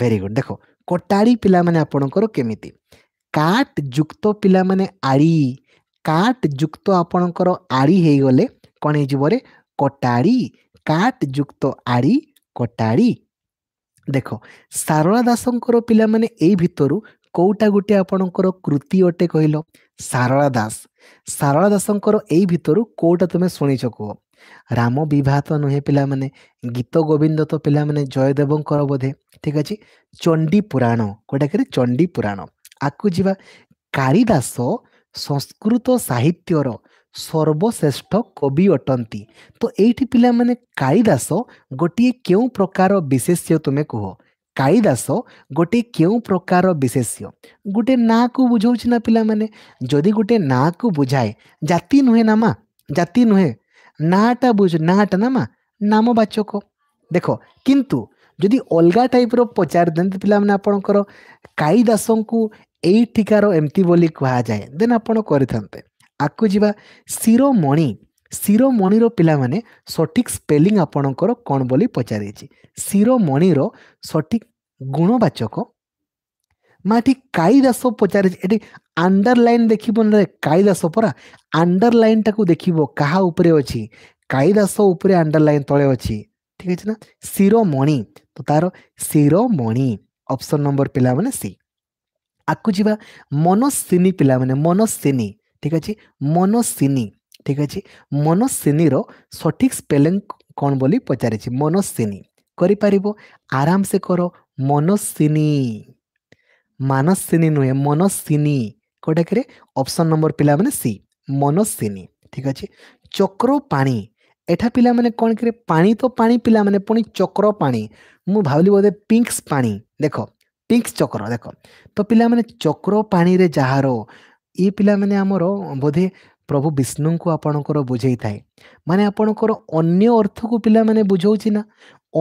ଭେରି ଗୁଡ୍ ଦେଖ କଟାଳି ପିଲାମାନେ ଆପଣଙ୍କର କେମିତି କାଟ୍ ଯୁକ୍ତ ପିଲାମାନେ ଆଳି କାଟ୍ ଯୁକ୍ତ ଆପଣଙ୍କର ଆଳି ହେଇଗଲେ କ'ଣ ହେଇଯିବରେ କଟାଳି କାଟ୍ ଯୁକ୍ତ ଆଳି କଟାଳି ଦେଖ ସାରଳା ଦାସଙ୍କର ପିଲାମାନେ ଏଇ ଭିତରୁ କେଉଁଟା ଗୋଟିଏ ଆପଣଙ୍କର କୃତି ଅଟେ କହିଲ ସାରଳା ଦାସ ସାରଳା ଦାସଙ୍କର ଏଇ ଭିତରୁ କେଉଁଟା ତୁମେ ଶୁଣିଛ କୁହ ରାମ ବିବାହ ତ ନୁହେଁ ପିଲାମାନେ ଗୀତ ଗୋବିନ୍ଦ ତ ପିଲାମାନେ ଜୟଦେବଙ୍କର ବୋଧେ ଠିକ ଅଛି ଚଣ୍ଡୀ ପୁରାଣ କୋଉଟା କରି ଚଣ୍ଡୀ ପୁରାଣ ଆକୁ ଯିବା କାଳିଦାସ ସଂସ୍କୃତ ସାହିତ୍ୟର ସର୍ବଶ୍ରେଷ୍ଠ କବି ଅଟନ୍ତି ତ ଏଇଠି ପିଲାମାନେ କାଳିଦାସ ଗୋଟିଏ କେଉଁ ପ୍ରକାର ବିଶେଷ୍ୟ ତୁମେ କୁହ कालिदास गोटे क्यों प्रकार विशेष्य गोटे ना को बुझौच ना पाने जदि गोटे ना को बुझाए जाति नुहे नामा जाति नुहे नाटा बुझ नाटा नामा नामवाचक देख किंतु जदि अलग टाइप रचार दिखते पे आपणकर कालिदास ठिकार एमती बोली कहा जाए देन आपड़ करते आपको जीवा शिरोमणि ଶିରୋମଣିର ପିଲାମାନେ ସଠିକ୍ ସ୍ପେଲିଂ ଆପଣଙ୍କର କ'ଣ ବୋଲି ପଚାରିଛି ଶିରୋମଣିର ସଠିକ୍ ଗୁଣବାଚକ ମା ଏଠି କାଇଦାସ ପଚାରିଛି ଏଠି ଆଣ୍ଡରଲାଇନ୍ ଦେଖିବ ନା କାଇଦାସ ପରା ଆଣ୍ଡରଲାଇନ୍ଟାକୁ ଦେଖିବ କାହା ଉପରେ ଅଛି କାଇଦାସ ଉପରେ ଆଣ୍ଡରଲାଇନ୍ ତଳେ ଅଛି ଠିକ୍ ଅଛି ନା ଶିରୋମଣି ତ ତାର ଶିରୋମଣି ଅପସନ୍ ନମ୍ବର ପିଲାମାନେ ସି ଆକୁ ଯିବା ମନସ୍ୱିନୀ ପିଲାମାନେ ମନସ୍ୱିନୀ ଠିକ୍ ଅଛି ମନସ୍ୱିନୀ ঠিক আছে মনস্বিনীর সঠিক স্পেলিং কোণ বলে পচারিছি মনস্বিনী করিপারিব আরামসে কর মনস্বিনী মানস্বিনী নুহে মনস্বিনী কোটাকে অপশন নম্বর পিলা মানে সি মনস্বিনী ঠিক আছে চক্র পানি ଏଠା ପିଲାମାନେ କ'ଣ କରେ ପାଣି ତ ପାଣି ପିଲାମାନେ ପୁଣି ଚକ୍ର ପାଣି ମୁଁ ଭାବିଲି ବୋଧେ ପିଙ୍କ୍ସ ପାଣି ଦେଖ ପିଙ୍କ୍ସ ଚକ୍ର ଦେଖ ତ ପିଲାମାନେ ଚକ୍ର ପାଣିରେ ଯାହାର ଏ ପିଲାମାନେ ଆମର ବୋଧେ ପ୍ରଭୁ ବିଷ୍ଣୁଙ୍କୁ ଆପଣଙ୍କର ବୁଝେଇଥାଏ ମାନେ ଆପଣଙ୍କର ଅନ୍ୟ ଅର୍ଥକୁ ପିଲାମାନେ ବୁଝଉଛି ନା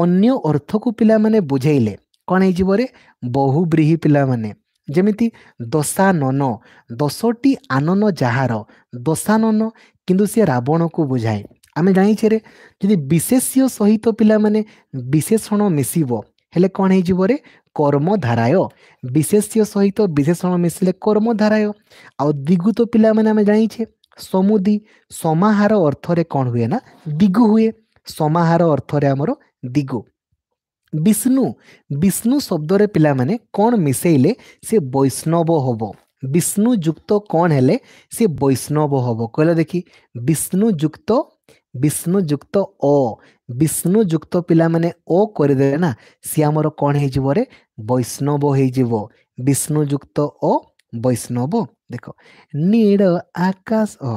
ଅନ୍ୟ ଅର୍ଥକୁ ପିଲାମାନେ ବୁଝେଇଲେ କ'ଣ ହେଇଯିବରେ ବହୁବ୍ରୀହି ପିଲାମାନେ ଯେମିତି ଦଶାନନ ଦଶଟି ଆନନ ଯାହାର ଦଶାନନ କିନ୍ତୁ ସିଏ ରାବଣକୁ ବୁଝାଏ ଆମେ ଜାଣିଛେ ରେ ଯଦି ବିଶେଷ୍ୟ ସହିତ ପିଲାମାନେ ବିଶେଷଣ ମିଶିବ ହେଲେ କ'ଣ ହେଇଯିବରେ କର୍ମଧାରାୟ ବିଶେଷ୍ୟ ସହିତ ବିଶେଷଣ ମିଶିଲେ କର୍ମଧାରାୟ ଆଉ ଦିଗୁ ତ ପିଲାମାନେ ଆମେ ଜାଣିଛେ ସମୁଦି ସମାହାର ଅର୍ଥରେ କ'ଣ ହୁଏ ନା ଦିଗୁ ହୁଏ ସମାହାର ଅର୍ଥରେ ଆମର ଦିଗୁ ବିଷ୍ଣୁ ବିଷ୍ଣୁ ଶବ୍ଦରେ ପିଲାମାନେ କ'ଣ ମିଶାଇଲେ ସେ ବୈଷ୍ଣବ ହେବ ବିଷ୍ଣୁ ଯୁକ୍ତ କ'ଣ ହେଲେ ସେ ବୈଷ୍ଣବ ହେବ କହିଲେ ଦେଖି ବିଷ୍ଣୁ ଯୁକ୍ତ ବିଷ୍ଣୁ ଯୁକ୍ତ ଅ ବିଷ୍ଣୁ ଯୁକ୍ତ ପିଲାମାନେ ଓ କରିଦେଲେ ନା ସିଏ ଆମର କ'ଣ ହେଇଯିବରେ ବୈଷ୍ଣବ ହେଇଯିବ ବିଷ୍ଣୁ ଯୁକ୍ତ ଅ ବୈଷ୍ଣବ দেখো নীল আকাশ ও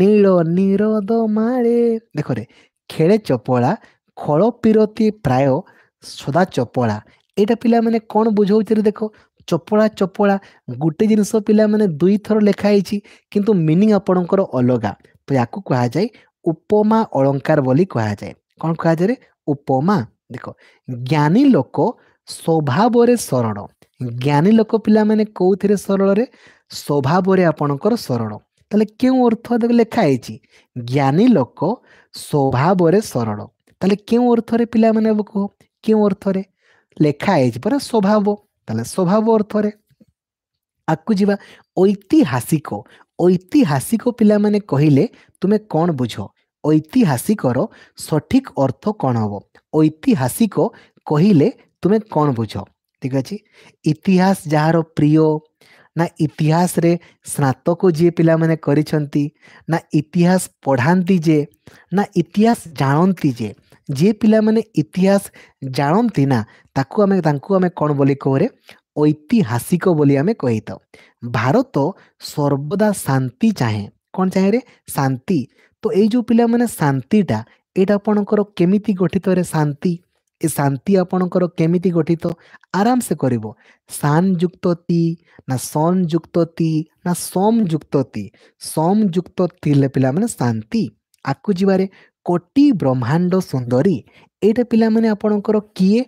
নীল নিরদ মাড়ে দেখো রে খেড়ে চপড়া খড় পিরতি প্রায় সদা চপড়া এটা ପିଲାମାନେ କ'ଣ ବୁଝାଉଛି ରେ ଦେଖ ଚପଡ଼ା ଚପଡ଼ା ଗୋଟେ ଜିନିଷ ପିଲାମାନେ ଦୁଇଥର ଲେଖା ହେଇଛି କିନ୍ତୁ ମିନିଂ ଆପଣଙ୍କର ଅଲଗା ତ ୟାକୁ କୁହାଯାଏ ଉପମା ଅଳଙ୍କାର ବୋଲି କୁହାଯାଏ କ'ଣ କୁହାଯାଏ ଉପମା ଦେଖ ଜ୍ଞାନୀ ଲୋକ ସ୍ୱଭାବରେ ସରଳ ଜ୍ଞାନୀ ଲୋକ ପିଲାମାନେ କେଉଁଥିରେ ସରଳରେ ସ୍ୱଭାବରେ ଆପଣଙ୍କର ସରଳ ତାହେଲେ କେଉଁ ଅର୍ଥ ଲେଖା ହେଇଛି ଜ୍ଞାନୀ ଲୋକ ସ୍ୱଭାବରେ ସରଳ ତାହେଲେ କେଉଁ ଅର୍ଥରେ ପିଲାମାନେ ଏବେ କୁହ କେଉଁ ଅର୍ଥରେ ଲେଖା ହେଇଛି ପରା ସ୍ୱଭାବ ତାହେଲେ ସ୍ୱଭାବ ଅର୍ଥରେ ଆଗକୁ ଯିବା ଐତିହାସିକ ଐତିହାସିକ ପିଲାମାନେ କହିଲେ ତୁମେ କ'ଣ ବୁଝ ଐତିହାସିକର ସଠିକ ଅର୍ଥ କ'ଣ ହବ ଐତିହାସିକ କହିଲେ ତୁମେ କ'ଣ ବୁଝ ଠିକ ଅଛି ଇତିହାସ ଯାହାର ପ୍ରିୟ ना इतिहास रे स्नातक जी पे ना इतिहास पढ़ाती जे ना इतिहास जानती जे जे पे इतिहास जानती ना ताकू आम कौन बोली कहरे ऐतिहासिक बोली आम कही था भारत सर्वदा शांति चाहे कौन चाहे रे शांति तो ये पे शांति यहाँ आपण केमी गठित शांति ଏ ଶାନ୍ତି ଆପଣଙ୍କର କେମିତି ଗଠିତ ଆରାମସେ କରିବ ସାନ୍ ଯୁକ୍ତ ତି ନା ସନ୍ ଯୁକ୍ତ ତି ନା ସମ୍ ଯୁକ୍ତ ତି ସମ୍ ଯୁକ୍ତ ଥିଲେ ପିଲାମାନେ ଶାନ୍ତି ଆଗକୁ ଯିବାରେ କୋଟି ବ୍ରହ୍ମାଣ୍ଡ ସୁନ୍ଦରୀ ଏଇଟା ପିଲାମାନେ ଆପଣଙ୍କର କିଏ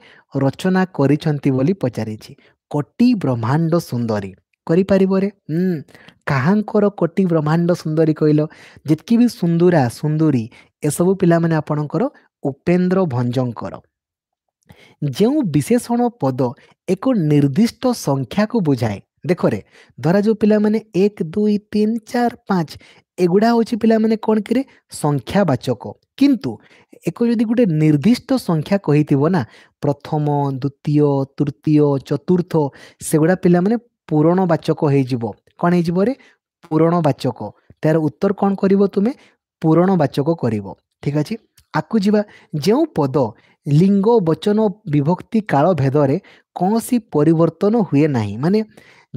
ରଚନା କରିଛନ୍ତି ବୋଲି ପଚାରିଛି କୋଟି ବ୍ରହ୍ମାଣ୍ଡ ସୁନ୍ଦରୀ କରିପାରିବରେ ହୁଁ କାହାଙ୍କର କୋଟି ବ୍ରହ୍ମାଣ୍ଡ ସୁନ୍ଦରୀ କହିଲ ଯେତିକି ବି ସୁନ୍ଦୁରା ସୁନ୍ଦୁରୀ ଏସବୁ ପିଲାମାନେ ଆପଣଙ୍କର ଉପେନ୍ଦ୍ର ଭଞ୍ଜଙ୍କର ଯେଉଁ ବିଶେଷଣ ପଦ ଏକ ନିର୍ଦ୍ଦିଷ୍ଟ ସଂଖ୍ୟାକୁ ବୁଝାଏ ଦେଖରେ ଧରାଯାଉ ପିଲାମାନେ ଏକ ଦୁଇ ତିନି ଚାରି ପାଞ୍ଚ ଏଗୁଡ଼ା ହେଉଛି ପିଲାମାନେ କ'ଣ କିରେ ସଂଖ୍ୟାବାଚକ କିନ୍ତୁ ଏକ ଯଦି ଗୋଟେ ନିର୍ଦ୍ଦିଷ୍ଟ ସଂଖ୍ୟା କହିଥିବ ନା ପ୍ରଥମ ଦ୍ୱିତୀୟ ତୃତୀୟ ଚତୁର୍ଥ ସେଗୁଡ଼ା ପିଲାମାନେ ବାଚକ ହେଇଯିବ କ'ଣ ହେଇଯିବ ରେ ବାଚକ ତାର ଉତ୍ତର କ'ଣ କରିବ ତୁମେ ବାଚକ କରିବ ଠିକ୍ ଅଛି ଆକୁ ଯିବା ଯେଉଁ ପଦ ଲିଙ୍ଗ ବଚନ ବିଭକ୍ତି କାଳ ଭେଦରେ କୌଣସି ପରିବର୍ତ୍ତନ ହୁଏ ନାହିଁ ମାନେ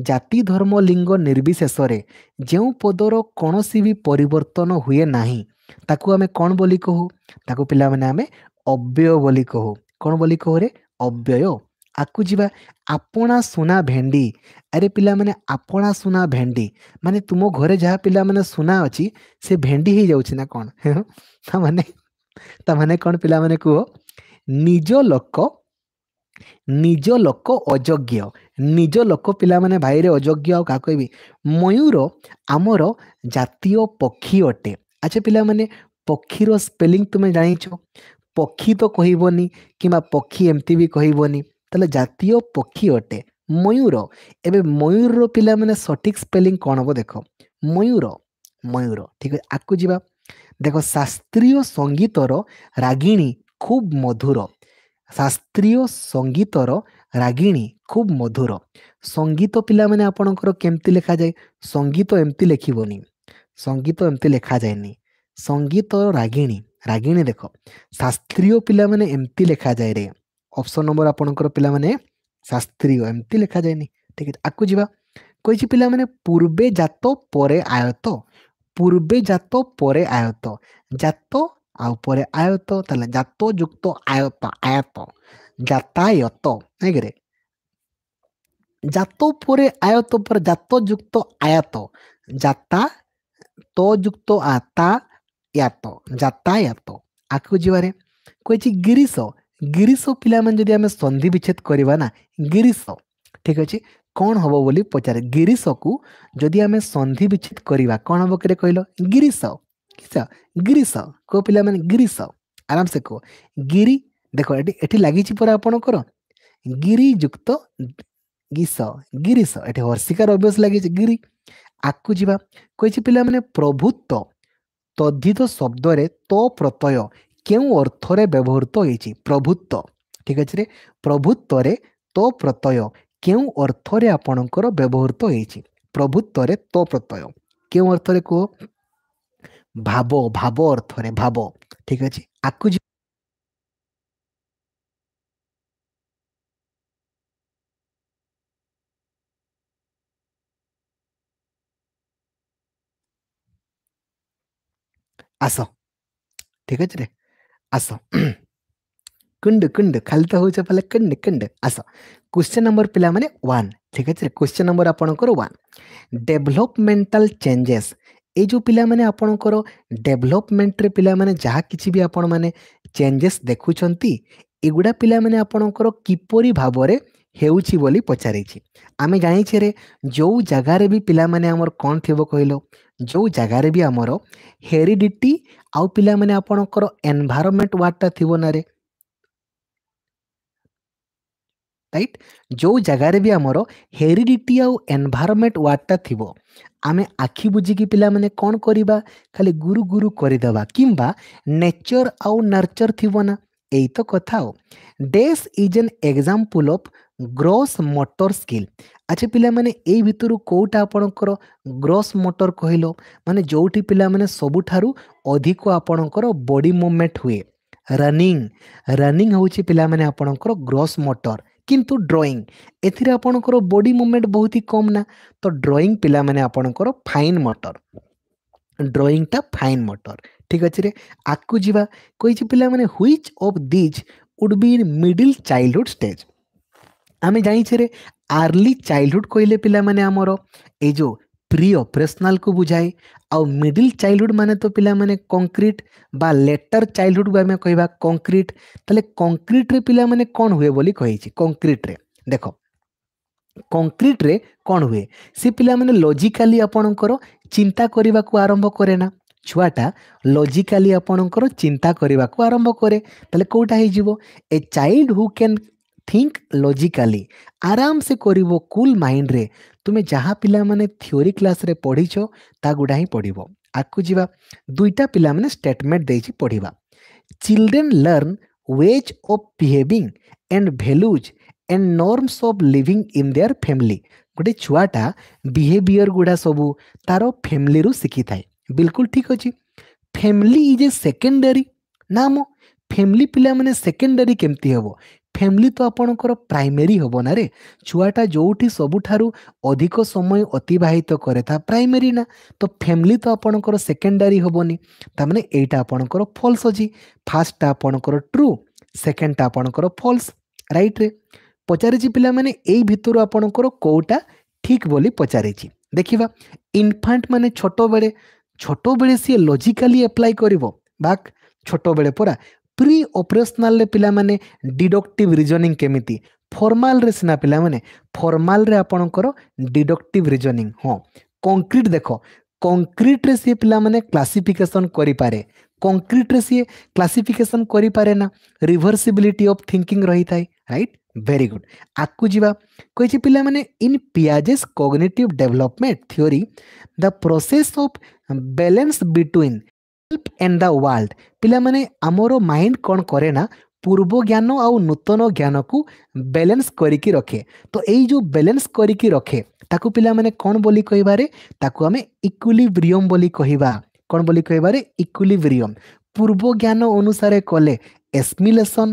ଜାତି ଧର୍ମ ଲିଙ୍ଗ ନିର୍ବିଶେଷରେ ଯେଉଁ ପଦର କୌଣସି ବି ପରିବର୍ତ୍ତନ ହୁଏ ନାହିଁ ତାକୁ ଆମେ କ'ଣ ବୋଲି କହୁ ତାକୁ ପିଲାମାନେ ଆମେ ଅବ୍ୟୟ ବୋଲି କହୁ କ'ଣ ବୋଲି କହୁରେ ଅବ୍ୟୟ ଆକୁ ଯିବା ଆପଣା ସୁନା ଭେଣ୍ଡି ଆରେ ପିଲାମାନେ ଆପଣା ସୁନା ଭେଣ୍ଡି ମାନେ ତୁମ ଘରେ ଯାହା ପିଲାମାନେ ସୁନା ଅଛି ସେ ଭେଣ୍ଡି ହେଇଯାଉଛି ନା କ'ଣ ତା ମାନେ ତା ମାନେ କ'ଣ ପିଲାମାନେ କୁହ ନିଜ ଲୋକ ନିଜ ଲୋକ ଅଯୋଗ୍ୟ ନିଜ ଲୋକ ପିଲାମାନେ ଭାଇରେ ଅଯୋଗ୍ୟ ଆଉ କାହା କହିବି ମୟୂର ଆମର ଜାତୀୟ ପକ୍ଷୀ ଅଟେ ଆଚ୍ଛା ପିଲାମାନେ ପକ୍ଷୀର ସ୍ପେଲିଂ ତୁମେ ଜାଣିଛ ପକ୍ଷୀ ତ କହିବନି କିମ୍ବା ପକ୍ଷୀ ଏମିତି ବି କହିବନି ତାହେଲେ ଜାତୀୟ ପକ୍ଷୀ ଅଟେ ମୟୂର ଏବେ ମୟୂରର ପିଲାମାନେ ସଠିକ୍ ସ୍ପେଲିଂ କ'ଣ ହେବ ଦେଖ ମୟୂର ମୟୂର ଠିକ୍ ଅଛି ଆଗକୁ ଯିବା ଦେଖ ଶାସ୍ତ୍ରୀୟ ସଙ୍ଗୀତର ରାଗିଣୀ খুব ମଧୁର ଶାସ୍ତ୍ରୀୟ ସଙ୍ଗୀତର ରାଗିଣୀ ଖୁବ୍ ମଧୁର ସଙ୍ଗୀତ ପିଲାମାନେ ଆପଣଙ୍କର କେମିତି ଲେଖାଯାଏ ସଙ୍ଗୀତ ଏମିତି ଲେଖିବନି ସଙ୍ଗୀତ ଏମିତି ଲେଖାଯାଏନି ସଙ୍ଗୀତ ରାଗିଣୀ ରାଗିଣୀ ଦେଖ ଶାସ୍ତ୍ରୀୟ ପିଲାମାନେ ଏମିତି ଲେଖାଯାଏ ରେ ଅପସନ୍ ନମ୍ବର ଆପଣଙ୍କର ପିଲାମାନେ ଶାସ୍ତ୍ରୀୟ ଏମିତି ଲେଖାଯାଏନି ଠିକ୍ ଅଛି ଆକୁ ଯିବା କହିଛି ପିଲାମାନେ ପୂର୍ବେ ଜାତ ପରେ ଆୟତ ପୂର୍ବେ ଜାତ ପରେ ଆୟତ ଜାତ a upore ayoto tale jato jukto ayota ayato jatayoto nahi kare jato pore ayoto पर jato jukto ayato jata to jukto ata yato jatayato ଆଗକୁ ଯିବାରେ କହିଛି ଗିରିଶ ଗିରିଶ ପିଲାମାନେ ଯଦି ଆମେ ସନ୍ଧି ବିଚ୍ଛେଦ କରିବା ନା ଗିରିଶ ଠିକ୍ ଅଛି କ'ଣ ହେବ ବୋଲି ପଚାରେ ଗିରିଶକୁ ଯଦି ଆମେ ସନ୍ଧି ବିଚ୍ଛେଦ କରିବା କ'ଣ ହେବ କିରେ କହିଲ ଗିରିଶ କିସା ଗିରିଶ କୋ ପିଲାମାନେ ଗିରିଶ ଆରାମସେ କୁହ ଗିରି ଦେଖ ଏଠି ଏଠି ଲାଗିଛି ପରା ଆପଣଙ୍କର ଗିରିଯୁକ୍ତ ଗିସ ଗିରିଶ ଏଠି ହର୍ଷିକାର ଅଭ୍ୟାସ ଲାଗିଛି ଗିରି ଆଗକୁ ଯିବା କହିଛି ପିଲାମାନେ ପ୍ରଭୁତ୍ୱ ତଦ୍ଧିତ ଶବ୍ଦରେ ତ ପ୍ରତ୍ୟୟ କେଉଁ ଅର୍ଥରେ ବ୍ୟବହୃତ ହୋଇଛି ପ୍ରଭୁତ୍ୱ ଠିକ ଅଛି ରେ ପ୍ରଭୁତ୍ୱରେ ତ ପ୍ରତ୍ୟୟ କେଉଁ ଅର୍ଥରେ ଆପଣଙ୍କର ବ୍ୟବହୃତ ହୋଇଛି ପ୍ରଭୁତ୍ୱରେ ତ ପ୍ରତ୍ୟୟ କେଉଁ ଅର୍ଥରେ କୁହ भाव भाव अर्थ भाव ठीक अच्छे आपको आस ठीक अच्छे रे आस कुंड कुंड खाली तो हूँ पहले कुंड कुंड आस क्वेश्चन नंबर पे वन ठीक अच्छे क्वेश्चन नंबर आपण डेवलपमेंटल चेंजेस ଏଇ ଯେଉଁ ପିଲାମାନେ ଆପଣଙ୍କର ଡେଭଲପମେଣ୍ଟରେ ପିଲାମାନେ ଯାହା କିଛି ବି ଆପଣମାନେ ଚେଞ୍ଜେସ୍ ଦେଖୁଛନ୍ତି ଏଗୁଡ଼ା ପିଲାମାନେ ଆପଣଙ୍କର କିପରି ଭାବରେ ହେଉଛି ବୋଲି ପଚାରିଛି ଆମେ ଜାଣିଛେ ରେ ଯେଉଁ ଜାଗାରେ ବି ପିଲାମାନେ ଆମର କ'ଣ ଥିବ କହିଲ ଯେଉଁ ଜାଗାରେ ବି ଆମର ହେରିଡିଟି ଆଉ ପିଲାମାନେ ଆପଣଙ୍କର ଏନ୍ଭାରମେଣ୍ଟ ୱାର୍ଡ଼ଟା ଥିବ ନାରେ ରାଇଟ୍ ଯେଉଁ ଜାଗାରେ ବି ଆମର ହେରିଡିଟି ଆଉ ଏନ୍ଭାରମେଣ୍ଟ ୱାର୍ଡ଼ଟା ଥିବ ଆମେ ଆଖି ବୁଝିକି ପିଲାମାନେ କ'ଣ କରିବା ଖାଲି ଗୁରୁ ଗୁରୁ କରିଦେବା କିମ୍ବା ନେଚର ଆଉ ନର୍ଚର ଥିବ ନା ଏଇ ତ କଥା ଆଉ this is an example of gross motor skill ଆଚ୍ଛା ପିଲାମାନେ ଏଇ ଭିତରୁ କେଉଁଟା ଆପଣଙ୍କର ଗ୍ରସ୍ ମଟର କହିଲ ମାନେ ଯେଉଁଠି ପିଲାମାନେ ସବୁଠାରୁ ଅଧିକ ଆପଣଙ୍କର ବଡ଼ି ମୁଭମେଣ୍ଟ ହୁଏ ରନିଂ ରନିଂ ହେଉଛି ପିଲାମାନେ ଆପଣଙ୍କର ଗ୍ରସ୍ ମଟର କିନ୍ତୁ ଡ୍ରଇଂ ଏଥିରେ ଆପଣଙ୍କର ବଡି ମୁଭମେଣ୍ଟ ବହୁତ ହି କମ୍ ନା ତ ଡ୍ରଇଂ ପିଲାମାନେ ଆପଣଙ୍କର ଫାଇନ୍ ମଟର ଡ୍ରଇଂଟା ଫାଇନ୍ ମଟର ଠିକ୍ ଅଛିରେ ଆଗକୁ ଯିବା କହିଛି ପିଲାମାନେ which of these would be in middle childhood stage ଆମେ ଜାଣିଛେ ଆର୍ଲି ଚାଇଲ୍ଡହୁଡ଼ କହିଲେ ପିଲାମାନେ ଆମର ଏଇ ଯେଉଁ प्रिय प्रेसनाल को बुझाए आउ मिडिल चाइल्डहुड माने तो पिला माने कंक्रीट बा लेटर चाइल्डहुड को आम कह कंक्रीट तले कंक्रीट रे पिला माने कौन हुए बोली कही कंक्रीट रे देखो कंक्रीट रे कौन हुए से पिला माने लॉजिकली आपणकर चिंता करने को आरंभ करे ना छुआटा लॉजिकली आपणकर चिंता करने को आरंभ करे तले कौटा हो child who can think logically आराम से करिवो कूल माइंड रे ତୁମେ ଯାହା ପିଲାମାନେ ଥିଓରି କ୍ଲାସ୍ରେ ପଢ଼ିଛ ତା ଗୁଡ଼ା ହିଁ ପଢ଼ିବ ଆଗକୁ ଯିବା ଦୁଇଟା ପିଲାମାନେ ଷ୍ଟେଟମେଣ୍ଟ ଦେଇଛି ପଢ଼ିବା children learn ways of behaving and values and norms of living in their family ଗୋଟେ ଛୁଆଟା ବିହେଭିଅର୍ ଗୁଡ଼ା ସବୁ ତାର ଫ୍ୟାମିଲିରୁ ଶିଖିଥାଏ ବିଲକୁଲ ଠିକ୍ ଅଛି ଫ୍ୟାମିଲି ଇଜ୍ ଏ ସେକେଣ୍ଡାରୀ ନା ମ ଫ୍ୟାମିଲି ପିଲାମାନେ ସେକେଣ୍ଡାରୀ କେମିତି ହେବ ଫ୍ୟାମିଲି ତ ଆପଣଙ୍କର ପ୍ରାଇମେରୀ ହେବ ନା ରେ ଛୁଆଟା ଯେଉଁଠି ସବୁଠାରୁ ଅଧିକ ସମୟ ଅତିବାହିତ କରେ ତା ପ୍ରାଇମେରୀ ନା ତ ଫ୍ୟାମିଲି ତ ଆପଣଙ୍କର ସେକେଣ୍ଡାରୀ ହେବନି ତାମାନେ ଏଇଟା ଆପଣଙ୍କର ଫଲ୍ସ ଅଛି ଫାର୍ଷ୍ଟଟା ଆପଣଙ୍କର ଟ୍ରୁ ସେକେଣ୍ଡଟା ଆପଣଙ୍କର ଫଲ୍ସ ରାଇଟ୍ରେ ପଚାରିଛି ପିଲାମାନେ ଏଇ ଭିତରୁ ଆପଣଙ୍କର କେଉଁଟା ଠିକ୍ ବୋଲି ପଚାରିଛି ଦେଖିବା ଇନଫାଣ୍ଟ ମାନେ ଛୋଟବେଳେ ଛୋଟବେଳେ ସିଏ ଲଜିକାଲି ଆପ୍ଲାଏ କରିବ ବାକ୍ ଛୋଟବେଳେ ପରା ପ୍ରି ଅପରେସନାଲରେ ପିଲାମାନେ ଡିଡକ୍ଟିଭ୍ ରିଜନିଂ କେମିତି ଫର୍ମାଲରେ ସିନା ପିଲାମାନେ ଫର୍ମାଲରେ ଆପଣଙ୍କର ଡିଡକ୍ଟିଭ୍ ରିଜନିଂ ହଁ କଂକ୍ରିଟ୍ ଦେଖ କଂକ୍ରିଟ୍ରେ ସିଏ ପିଲାମାନେ କ୍ଲାସିଫିକେସନ୍ କରିପାରେ କଂକ୍ରିଟ୍ରେ ସିଏ କ୍ଲାସିଫିକେସନ୍ କରିପାରେ ନା ରିଭର୍ସିବିଲିଟି ଅଫ୍ ଥିଙ୍କିଂ ରହିଥାଏ ରାଇଟ୍ ଭେରି ଗୁଡ୍ ଆଗକୁ ଯିବା କହିଛି ପିଲାମାନେ in Piaget's cognitive development theory the process of balance between and the world ପିଲାମାନେ ଆମର ମାଇଣ୍ଡ କ'ଣ କରେ ନା ପୂର୍ବ ଜ୍ଞାନ ଆଉ ନୂତନ ଜ୍ଞାନକୁ ବ୍ୟାଲେନ୍ସ କରିକି ରଖେ ତ ଏଇ ଯେଉଁ ବ୍ୟାଲେନ୍ସ କରିକି ରଖେ ତାକୁ ପିଲାମାନେ କ'ଣ ବୋଲି କହିବାରେ ତାକୁ ଆମେ ଇକ୍ୱିଲିବ୍ରିୟମ୍ ବୋଲି କହିବା କ'ଣ ବୋଲି କହିବାରେ ଇକ୍ୱିଲିବ୍ରିୟମ୍ ପୂର୍ବ ଜ୍ଞାନ ଅନୁସାରେ କଲେ ଏସ୍ମିଲେସନ୍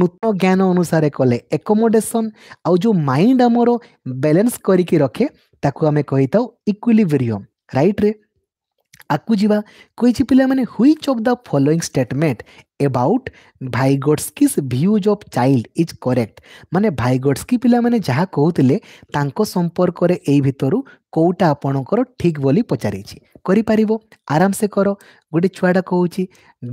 ନୂତନ ଜ୍ଞାନ ଅନୁସାରେ କଲେ ଏକୋମୋଡେସନ୍ ଆଉ ଯେଉଁ ମାଇଣ୍ଡ ଆମର ବ୍ୟାଲେନ୍ସ କରିକି ରଖେ ତାକୁ ଆମେ କହିଥାଉ ଇକ୍ୱିଲିବ୍ରିୟମ୍ ରାଇଟ୍ରେ ଆଗକୁ ଯିବା କହିଛି ପିଲାମାନେ which of the following statement about Vygotsky's views of child is correct ମାନେ ଭାଇଗଡ଼ସ୍କି ପିଲାମାନେ ଯାହା କହୁଥିଲେ ତାଙ୍କ ସମ୍ପର୍କରେ ଏଇ ଭିତରୁ କେଉଁଟା ଆପଣଙ୍କର ଠିକ୍ ବୋଲି ପଚାରିଛି କରିପାରିବ ଆରାମସେ କର ଗୋଟେ ଛୁଆଟା କହୁଛି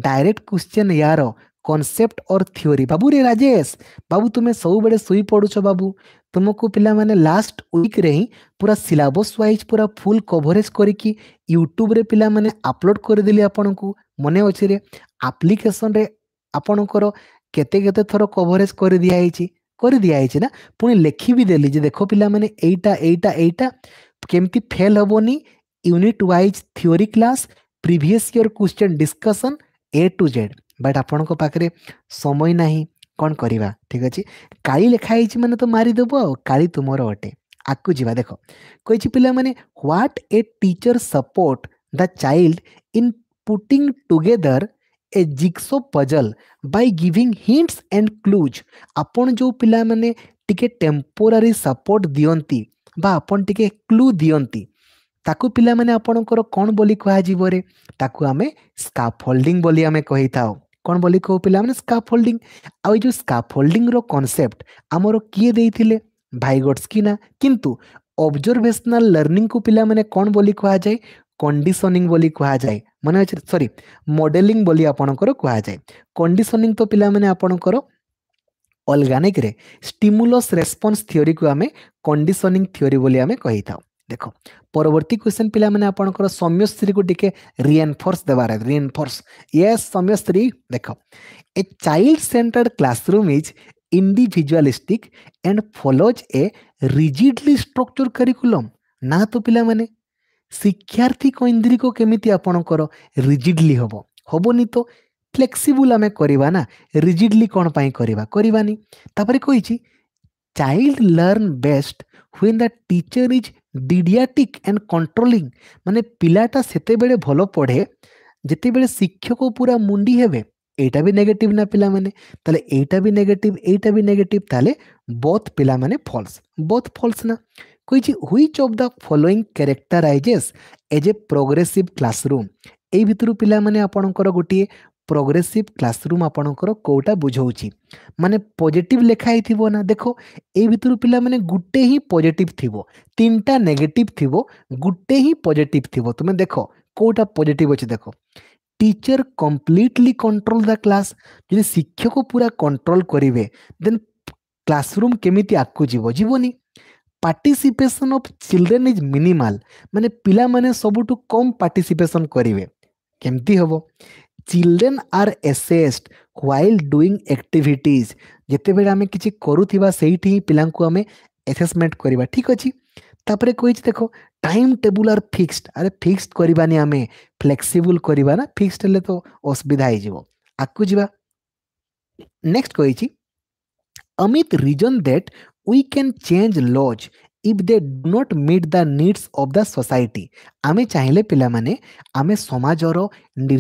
ଡାଇରେକ୍ଟ କ୍ୱେଶ୍ଚନ୍ ୟାର କନସେପ୍ଟ ଅର୍ ଥିଓରି ବାବୁ ରେ ରାଜେଶ ବାବୁ ତୁମେ ସବୁବେଳେ ଶୋଇ ପଡ଼ୁଛ ବାବୁ तुमको ପିଲାମାନେ ଲାଷ୍ଟ ୱିକ୍ରେ ହିଁ ପୁରା ସିଲାବସ୍ ୱାଇଜ୍ ପୁରା ଫୁଲ୍ କଭରେଜ୍ କରିକି ୟୁଟ୍ୟୁବ୍ରେ ପିଲାମାନେ ଅପଲୋଡ଼ କରିଦେଲି ଆପଣଙ୍କୁ ମନେ ଅଛିରେ ଆପ୍ଲିକେସନ୍ରେ ଆପଣଙ୍କର କେତେ କେତେ ଥର କଭରେଜ୍ କରିଦିଆହେଇଛି କରିଦିଆହେଇଛି ନା ପୁଣି ଲେଖିବି ଦେଲି ଯେ ଦେଖ ପିଲାମାନେ ଏଇଟା ଏଇଟା ଏଇଟା କେମିତି ଫେଲ୍ ହେବନି unit wise theory class previous year question discussion A to Z but ଆପଣଙ୍କ ପାଖରେ ସମୟ ନାହିଁ कौन करवा ठीक अच्छे काली लिखाई मैंने तो मारिदेब काली तुम अटे आगे जी देख कही पे what a teacher support the child in putting together a jigsaw puzzle by giving hints and clues आपन जो पिला मैंने टिके टेम्पोरारी सपोर्ट दिंती आपन टिके क्लू दिंती ताकु पिला मैंने आपण कौन बोली कहें स्काफोल्डिंग बोली आम कही था କ'ଣ ବୋଲି କହୁ ପିଲାମାନେ ସ୍କାଫ୍ ହୋଲ୍ଡିଂ ଆଉ ଏଇ ଯେଉଁ ସ୍କାଫ୍ ହୋଲ୍ଡିଂର କନସେପ୍ଟ ଆମର କିଏ ଦେଇଥିଲେ ଭାଇଗଟ୍ସକି ନା କିନ୍ତୁ ଅବଜର୍ଭେସନାଲ ଲର୍ଣ୍ଣିଂକୁ ପିଲାମାନେ କ'ଣ ବୋଲି କୁହାଯାଏ କଣ୍ଡିସନିଂ ବୋଲି କୁହାଯାଏ ମନେ ଅଛି ସରି ମଡେଲିଂ ବୋଲି ଆପଣଙ୍କର କୁହାଯାଏ କଣ୍ଡିସନିଂ ତ ପିଲାମାନେ ଆପଣଙ୍କର ଅଲଗା ନାଇକିରେ ଷ୍ଟିମୁଲସ୍ ରେସ୍ପନ୍ସ ଥିଓରିକୁ ଆମେ କଣ୍ଡିସନିଂ ଥିଓରି ବୋଲି ଆମେ କହିଥାଉ देख परवर्त क्वेश्चन पे आप सौम्य स्त्री को टी रिएनफोर्स देवार रिएनफोर्स ये सौम्य स्त्री देख a child centred classroom is individualistic and follows a rigidly structure curriculum ना तो पाने शिक्षार्थी ऐंद्रिक केमी आपणकर रिजिडली हम हेनी तो फ्लेक्सीबुल आम करवा ना रिजिडली कौन परानी कही चाइल्ड लर्न बेस्ट हुए the teacher is didactic and controlling ମାନେ ପିଲାଟା ସେତେବେଳେ ଭଲ ପଢ଼େ ଯେତେବେଳେ ଶିକ୍ଷକ ପୁରା ମୁଣ୍ଡି ହେବେ ଏଇଟା ବି ନେଗେଟିଭ୍ ନା ପିଲାମାନେ ତାହେଲେ ଏଇଟା ବି ନେଗେଟିଭ୍ ଏଇଟା ବି ନେଗେଟିଭ୍ ତାହେଲେ ବୋଥ୍ ପିଲାମାନେ ଫଲ୍ସ ବୋଥ୍ ଫଲ୍ସ ନା କହିଛି which of the following characterises as a progressive classroom ଏଇ ଭିତରୁ ପିଲାମାନେ ଆପଣଙ୍କର ଗୋଟିଏ प्रोग्रेसिव क्लासरूम आपणकर कौटा बुझाऊँगी माने पॉजिटिव लेखा हो ना देख ये भितर पिला गोटे ही पॉजिटिव थी तीन टा नेगेटिव थी गोटे ही पॉजिटिव थी तुम्हें देख कौटा पॉजिटिव अच्छे देख teacher completely control the class जो शिक्षक पूरा कंट्रोल करेंगे देन क्लासरूम केमी आगू जीव जीवनी participation of children is minimal माने पिलाମାନେ ସବୁଠୁ कम पार्टिसिपेशन करेंगे केमती हम children are assessed while doing activities जिते आम कि करूवा से पाने एसेसमेंट करवा ठीक अच्छे तापर कही देख टाइम टेबुल आर फिक्सड अरे फिक्सड करवानी आम फ्लेक्सीबुल करवा ना तो असुविधा होकु नेक्स्ट कही अमित reason that we can change laws if they do not meet the needs of the society ଆମେ ଚାହିଁଲେ ପିଲାମାନେ ଆମେ ସମାଜର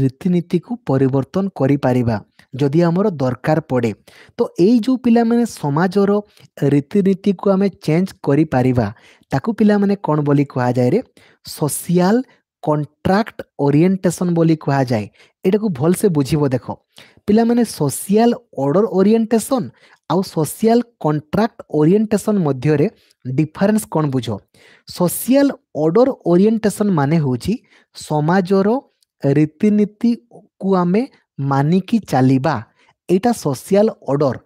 ରୀତିନୀତିକୁ ପରିବର୍ତ୍ତନ କରିପାରିବା ଯଦି ଆମର ଦରକାର ପଡ଼େ ତ ଏଇ ଯେଉଁ ପିଲାମାନେ ସମାଜର ରୀତିନୀତିକୁ ଆମେ ଚେଞ୍ଜ କରିପାରିବା ତାକୁ ପିଲାମାନେ କ'ଣ ବୋଲି କୁହାଯାଏରେ ସୋସିଆଲ କଣ୍ଟ୍ରାକ୍ଟ ଓରିଏଣ୍ଟେସନ୍ ବୋଲି କୁହାଯାଏ ଏଇଟାକୁ ଭଲସେ ବୁଝିବ ଦେଖ ପିଲାମାନେ ସୋସିଆଲ ଅର୍ଡ଼ର ଓରିଏଣ୍ଟେସନ୍ ଆଉ ସୋସିଆଲ କଣ୍ଟ୍ରାକ୍ଟ ଓରିଏଣ୍ଟେସନ୍ ମଧ୍ୟରେ ଡିଫରେନ୍ସ କ'ଣ ବୁଝ ସୋସିଆଲ ଅର୍ଡ଼ର ଓରିଏଣ୍ଟେସନ୍ ମାନେ ହେଉଛି ସମାଜର ରୀତିନୀତିକୁ ଆମେ ମାନିକି ଚାଲିବା ଏଇଟା ସୋସିଆଲ ଅର୍ଡ଼ର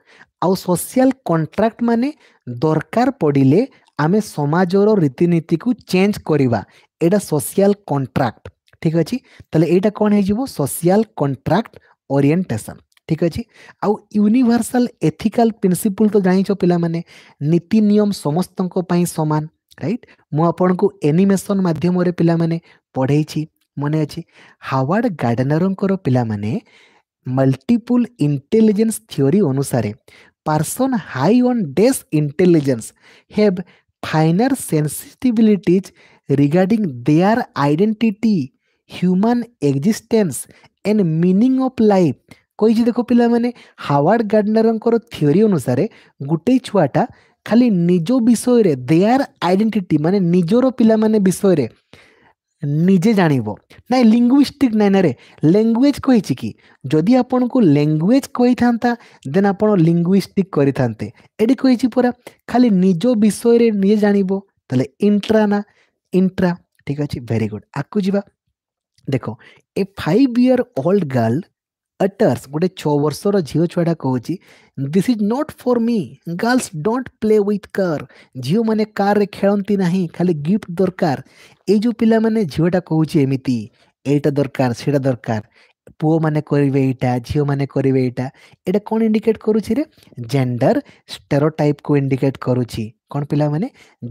ଆଉ ସୋସିଆଲ କଣ୍ଟ୍ରାକ୍ଟ ମାନେ ଦରକାର ପଡ଼ିଲେ ଆମେ ସମାଜର ରୀତିନୀତିକୁ ଚେଞ୍ଜ କରିବା ଏଇଟା ସୋସିଆଲ କଣ୍ଟ୍ରାକ୍ଟ ଠିକ୍ ଅଛି ତାହେଲେ ଏଇଟା କ'ଣ ହେଇଯିବ ସୋସିଆଲ କଣ୍ଟ୍ରାକ୍ଟ ଓରିଏଣ୍ଟେସନ୍ ठीक अच्छे आउ यूनिभर्साल एथिकाल प्रिंसीपल तो जाच पे नीति निम समस्त सामान रईट मुझक एनिमेसन मध्यम पे पढ़े मन अच्छे हावार्ड गार्डनर पे मल्टीपुल इंटेलीजेन्स थीओरी अनुसार person high on this intelligence have finer sensitivities regarding their आईडेटिटी human existence and meaning of life କହିଛି ଦେଖ ପିଲାମାନେ ହାୱାର୍ଡ ଗାର୍ଡନରଙ୍କର ଥିଓରି ଅନୁସାରେ ଗୋଟେ ଛୁଆଟା ଖାଲି ନିଜ ବିଷୟରେ ଦେୟାର ଆଇଡେଣ୍ଟିଟି ମାନେ ନିଜର ପିଲାମାନେ ବିଷୟରେ ନିଜେ ଜାଣିବ ନାଇଁ ଲିଙ୍ଗୁଇଷ୍ଟିକ୍ ନାଇଁ ନାରେ ଲାଙ୍ଗୁଏଜ୍ କହିଛି କି ଯଦି ଆପଣଙ୍କୁ ଲାଙ୍ଗୁଏଜ୍ କହିଥାନ୍ତା ଦେନ୍ ଆପଣ ଲିଙ୍ଗୁଇଷ୍ଟିକ୍ କରିଥାନ୍ତେ ଏଠି କହିଛି ପରା ଖାଲି ନିଜ ବିଷୟରେ ନିଜେ ଜାଣିବ ତାହେଲେ ଇଣ୍ଟ୍ରା ନା ଇଣ୍ଟ୍ରା ଠିକ୍ ଅଛି ଭେରି ଗୁଡ଼୍ ଆକୁ ଯିବା ଦେଖ a five year old girl utters ଗୋଟେ ଛଅ ବର୍ଷର ଝିଅ ଛୁଆଟା କହୁଛି this is not for me girls don't play with car ଝିଅମାନେ କାର୍ରେ ଖେଳନ୍ତି ନାହିଁ ଖାଲି ଗିଫ୍ଟ ଦରକାର ଏଇ ଯେଉଁ ପିଲାମାନେ ଝିଅଟା କହୁଛି ଏମିତି ଏଇଟା ଦରକାର ସେଇଟା ଦରକାର ପୁଅମାନେ କରିବେ ଏଇଟା ଝିଅମାନେ କରିବେ ଏଇଟା ଏଇଟା କ'ଣ ଇଣ୍ଡିକେଟ୍ କରୁଛି ରେ ଜେଣ୍ଡର ଷ୍ଟେରୋଟାଇପ୍କୁ ଇଣ୍ଡିକେଟ୍ କରୁଛି କ'ଣ ପିଲାମାନେ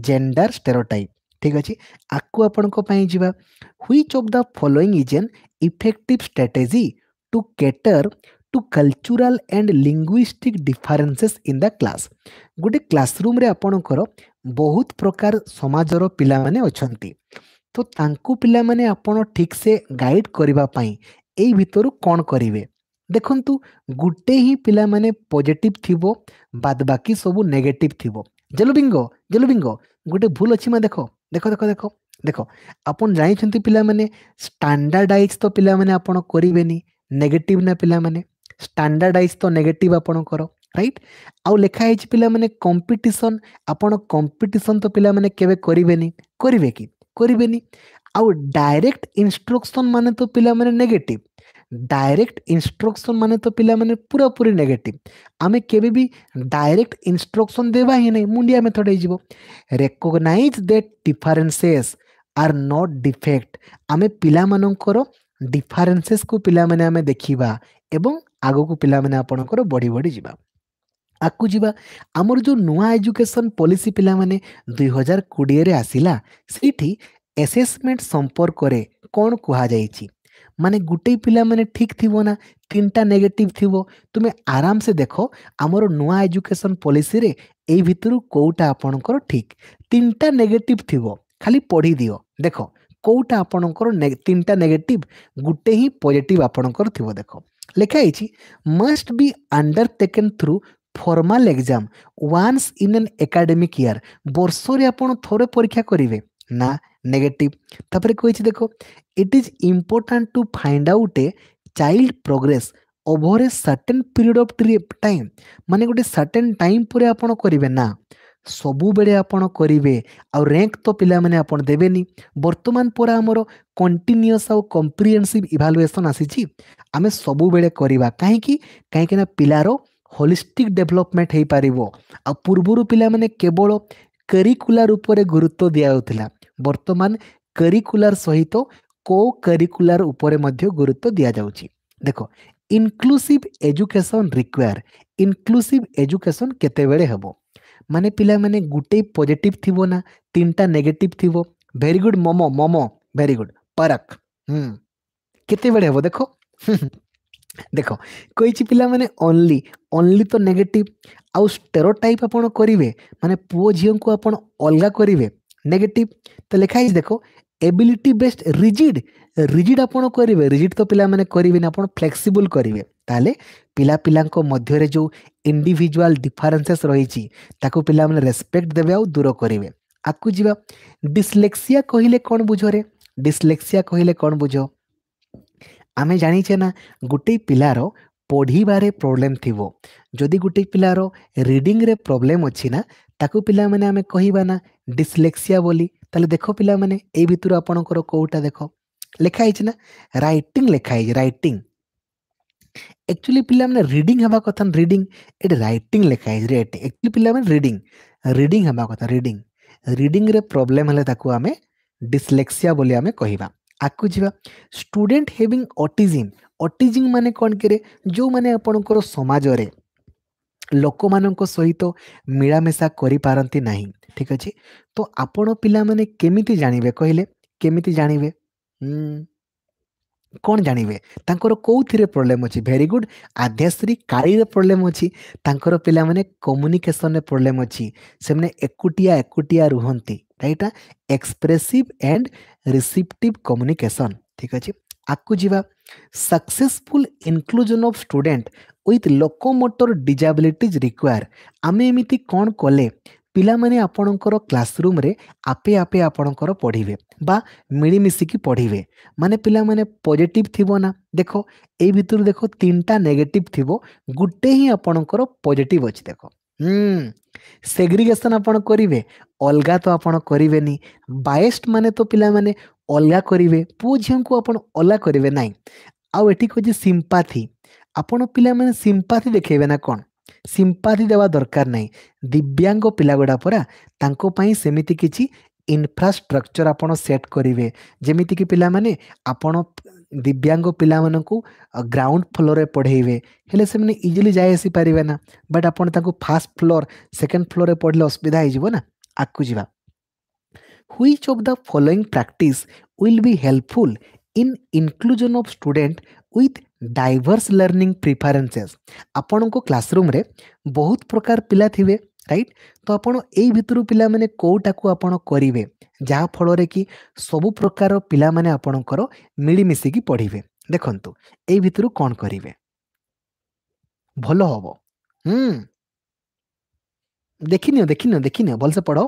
ଜେଣ୍ଡର ଷ୍ଟେରୋଟାଇପ୍ ଠିକ୍ ଅଛି ଆକୁ ଆପଣଙ୍କ ପାଇଁ ଯିବା which of the following is an effective strategy to cater to cultural and linguistic differences in the class. गोटे क्लासरूम आपणकर बहुत प्रकार समाजर पाने अच्छा तो पाने ठीक से गाइड करने भितर कौन करेंगे देखु गोटे ही पाने पजिटिव थी बाद बाकी सब नेगेटिव थी जेलुबिंग जेलुबिंग गोटे भूल अच्छी माँ देख देख देख देख देख आप जानते पाने स्टाणार्डाइज तो पाने करेंगे नहीं ନେଗେଟିଭ୍ ନା ପିଲାମାନେ ଷ୍ଟାଣ୍ଡାର୍ଡ଼ାଇଜ୍ ତ ନେଗେଟିଭ୍ ଆପଣଙ୍କର ରାଇଟ୍ ଆଉ ଲେଖା ହେଇଛି ପିଲାମାନେ କମ୍ପିଟିସନ୍ ଆପଣ କମ୍ପିଟିସନ୍ ତ ପିଲାମାନେ କେବେ କରିବେନି କରିବେ କି କରିବେନି ଆଉ ଡାଇରେକ୍ଟ ଇନଷ୍ଟ୍ରକ୍ସନ୍ ମାନେ ତ ପିଲାମାନେ ନେଗେଟିଭ୍ डायरेक्ट इंस्ट्रक्शन मान तो पे पूरा पूरी नेगेटिव आम केवे भी डायरेक्ट इंस्ट्रक्शन देवा ही नहीं मुंडिया मेथड हो recognise that differences are not defect आम पिला मानकर ଡିଫାରେନ୍ସେସ୍କୁ ପିଲାମାନେ ଆମେ ଦେଖିବା ଏବଂ ଆଗକୁ ପିଲାମାନେ ଆପଣଙ୍କର ବଢ଼ି ବଢ଼ି ଯିବା ଆଗକୁ ଯିବା ଆମର ଯେଉଁ ନୂଆ ଏଜୁକେସନ୍ ପଲିସି ପିଲାମାନେ ଦୁଇ ହଜାର କୋଡ଼ିଏରେ ଆସିଲା ସେଇଠି ଆସେସମେଣ୍ଟ ସମ୍ପର୍କରେ କ'ଣ କୁହାଯାଇଛି ମାନେ ଗୋଟେ ପିଲାମାନେ ଠିକ୍ ଥିବ ନା ତିନିଟା ନେଗେଟିଭ୍ ଥିବ ତୁମେ ଆରାମସେ ଦେଖ ଆମର ନୂଆ ଏଜୁକେସନ୍ ପଲିସିରେ ଏଇ ଭିତରୁ କେଉଁଟା ଆପଣଙ୍କର ଠିକ୍ ତିନିଟା ନେଗେଟିଭ୍ ଥିବ ଖାଲି ପଢ଼ିଦିଅ ଦେଖ কোটা আপনার তিনটা নেগেটিভ গোটে হি পজিটিভ আপনার থাকবে দেখ লেখা হয়েছি must be undertaken through formal exam once in an academic year বর্ষরে আপনার থরে পরীক্ষা করবে না নেগেটিভ তাপরে কইছি দেখো it is important to find out a child progress over a certain period of time মানে গোটে সার্টেন টাইম পরে আপনার করবে না ସବୁବେଳେ ଆପଣ କରିବେ ଆଉ ର୍ୟାଙ୍କ ତ ପିଲାମାନେ ଆପଣ ଦେବେନି ବର୍ତ୍ତମାନ ପୁରା ଆମର କଣ୍ଟିନ୍ୟୁଅସ୍ ଆଉ କମ୍ପ୍ରିହେନ୍ସିଭ୍ ଇଭାଲୁଏସନ୍ ଆସିଛି ଆମେ ସବୁବେଳେ କରିବା କାହିଁକି କାହିଁକିନା ପିଲାର ହୋଲିଷ୍ଟିକ୍ ଡେଭଲପମେଣ୍ଟ ହେଇପାରିବ ଆଉ ପୂର୍ବରୁ ପିଲାମାନେ କେବଳ କରିକୁଲାର ଉପରେ ଗୁରୁତ୍ୱ ଦିଆଯାଉଥିଲା ବର୍ତ୍ତମାନ କରିକୁଲାର ସହିତ କୋ କରିକୁଲାର ଉପରେ ମଧ୍ୟ ଗୁରୁତ୍ୱ ଦିଆଯାଉଛି ଦେଖ inclusive education require inclusive education କେତେବେଳେ ହେବ ମାନେ ପିଲାମାନେ ଗୋଟେ ପଜିଟିଭ୍ ଥିବ ନା ତିନିଟା ନେଗେଟିଭ୍ ଥିବ very good Momo Momo very good ପରକ ହୁଁ କେତେବେଳେ ହେବ ଦେଖ ଦେଖ କହିଛି ପିଲାମାନେ ଓନ୍ଲି ଓନ୍ଲି ତ ନେଗେଟିଭ୍ ଆଉ ଷ୍ଟେରୋଟାଇପ୍ ଆପଣ କରିବେ ମାନେ ପୁଅ ଝିଅଙ୍କୁ ଆପଣ ଅଲଗା କରିବେ ନେଗେଟିଭ୍ ତ ଲେଖା ହେଇଛି ଦେଖ ଏବିଲିଟି ବେସ୍ଡ ରିଜିଡ୍ ରିଜିଡ୍ ଆପଣ କରିବେ ରିଜିଡ୍ ତ ପିଲାମାନେ କରିବେନି ଆପଣ ଫ୍ଲେକ୍ସିବୁଲ୍ କରିବେ ତାହେଲେ ପିଲା ପିଲାଙ୍କ ମଧ୍ୟରେ ଯେଉଁ ଇଣ୍ଡିଭିଜୁଆଲ୍ ଡିଫରେନ୍ସେସ୍ ରହିଛି ତାକୁ ପିଲାମାନେ ରେସ୍ପେକ୍ଟ ଦେବେ ଆଉ ଦୂର କରିବେ ଆଗକୁ ଯିବା ଡିସ୍ଲେକ୍ସିଆ କହିଲେ କ'ଣ ବୁଝରେ ଡିସ୍ଲେକ୍ସିଆ କହିଲେ କ'ଣ ବୁଝ ଆମେ ଜାଣିଛେ ନା ଗୋଟିଏ ପିଲାର ପଢ଼ିବାରେ ପ୍ରୋବ୍ଲେମ୍ ଥିବ ଯଦି ଗୋଟିଏ ପିଲାର ରିଡ଼ିଂରେ ପ୍ରୋବ୍ଲେମ୍ ଅଛି ନା ତାକୁ ପିଲାମାନେ ଆମେ କହିବା ନା ଡିସ୍ଲେକ୍ସିଆ ବୋଲି ତାହେଲେ ଦେଖ ପିଲାମାନେ ଏଇ ଭିତରୁ ଆପଣଙ୍କର କେଉଁଟା ଦେଖ ଲେଖା ହେଇଛି ନା ରାଇଟିଂ ଲେଖା ହେଇଛି ରାଇଟିଂ ଆକ୍ଚୁଆଲି ପିଲାମାନେ ରିଡିଂ ହେବା କଥା ରିଡିଂ ଏଠି ରାଇଟିଂ ଲେଖା ହେଇଛି ରେଟ୍ ଆକ୍ଚୁଆଲି ପିଲାମାନେ ରିଡିଂ ରିଡିଂ ହେବା କଥା ରିଡିଂ ରିଡିଂରେ ପ୍ରୋବ୍ଲେମ୍ ହେଲେ ତାକୁ ଆମେ ଡିସଲେକ୍ସିଆ ବୋଲି ଆମେ କହିବା ଆଗକୁ ଯିବା ଷ୍ଟୁଡେଣ୍ଟ ହେଭିଂ ଅଟିଜିମ୍ ଅଟିଜିମ୍ ମାନେ କ'ଣ କିରେ ଯେଉଁମାନେ ଆପଣଙ୍କର ସମାଜରେ ଲୋକମାନଙ୍କ ସହିତ ମିଳାମିଶା କରିପାରନ୍ତି ନାହିଁ ଠିକ୍ ଅଛି ତ ଆପଣ ପିଲାମାନେ କେମିତି ଜାଣିବେ କହିଲେ କେମିତି ଜାଣିବେ କ'ଣ ଜାଣିବେ ତାଙ୍କର କେଉଁଥିରେ ପ୍ରୋବ୍ଲେମ୍ ଅଛି ଭେରି ଗୁଡ୍ ଆଧ୍ୟାଶ୍ରୀ କାଳିରେ ପ୍ରୋବ୍ଲେମ୍ ଅଛି ତାଙ୍କର ପିଲାମାନେ କମ୍ୟୁନିକେସନରେ ପ୍ରୋବ୍ଲେମ୍ ଅଛି ସେମାନେ ଏକୁଟିଆ ଏକୁଟିଆ ରୁହନ୍ତି ରାଇଟ୍ଟା ଏକ୍ସପ୍ରେସିଭ୍ ଆଣ୍ଡ ରିସିପ୍ଟିଭ୍ କମ୍ୟୁନିକେସନ୍ ଠିକ୍ ଅଛି ଆଗକୁ ଯିବା successful inclusion of student with locomotor disabilities require ଆମେ ଏମିତି କ'ଣ କଲେ ପିଲାମାନେ ଆପଣଙ୍କର କ୍ଲାସରୁମ୍ରେ ଆପେ ଆପେ ଆପଣଙ୍କର ପଢ଼ିବେ ବା ମିଳିମିଶିକି ପଢ଼ିବେ ମାନେ ପିଲାମାନେ ପଜିଟିଭ୍ ଥିବ ନା ଦେଖ ଏଇ ଭିତରୁ ଦେଖ ତିନିଟା ନେଗେଟିଭ୍ ଥିବ ଗୋଟେ ହିଁ ଆପଣଙ୍କର ପଜିଟିଭ୍ ଅଛି ଦେଖ ସେଗ୍ରିଗେସନ୍ ଆପଣ କରିବେ ଅଲଗା ତ ଆପଣ କରିବେନି ବାଏଷ୍ଟ ମାନେ ତ ପିଲାମାନେ ଅଲଗା କରିବେ ପୁଅ ଝିଅଙ୍କୁ ଆପଣ ଅଲଗା କରିବେ ନାହିଁ ଆଉ ଏଠି କହୁଛି ସିମ୍ପାଥି ଆପଣ ପିଲାମାନେ ସିମ୍ପାଥି ଦେଖେଇବେ ନା କ'ଣ ସିମ୍ପାତି ଦେବା ଦରକାର ନାହିଁ ଦିବ୍ୟାଙ୍ଗ ପିଲାଗୁଡ଼ା ପରା ତାଙ୍କ ପାଇଁ ସେମିତି କିଛି ଇନଫ୍ରାଷ୍ଟ୍ରକ୍ଚର୍ ଆପଣ ସେଟ୍ କରିବେ ଯେମିତିକି ପିଲାମାନେ ଆପଣ ଦିବ୍ୟାଙ୍ଗ ପିଲାମାନଙ୍କୁ ଗ୍ରାଉଣ୍ଡ ଫ୍ଲୋର୍ରେ ପଢ଼େଇବେ ହେଲେ ସେମାନେ ଇଜିଲି ଯାଇ ଆସିପାରିବେ ନା ବଟ୍ ଆପଣ ତାଙ୍କୁ ଫାର୍ଷ୍ଟ ଫ୍ଲୋର୍ ସେକେଣ୍ଡ ଫ୍ଲୋର୍ରେ ପଢ଼ିଲେ ଅସୁବିଧା ହେଇଯିବ ନା ଆଗକୁ ଯିବା which of the following practice will be helpful in inclusion of student with diverse learning preferences आपण को क्लासरूम बहुत प्रकार पिला थिवे राइट तो आपण यही भितर पाने कोटा को आप करेंगे जहाँफल कि सब प्रकार पाने मिलमिशिक पढ़े देखु यूर कौन करेंगे भल हम हम्म। देखनी देखनी देखनी भलसे पढ़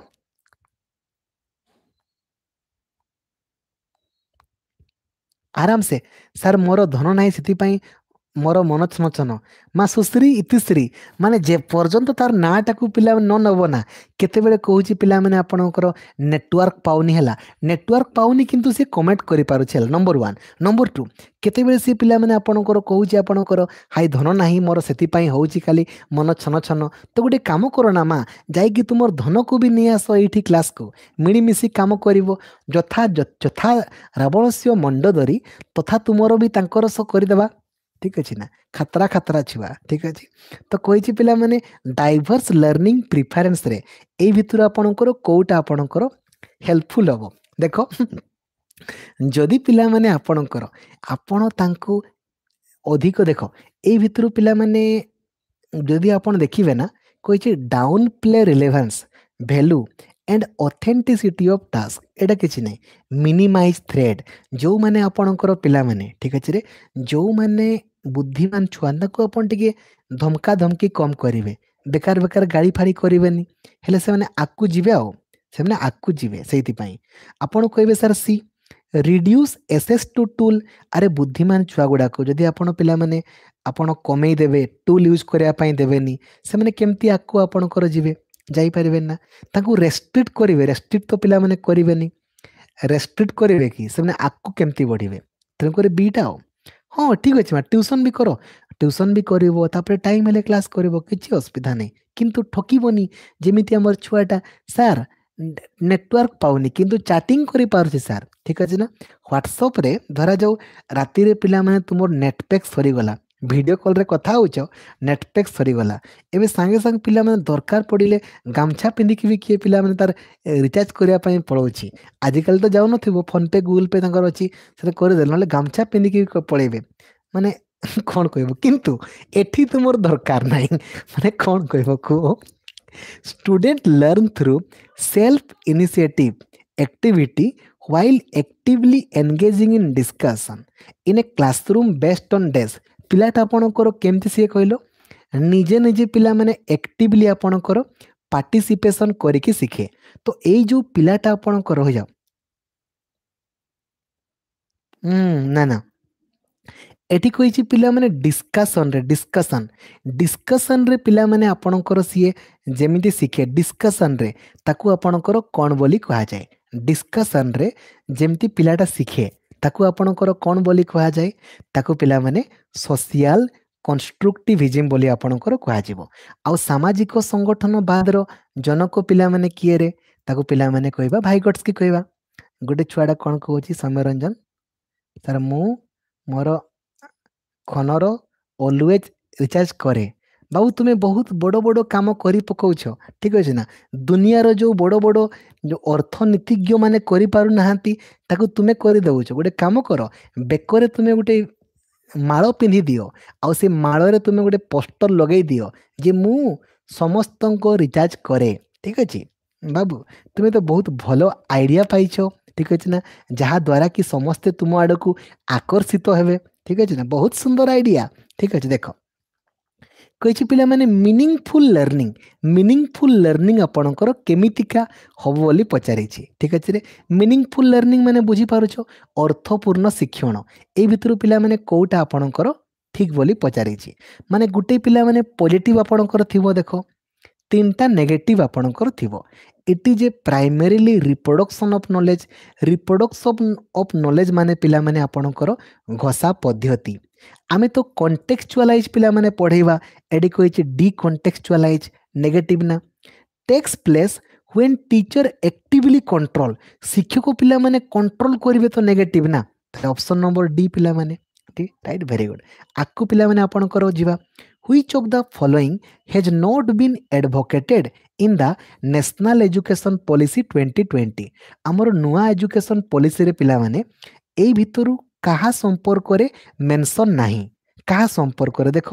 आराम से सर मोर धन ना से ମୋର ମନୋଜ ସ୍ମଚନ ମା ସୁଶ୍ରୀ ଇତିଶ୍ରୀ ମାନେ ଯେ ପର୍ଯ୍ୟନ୍ତ ତାର ନାଁଟାକୁ ପିଲାମାନେ ନ ନେବ ନା କେତେବେଳେ କହୁଛି ପିଲାମାନେ ଆପଣଙ୍କର ନେଟୱାର୍କ ପାଉନି ହେଲା ନେଟୱାର୍କ ପାଉନି କିନ୍ତୁ ସେ କମେଣ୍ଟ କରିପାରୁଛି ହେଲା ନମ୍ବର ୱାନ୍ ନମ୍ବର ଟୁ କେତେବେଳେ ସେ ପିଲାମାନେ ଆପଣଙ୍କର କହୁଛି ଆପଣଙ୍କର ହାଇ ଧନ ନାହିଁ ମୋର ସେଥିପାଇଁ ହେଉଛି ଖାଲି ମନ ଛନ ଛନ ତ ଗୋଟେ କାମ କର ନା ମା ଯାଇକି ତୁମର ଧନକୁ ବି ନେଇ ଆସ ଏଇଠି କ୍ଲାସ୍କୁ ମିଳିମିଶି କାମ କରିବ ଯଥା ଯଥା ରାବଣସ୍ୟ ମଣ୍ଡ ଧରି ତଥା ତୁମର ବି ତାଙ୍କର ସହ କରିଦେବା ଠିକ୍ ଅଛି ନା ଖତରା ଖତରା ଛୁଆ ଠିକ ଅଛି ତ କହିଛି ପିଲାମାନେ ଡାଇଭର୍ସ ଲର୍ଣ୍ଣିଂ ପ୍ରିଫରେନ୍ସରେ ଏଇ ଭିତରୁ ଆପଣଙ୍କର କେଉଁଟା ଆପଣଙ୍କର ହେଲ୍ପଫୁଲ୍ ହେବ ଦେଖ ଯଦି ପିଲାମାନେ ଆପଣଙ୍କର ଆପଣ ତାଙ୍କୁ ଅଧିକ ଦେଖ ଏଇ ଭିତରୁ ପିଲାମାନେ ଯଦି ଆପଣ ଦେଖିବେ ନା କହିଛି downplay relevance value and authenticity of task ଏଇଟା କିଛି ନାହିଁ ମିନିମାଇଜ୍ ଥ୍ରେଡ୍ ଯେଉଁମାନେ ଆପଣଙ୍କର ପିଲାମାନେ ଠିକ୍ ଅଛିରେ ଯେଉଁମାନେ ବୁଦ୍ଧିମାନ ଛୁଆ ତାକୁ ଆପଣ ଟିକେ ଧମକା ଧମକି କମ୍ କରିବେ ବେକାର ବେକାର ଗାଳି ଫାଳି କରିବେନି ହେଲେ ସେମାନେ ଆଗକୁ ଯିବେ ଆଉ ସେମାନେ ଆଗକୁ ଯିବେ ସେଇଥିପାଇଁ ଆପଣ କହିବେ sir C reduce assess to tool ଆରେ ବୁଦ୍ଧିମାନ ଛୁଆ ଗୁଡ଼ାକୁ ଯଦି ଆପଣ ପିଲାମାନେ ଆପଣ କମେଇ ଦେବେ ଟୁଲ୍ ୟୁଜ୍ କରିବା ପାଇଁ ଦେବେନି ସେମାନେ କେମିତି ଆଗକୁ ଆପଣଙ୍କର ଯିବେ जापारे ना रेस्ट्रिक्ट करेंगे रेस्ट्रिक्ट तो पे करें रेस्ट्रिक्ट करेंगे कि से आगे केमती बढ़े तेणुक बीटा हाँ ठीक अच्छे मैं ट्यूसन भी कर ट्यूसन भी करपर टाइम हेल्ले क्लास कर किसी असुविधा नहीं कितु ठकबन जमी आम छुआटा सार नेटवर्क पाऊनी कि चैटिंग कर पारे सार ठीक अच्छे ना ह्वाट्सअप धर जाऊ रातिर पे तुम नेटपैक् सरीगला ଭିଡ଼ିଓ କଲ୍ରେ କଥା ହେଉଛ ନେଟପ୍ୟାକ୍ ସରିଗଲା ଏବେ ସାଙ୍ଗେ ସାଙ୍ଗେ ପିଲାମାନେ ଦରକାର ପଡ଼ିଲେ ଗାମଛା ପିନ୍ଧିକି ବି କିଏ ପିଲାମାନେ ତାର ରିଚାର୍ଜ କରିବା ପାଇଁ ପଳାଉଛି ଆଜିକାଲି ତ ଯାଉନଥିବ ଫୋନ୍ପେ ଗୁଗୁଲ୍ ପେ ତାଙ୍କର ଅଛି ସେଟା କରିଦେଲେ ନହେଲେ ଗାମଛା ପିନ୍ଧିକି ବି ପଳେଇବେ ମାନେ କ'ଣ କହିବ କିନ୍ତୁ ଏଠି ତ ମୋର ଦରକାର ନାହିଁ ମାନେ କ'ଣ କହିବ କୁହ student learn through self initiative activity while actively engaging in discussion in a classroom based on desk ପିଲାଟା ଆପଣଙ୍କର କେମିତି ସିଏ କହିଲ ନିଜେ ନିଜେ ପିଲାମାନେ ଆକ୍ଟିଭଲି ଆପଣଙ୍କର ପାର୍ଟିସିପେସନ୍ କରିକି ଶିଖେ ତ ଏଇ ଯେଉଁ ପିଲାଟା ଆପଣଙ୍କର ରହିଯାଉ ନା ନା ଏଠି କହିଛି ପିଲାମାନେ ଡିସ୍କସନ୍ରେ ଡିସ୍କସନ୍ ଡିସ୍କସନ୍ରେ ପିଲାମାନେ ଆପଣଙ୍କର ସିଏ ଯେମିତି ଶିଖେ ଡିସ୍କସନ୍ରେ ତାକୁ ଆପଣଙ୍କର କ'ଣ ବୋଲି କୁହାଯାଏ ଡିସ୍କସନ୍ରେ ଯେମିତି ପିଲାଟା ଶିଖେ ତାକୁ ଆପଣଙ୍କର କ'ଣ ବୋଲି କୁହାଯାଏ ତାକୁ ପିଲାମାନେ ସୋସିଆଲ କନଷ୍ଟ୍ରକ୍ଟିଭିଜିମ୍ ବୋଲି ଆପଣଙ୍କର କୁହାଯିବ ଆଉ ସାମାଜିକ ସଂଗଠନ ବାଦର ଜନକ ପିଲାମାନେ କିଏରେ ତାକୁ ପିଲାମାନେ କହିବା ଭାଇଗଟ୍ସ କି କହିବା ଗୋଟେ ଛୁଆଟା କ'ଣ କହୁଛି ସୌମ୍ୟରଞ୍ଜନ ସାର୍ ମୁଁ ମୋର ଖନର ଅଲୱେଜ୍ ରିଚାର୍ଜ କରେ ବାବୁ ତୁମେ ବହୁତ ବଡ଼ ବଡ଼ କାମ କରି ପକାଉଛ ଠିକ୍ ଅଛି ନା ଦୁନିଆର ଯେଉଁ ବଡ଼ ବଡ଼ ଯେଉଁ ଅର୍ଥନୀତିଜ୍ଞମାନେ କରିପାରୁନାହାନ୍ତି ତାକୁ ତୁମେ କରିଦେଉଛ ଗୋଟେ କାମ କର ବେକରେ ତୁମେ ଗୋଟେ ମାଳ ପିନ୍ଧି ଦିଅ ଆଉ ସେ ମାଳରେ ତୁମେ ଗୋଟେ ପୋଷ୍ଟର ଲଗାଇ ଦିଅ ଯେ ମୁଁ ସମସ୍ତଙ୍କ ରିଚାର୍ଜ କରେ ଠିକ୍ ଅଛି ବାବୁ ତୁମେ ତ ବହୁତ ଭଲ ଆଇଡ଼ିଆ ପାଇଛ ଠିକ୍ ଅଛି ନା ଯାହାଦ୍ୱାରା କି ସମସ୍ତେ ତୁମ ଆଡ଼କୁ ଆକର୍ଷିତ ହେବେ ଠିକ୍ ଅଛି ନା ବହୁତ ସୁନ୍ଦର ଆଇଡ଼ିଆ ଠିକ୍ ଅଛି ଦେଖ କହିଛି ପିଲାମାନେ ମିନିଂଫୁଲ୍ ଲର୍ଣ୍ଣିଂ ମିନିଂଫୁଲ୍ ଲର୍ଣ୍ଣିଂ ଆପଣଙ୍କର କେମିତିକା ହେବ ବୋଲି ପଚାରିଛି ଠିକ୍ ଅଛି ରେ ମିନିଂଫୁଲ୍ ଲର୍ଣ୍ଣିଂ ମାନେ ବୁଝିପାରୁଛ ଅର୍ଥପୂର୍ଣ୍ଣ ଶିକ୍ଷଣ ଏଇ ଭିତରୁ ପିଲାମାନେ କେଉଁଟା ଆପଣଙ୍କର ଠିକ୍ ବୋଲି ପଚାରିଛି ମାନେ ଗୋଟେ ପିଲାମାନେ ପଜିଟିଭ୍ ଆପଣଙ୍କର ଥିବ ଦେଖ ତିନିଟା ନେଗେଟିଭ୍ ଆପଣଙ୍କର ଥିବ it is a primarily reproduction of knowledge reproduction of knowledge ମାନେ ପିଲାମାନେ ଆପଣଙ୍କର ଘଷା ପଦ୍ଧତି ଆମେ ତ କଣ୍ଟେକ୍ଚୁଆଲାଇଜ୍ ପିଲାମାନେ ପଢ଼େଇବା ଏଠି କହିଛି ଡି କଣ୍ଟେକ୍ଚୁଆଲାଇଜ୍ ନେଗେଟିଭ୍ ନା takes place when teacher actively control ଶିକ୍ଷକ ପିଲାମାନେ କଣ୍ଟ୍ରୋଲ କରିବେ ତ ନେଗେଟିଭ୍ ନା ତାହେଲେ ଅପସନ୍ ନମ୍ବର ଡି ପିଲାମାନେ ଠିକ୍ ରାଇଟ୍ ଭେରି ଗୁଡ୍ ଆକୁ ପିଲାମାନେ ଆପଣଙ୍କର ଯିବା which of the following has not been advocated in the national education policy 2020 ଆମର ନୂଆ ଏଜୁକେସନ୍ ପଲିସିରେ ପିଲାମାନେ ଏଇ ଭିତରୁ कहा संपर्क मेनसन ना क्या संपर्क देख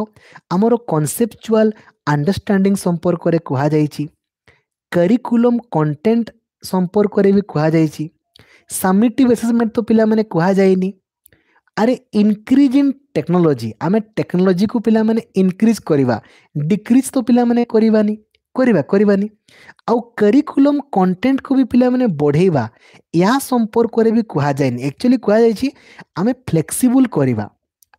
आमर कनसेपचुआल अंडरस्टाडिंग संपर्क करिकुलम कंटेंट संपर्क भी कई सामिटिव एसेसमेंट तो पाने कहुए आरे इनक्रीज इन टेक्नोलोजी आम टेक्नोलोजी को पाने इनक्रिज करवा डिक्रिज तो पाने करवानी କରିବା କରିବାନି ଆଉ କରିକୁଲମ୍ କଣ୍ଟେଣ୍ଟକୁ ବି ପିଲାମାନେ ବଢ଼େଇବା ଏହା ସମ୍ପର୍କରେ ବି କୁହାଯାଇନି ଆକ୍ଚୁଆଲି କୁହାଯାଇଛି ଆମେ ଫ୍ଲେକ୍ସିବୁଲ୍ କରିବା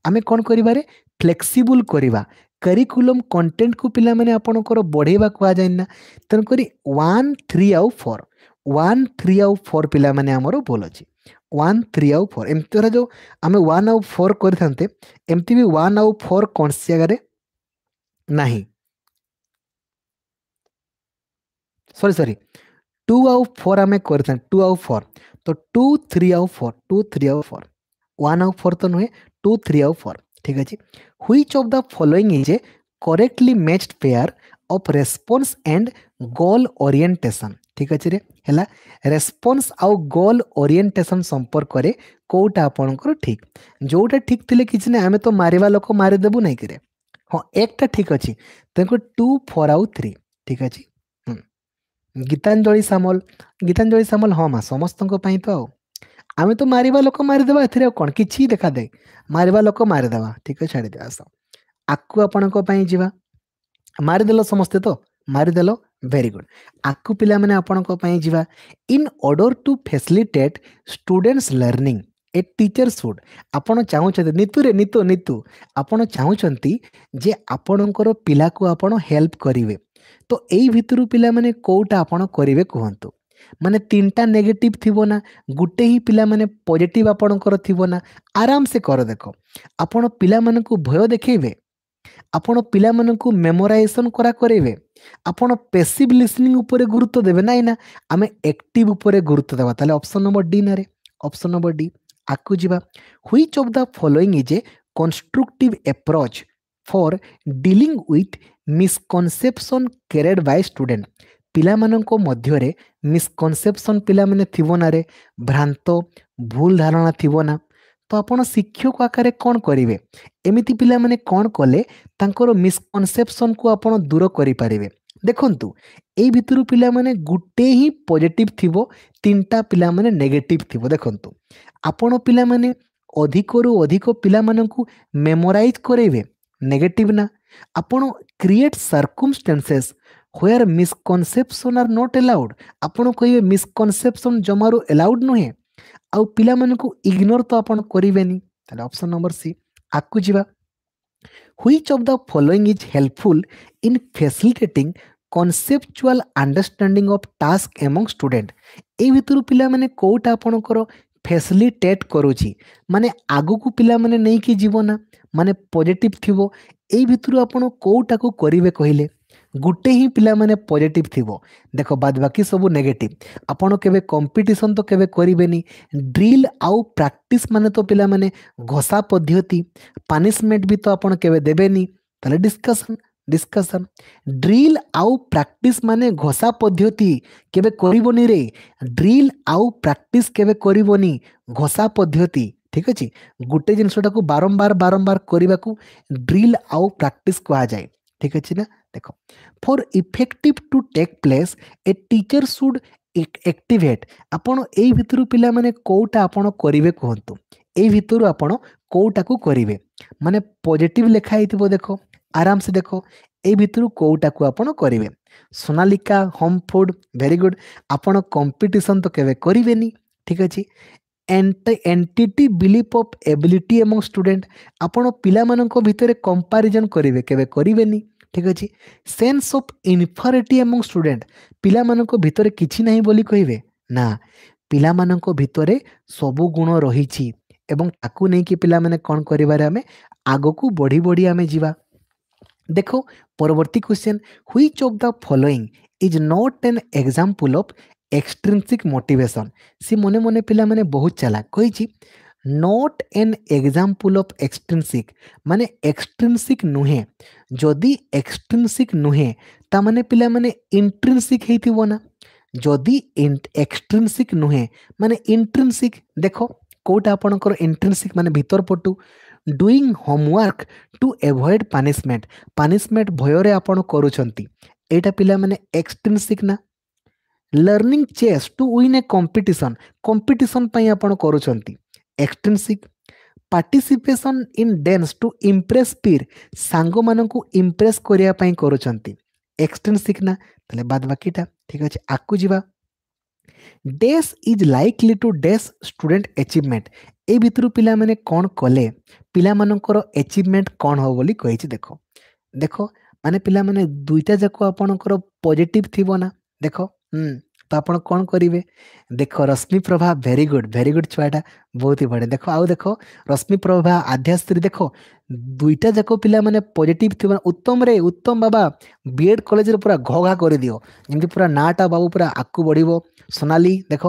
ଆମେ କ'ଣ କରିବାରେ ଫ୍ଲେକ୍ସିବୁଲ୍ କରିବା କରିକୁଲମ୍ କଣ୍ଟେଣ୍ଟକୁ ପିଲାମାନେ ଆପଣଙ୍କର ବଢ଼େଇବା କୁହାଯାଏନି ନା ତେଣୁକରି ୱାନ୍ ଥ୍ରୀ ଆଉ ଫୋର୍ ୱାନ୍ ଥ୍ରୀ ଆଉ ଫୋର୍ ପିଲାମାନେ ଆମର ଭୁଲ ଅଛି ୱାନ୍ ଥ୍ରୀ ଆଉ ଫୋର୍ ଏମିତି ଧରା ଯେଉଁ ଆମେ ୱାନ୍ ଆଉ ଫୋର୍ କରିଥାନ୍ତେ ଏମିତି ବି ୱାନ୍ ଆଉ ଫୋର୍ କୌଣସି ଜାଗାରେ ନାହିଁ सॉरी सॉरी टू आउ फोर आम कर टू आउ फोर तो टू थ्री आउ फोर टू थ्री आउ फोर ওয়ান আউ ফোর তো নুহে টু থ্রি আউ ফোর ঠিক আছে which of the following is a correctly matched pair of response and goal orientation ঠিক আছে রে হেলা রেসপন্স আউ গোল ওরিয়েন্টেসন সম্পর্করে কোটা আপনার ঠিক যেটা ঠিক থিলে কিছু না আমি তো মারিবা লোক মারিদেবু নাইকি রে হ্যাঁ একটা ঠিক অছি তেমন টু ফোর আউ থ্রি ঠিক আছে ଗୀତାଞ୍ଜଳି ସାମଲ ଗୀତାଞ୍ଜଳି ସାମଲ ହଁ ମା ସମସ୍ତଙ୍କ ପାଇଁ ତ ଆଉ ଆମେ ତ ମାରିବା ଲୋକ ମାରିଦେବା ଏଥିରେ ଆଉ କ'ଣ କିଛି ଦେଖାଯାଏ ମାରିବା ଲୋକ ମାରିଦେବା ଠିକ ଅଛି ଛାଡ଼ିଦେବା ଆସ ଆକୁ ଆପଣଙ୍କ ପାଇଁ ଯିବା ମାରିଦେଲ ସମସ୍ତେ ତ ମାରିଦେଲ ଭେରି ଗୁଡ୍ ଆକୁ ପିଲାମାନେ ଆପଣଙ୍କ ପାଇଁ ଯିବା in order to facilitate students learning a teacher should ଆପଣ ଚାହୁଁଛନ୍ତି ନିତୁରେ ନିତୁ ନିତୁ ଆପଣ ଚାହୁଁଛନ୍ତି ଯେ ଆପଣଙ୍କର ପିଲାକୁ ଆପଣ ହେଲ୍ପ କରିବେ ତ ଏଇ ଭିତରୁ ପିଲାମାନେ କେଉଁଟା ଆପଣ କରିବେ କୁହନ୍ତୁ ମାନେ ତିନିଟା ନେଗେଟିଭ୍ ଥିବ ନା ଗୋଟେ ହିଁ ପିଲାମାନେ ପଜିଟିଭ୍ ଆପଣଙ୍କର ଥିବ ନା ଆରାମସେ କର ଦେଖ ଆପଣ ପିଲାମାନଙ୍କୁ ଭୟ ଦେଖେଇବେ ଆପଣ ପିଲାମାନଙ୍କୁ ମେମୋରାଇଜେସନ୍ କରା କରେଇବେ ଆପଣ ପେସିଭ୍ ଲିସନିଂ ଉପରେ ଗୁରୁତ୍ୱ ଦେବେ ନାଇଁ ନା ଆମେ ଆକ୍ଟିଭ୍ ଉପରେ ଗୁରୁତ୍ୱ ଦେବା ତାହେଲେ ଅପସନ୍ ନମ୍ବର ଡି ନାରେ ଅପସନ୍ ନମ୍ବର ଡି ଆଗକୁ ଯିବା which of the following is a constructive approach for dealing with misconception carried by student ପିଲାମାନଙ୍କ ମଧ୍ୟରେ ମିସ୍କନସେପସନ୍ ପିଲାମାନେ ଥିବ ନାରେ ଭ୍ରାନ୍ତ ଭୁଲ ଧାରଣା ଥିବ ନା ତ ଆପଣ ଶିକ୍ଷକ ଆକାରରେ କ'ଣ କରିବେ ଏମିତି ପିଲାମାନେ କ'ଣ କଲେ ତାଙ୍କର ମିସ୍କନସେପସନ୍କୁ ଆପଣ ଦୂର କରିପାରିବେ ଦେଖନ୍ତୁ ଏଇ ଭିତରୁ ପିଲାମାନେ ଗୋଟେ ହିଁ ପଜିଟିଭ୍ ଥିବ ତିନିଟା ପିଲାମାନେ ନେଗେଟିଭ୍ ଥିବ ଦେଖନ୍ତୁ ଆପଣ ପିଲାମାନେ ଅଧିକରୁ ଅଧିକ ପିଲାମାନଙ୍କୁ ମେମୋରାଇଜ୍ କରେଇବେ ନେଗେଟିଭ୍ ନା આપણો create circumstances where misconception are not allowed ଆପଣ କହିବେ misconception ଜମାରୁ allowed ନୁହେଁ ଆଉ ପିଲାମାନଙ୍କୁ ଇଗ୍ନୋର ତ ଆପଣ କରିବେନି ତାହେଲେ ଅପସନ୍ ନମ୍ବର ସି ଆଗକୁ ଯିବା which of the following is helpful in facilitating conceptual understanding of task among student ଏଇ ଭିତରୁ ପିଲାମାନେ କୋଉଟା ଆପଣଙ୍କର फैसिलिटेट करुच्ची मान आग को पाने जीवना मान पॉजिटिव थिबो यूर भितर आपड़ कौटा को करेंगे कहले गोटे ही पाने पॉजिटिव थिबो देखो बाद बाकी सब नेगेटिव आपड़ के कंपिटिशन तो करेनि ड्रिल आउ प्राक्ट मान तो पाने घसा पद्धति पानिशमेंट भी तो आप देवे डिस्कसन ডিসকসন ড্রিল আউ প্রাকটিস মানে ঘষা পদ্ধতি কেবে করবনি রে ড্রিল আউ প্রাকটিস কেবে করবনি ঘষা পদ্ধতি ঠিক আছে গোটে জিনিসটাকে বারম্বার বারম্বার করা ড্রিল আউ প্রাকটিস কুহযায় ঠিক আছে না দেখ for effective to take place a teacher should activate আপন এই ভিতর পিলা মানে কোটা আপন করিবে কুহতু এই ভিতর আপন কোটাকু করিবে মানে পজিটিভ লেখা হইতিব দেখো ଆରାମ ସେ ଦେଖ ଏଇ ଭିତରୁ କେଉଁଟାକୁ ଆପଣ କରିବେ Sonalika home food very good ଆପଣ କମ୍ପିଟିସନ୍ ତ କେବେ କରିବେନି ଠିକ୍ ଅଛି ଏଣ୍ଟିଟି ବିଲିଫ୍ ଅଫ୍ ଏବିଲିଟି ଏବଂ ଷ୍ଟୁଡେଣ୍ଟ ଆପଣ ପିଲାମାନଙ୍କ ଭିତରେ କମ୍ପାରିଜନ୍ କରିବେ କେବେ କରିବେନି ଠିକ୍ ଅଛି ସେନ୍ସ ଅଫ୍ ଇନଫରିଟି ଏବଂ ଷ୍ଟୁଡେଣ୍ଟ ପିଲାମାନଙ୍କ ଭିତରେ କିଛି ନାହିଁ ବୋଲି କହିବେ ନା ପିଲାମାନଙ୍କ ଭିତରେ ସବୁ ଗୁଣ ରହିଛି ଏବଂ ତାକୁ ନେଇକି ପିଲାମାନେ କ'ଣ କରିବାରେ ଆମେ ଆଗକୁ ବଢ଼ି ବଢ଼ି ଆମେ ଯିବା देखो परवर्ती question which of the following is not an example of extrinsic motivation C मने मने पिला मैंने बहुत चला कही not an example of extrinsic माने एक्सट्रिंसिक नुहे जदि एक्सट्रिंसिक नुहे ता मैंने पिला मैंने इंट्रिंसिक ना जदि एक्सट्रिंसिक नुहे माने इंट्रिंसिक देखो कौटा आपण इंट्रिंसिक माने भितर पटु doing homework to avoid punishment punishment भयर आपटा पाने एक्सटेनसिक ना learning chess to win a competition competition आपंट extrinsic participation in dance to impress peer सांग मानक इम्प्रेस करने कर एक्सटेनसिक ना तो बाद बाकी ठीक अच्छे आपको जीवा dash is likely to dash student achievement ଏଇ ଭିତରୁ ପିଲାମାନେ କ'ଣ କଲେ ପିଲାମାନଙ୍କର ଏଚିଭମେଣ୍ଟ କ'ଣ ହେବ ବୋଲି କହିଛି ଦେଖ ଦେଖ ମାନେ ପିଲାମାନେ ଦୁଇଟା ଯାକ ଆପଣଙ୍କର ପଜିଟିଭ୍ ଥିବ ନା ଦେଖ तो आप कौन करेंगे देख Rashmi Prabha very good very good छुआटा बहुत ही बढ़िया देख आउ देख रश्मि प्रभा आध्याश्री देख दुईटा जाक पे पजिट थे उत्तम रे उत्तम बाबा बीएड कलेज पूरा घघा कर दियो जमी पूरा नाटा बाबू पूरा आगू बढ़ सोनाली देख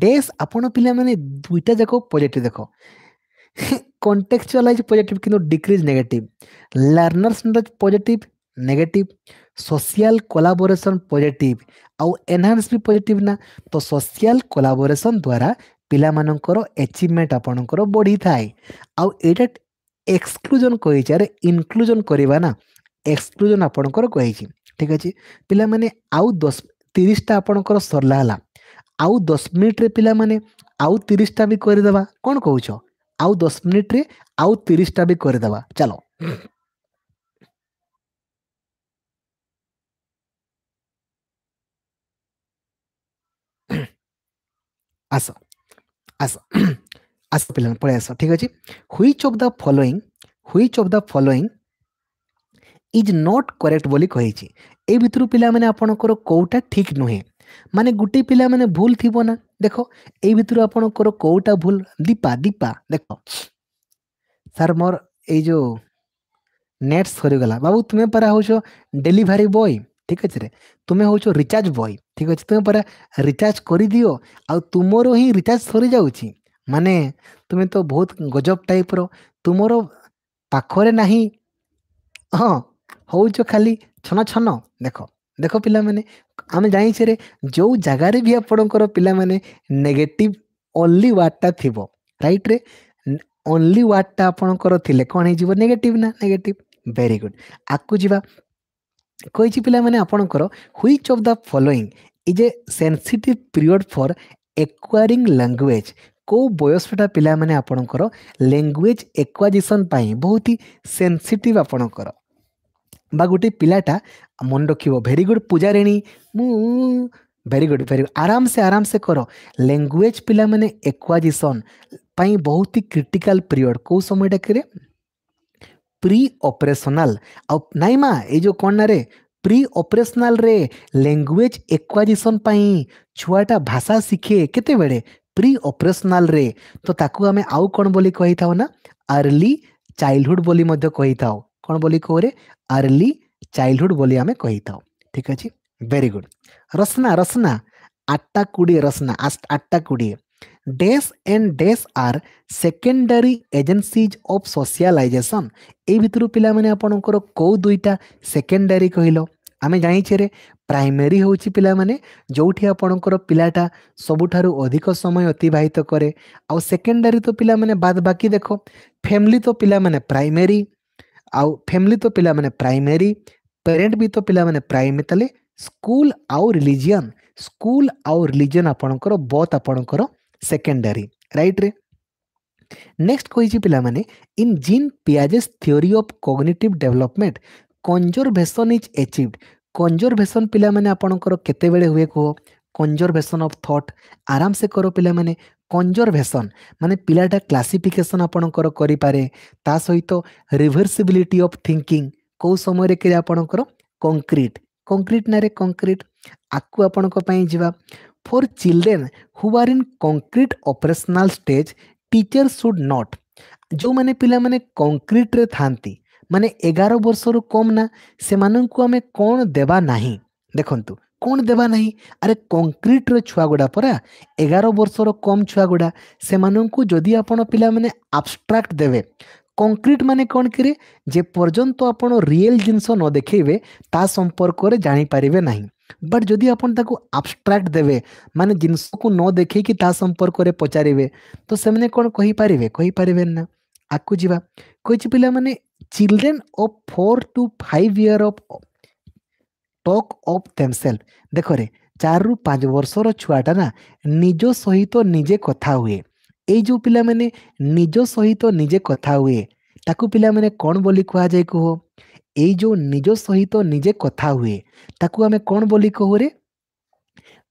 डेस हम्म, आपण पे दुईटा जाक पजिट देख कॉन्टेक्चुअलाइज पॉजिटिव किंतु decrease negative learners positive negative social collaboration positive आउ एनहांस भी पॉजिटिव ना तो सोशल कोलाबोरेसन द्वारा ପିଲାମାନଙ୍କର ଏଚିଭମେଣ୍ଟ ଆପଣଙ୍କର ବଢ଼ିଥାଏ ଆଉ ଏଇଟା ଏକ୍ସକ୍ଲୁଜନ୍ କହିଛି ଆରେ ଇନକ୍ଲୁଜନ୍ କରିବା ନା ଏକ୍ସକ୍ଲୁଜନ୍ ଆପଣଙ୍କର କହିଛି ଠିକ୍ ଅଛି ପିଲାମାନେ ଆଉ ଦଶ ତିରିଶଟା ଆପଣଙ୍କର ସରିଲା ହେଲା ଆଉ ଦଶ ମିନିଟ୍ରେ ପିଲାମାନେ ଆଉ ତିରିଶଟା ବି କରିଦେବା କ'ଣ କହୁଛ ଆଉ ଦଶ ମିନିଟ୍ରେ ଆଉ ତିରିଶଟା ବି କରିଦେବା ଚାଲ ଆସ ଆସ ଆସ ପିଲାମାନେ ପଳେଇ ଆସ ଠିକ ଅଛି which of the following which of the following is not correct ବୋଲି କହିଛି ଏ ଭିତରୁ ପିଲାମାନେ ଆପଣଙ୍କର କେଉଁଟା ଠିକ୍ ନୁହେଁ ମାନେ ଗୋଟିଏ ପିଲାମାନେ ଭୁଲ ଥିବ ନା ଦେଖ ଏଇ ଭିତରୁ ଆପଣଙ୍କର କେଉଁଟା ଭୁଲ ଦୀପା ଦୀପା ଦେଖ ସାର୍ ମୋର ଏଇ ଯେଉଁ ନେଟ୍ ସରିଗଲା ବାବୁ ତୁମେ ପରା ହେଉଛ ଡେଲିଭରି ବୟ ঠিক ଅଛି ରେ ତୁମେ ହେଉଛ ରିଚାର୍ଜ ବୟ ଠିକ୍ ଅଛି ତୁମେ ପରା ରିଚାର୍ଜ କରିଦିଅ ଆଉ ତୁମର ହିଁ ରିଚାର୍ଜ ସରିଯାଉଛି ମାନେ ତୁମେ ତ ବହୁତ ଗଜବ ଟାଇପ୍ର ତୁମର ପାଖରେ ନାହିଁ ହଁ ହେଉଛ ଖାଲି ଛନ ଛନ ଦେଖ ଦେଖ ପିଲାମାନେ ଆମେ ଜାଣିଛେ ରେ ଯେଉଁ ଜାଗାରେ ବି ଆପଣଙ୍କର ପିଲାମାନେ ନେଗେଟିଭ୍ ଓନ୍ଲି ୱାର୍ଡ଼ଟା ଥିବ ରାଇଟ୍ରେ ଓନ୍ଲି ୱାର୍ଡ଼ଟା ଆପଣଙ୍କର ଥିଲେ କ'ଣ ହେଇଯିବ ନେଗେଟିଭ୍ ନା ନେଗେଟିଭ୍ ଭେରି ଗୁଡ଼୍ ଆଗକୁ ଯିବା कही पे आपणकर which of the following is a sensitive period for acquire language कौ बयसटा पे आपणकर लैंग्वेज एक्वाजिशन बहुत ही सेनसीटिव आपणकर गोटे पिलाटा मन रखे भेरी गुड पूजारिणी मु भेरी गुड भेरी गुड आराम से आराम से कर लैंग्वेज पे एक्वाजिशन बहुत ही क्रिटिकाल पीरियड कौ समय टाइम प्री ऑपरेशनल आउ नाई माँ ये जो कौन ना रे प्री ऑपरेशनल रे लैंग्वेज एक्वाजिशन छुआटा भाषा शिखे केत प्री ऑपरेशनल रे तो ताकु आमे आउ कौन बोली कही था ना अर्ली चाइल्डहुड बोली कही था कौन बोली कह रे अर्ली चाइल्डहुड बोली आमे कही था ठीक अच्छे वेरी गुड रसना रसना आठटा कोड़े रसना आठटा कोड़े this and this are secondary agencies of socialisation এই ভিতর পিলামানে আপনার কেউ দুইটা সেকেন্ডারি কহিল আমি জাঁচে রে প্রাইমেরি হচ্ছে পিলামানে যেটি আপনার পিলাটা সবুঠার অধিক সময় অতিবাহিত করে আউ সেকেন্ডারি তো পিলামানে বাদ বাকি দেখো ফ্যামিলি তো পিলামানে প্রাইমেরি আউ ফ্যামিলি তো পিলামানে প্রাইমেরি প্যারেন্ট বি তো পিলামানে প্রাইমে তাহলে স্কুল আউ রিলিজিয়ন স্কুল আউ রিলিজিয়ন আপনার ବୋଥ୍ আপনার ಸೆಕೆಂಡರಿ ರೈಟ್ ರೀ ನೆಕ್ಸ್ಟ್ କହିଛି ପିଲାମାନେ in Jean Piaget's theory of cognitive development conservation is achieved conservation ପିଲାମାନେ ଆପଣଙ୍କର କେତେବେଳେ ହୁଏ କୁହ କଞ୍ଜର୍ଭେସନ୍ ଅଫ୍ ଥଟ୍ ଆରାମସେ କର ପିଲାମାନେ କଞ୍ଜର୍ଭେସନ୍ ମାନେ ପିଲାଟା କ୍ଲାସିଫିକେସନ୍ ଆପଣଙ୍କର କରିପାରେ ତା ସହିତ ରିଭର୍ସିବିଲିଟି ଅଫ୍ ଥିଙ୍କିଂ କେଉଁ ସମୟରେ କି ଆପଣଙ୍କର କଂକ୍ରିଟ୍ କଂକ୍ରିଟ୍ ନାଁରେ କଂକ୍ରିଟ୍ ଆକୁ ଆପଣଙ୍କ ପାଇଁ ଯିବା for children who are in concrete operational stage teacher should not जो मैंने पिला मैंने कंक्रीट रे थांती माने 11 वर्ष रु कम ना से मानन को कौन देबा नाही देखंतु कौन देबा नाही अरे कंक्रीट रे छुआ गुडा परा 11 वर्ष रु कम छुआ गुडा से मानन जदि आप आपण पिला मैंने एब्स्ट्रैक्ट देबे कंक्रीट माने कौन करे जे पर्यंत आपण रियल जिंस न देखेबे ता संपर्क रे जानी पारिबे नाही बट जदि आपको आबस्ट्राक्ट देवे मान जिन को न देखे कि संपर्क में पचारे तो से कौन कहीपर कहींपर ना आगे जावा कही पाने children of four to five year of talk of themselves देख रे चार रु पाँच वर्षर छुआटा ना निज सहित तो निजे कथा हुए ये जो पिला मैंने निज सहित तो निजे कथा हुए ताकू पिला कौन बोली कह जाए कह जो निज सहित तो निजे कथा हुए ताकू आम कौन बोली कहू रे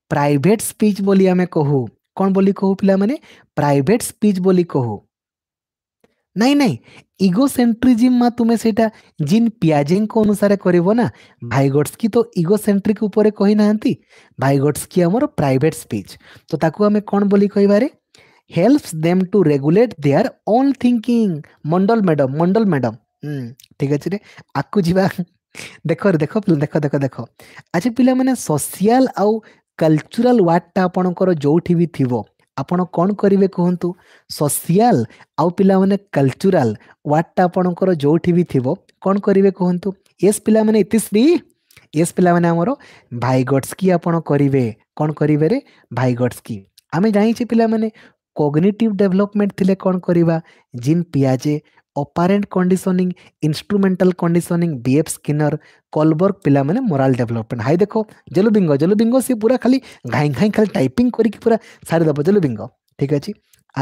प्राइट स्पीच बोली आम कहू कौन बोली कहू पे प्राइट स्पीच बोली कहू नहीं नहीं इगो सेंट्रिजिम मा तुम्हें सेटा जिन पियाजे अनुसार करना भाईगोट्स की तो इगो सेंट्रिक उपरे कही ना भाईगोट्स की आम प्राइट स्पीच तो आम कौन बोली कहवा help them to regulate their own thinking Mandal madam Mandal madam ହୁଁ ଠିକ ଅଛି ରେ ଆକୁ ଯିବା ଦେଖ ଦେଖ ଦେଖ ଦେଖ ଦେଖ ଆଚ୍ଛା ପିଲାମାନେ ସୋସିଆଲ ଆଉ କଲଚୁରାଲ ୱାର୍ଡ଼ଟା ଆପଣଙ୍କର ଯୋଉଠି ବି ଥିବ ଆପଣ କ'ଣ କରିବେ କୁହନ୍ତୁ ସୋସିଆଲ ଆଉ ପିଲାମାନେ କଲଚୁରାଲ ୱାର୍ଡ଼ଟା ଆପଣଙ୍କର ଯୋଉଠି ବି ଥିବ କ'ଣ କରିବେ କୁହନ୍ତୁ ୟେସ୍ ପିଲାମାନେ ଇତିଶ୍ରୀ ୟେସ୍ ପିଲାମାନେ ଆମର ଭାଇଗଟ୍ସ କି ଆପଣ କରିବେ କ'ଣ କରିବେ ରେ ଭାଇଗଟ୍ସ କି ଆମେ ଜାଣିଛେ ପିଲାମାନେ କଗ୍ନିଟିଭ୍ ଡେଭଲପମେଣ୍ଟ ଥିଲେ କ'ଣ କରିବା ଜିନ୍ ପିଆଜେ operant conditioning instrumental conditioning B F Skinner Kohlberg ପିଲାମାନେ ମୋରାଲ ଡେଭଲପମେଣ୍ଟ ହାଇ ଦେଖ ଜେଲୁବିଙ୍ଗ ଜେଲୁବିଙ୍ଗ ସେ ପୁରା ଖାଲି ଘାଇଁ ଘାଇଁ ଖାଲି ଟାଇପିଂ କରିକି ପୁରା ସାରିଦେବ ଜେଲୁବିଙ୍ଗ ଠିକ୍ ଅଛି